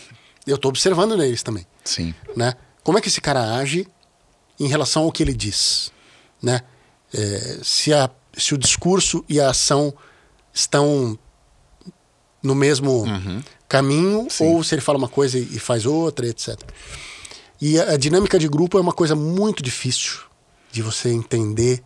eu estou observando neles também. Sim. Né? Como é que esse cara age em relação ao que ele diz, né? É, se, a, se o discurso e a ação estão no mesmo uhum. caminho Sim. ou se ele fala uma coisa e faz outra, etc. E a, a dinâmica de grupo é uma coisa muito difícil de você entender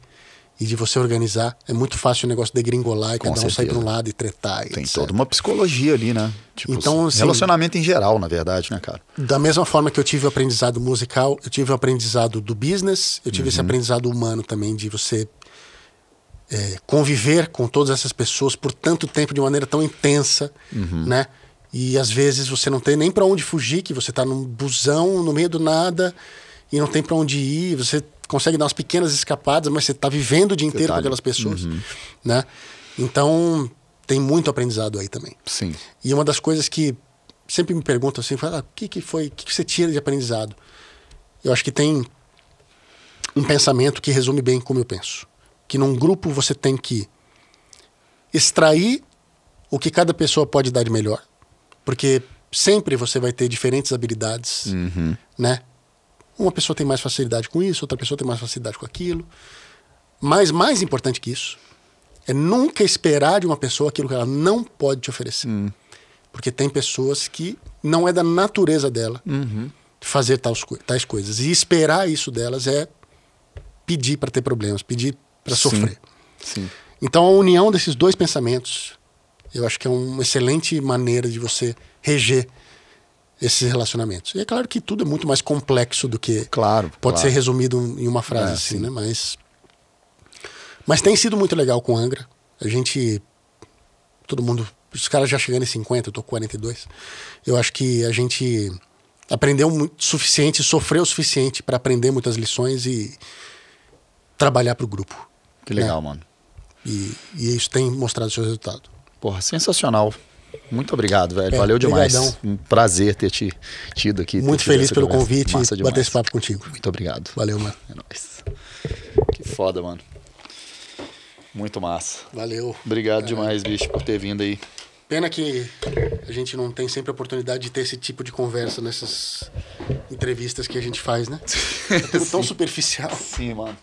e de você organizar. É muito fácil o negócio degringolar e Com cada certeza. um sair para um lado e tretar. E Tem etc. toda uma psicologia ali, né? Tipo, então, assim, assim, relacionamento em geral, na verdade, né, cara? Da mesma forma que eu tive o aprendizado musical, eu tive o aprendizado do business, eu tive uhum. esse aprendizado humano também de você é, conviver com todas essas pessoas por tanto tempo de maneira tão intensa, uhum. né? E às vezes você não tem nem para onde fugir, que você tá num busão no meio do nada e não tem para onde ir, você consegue dar umas pequenas escapadas, mas você está vivendo o dia inteiro com aquelas pessoas, uhum. né? Então, tem muito aprendizado aí também. Sim. E uma das coisas que sempre me perguntam assim, fala, ah, o que, que foi, o que, que você tira de aprendizado? Eu acho que tem um pensamento que resume bem como eu penso. Que num grupo você tem que extrair o que cada pessoa pode dar de melhor, porque sempre você vai ter diferentes habilidades, uhum. né? Uma pessoa tem mais facilidade com isso, outra pessoa tem mais facilidade com aquilo. Mas mais importante que isso é nunca esperar de uma pessoa aquilo que ela não pode te oferecer. Hum. Porque tem pessoas que não é da natureza dela uhum. fazer tais, tais coisas. E esperar isso delas é pedir para ter problemas, pedir para sofrer. Sim. Então a união desses dois pensamentos, eu acho que é uma excelente maneira de você reger esses relacionamentos. E é claro que tudo é muito mais complexo do que. Claro. Pode claro. ser resumido em uma frase, é, assim, sim. né? Mas. Mas tem sido muito legal com Angra. A gente. Todo mundo. Os caras já chegando em 50, eu tô com 42. Eu acho que a gente aprendeu muito suficiente, sofreu o suficiente para aprender muitas lições e trabalhar para o grupo. Que legal, né? mano. E, e isso tem mostrado seu resultado. Porra, sensacional. Muito obrigado, velho. É, Valeu demais. Um prazer ter te tido aqui. Muito feliz pelo convite. Massa demais. Bater esse papo contigo. Muito obrigado. Valeu, mano. É nóis. Que foda, mano. Muito massa. Valeu. Obrigado é. demais, bicho, por ter vindo aí. Pena que a gente não tem sempre a oportunidade de ter esse tipo de conversa nessas entrevistas que a gente faz, né? É tão superficial. Sim, mano.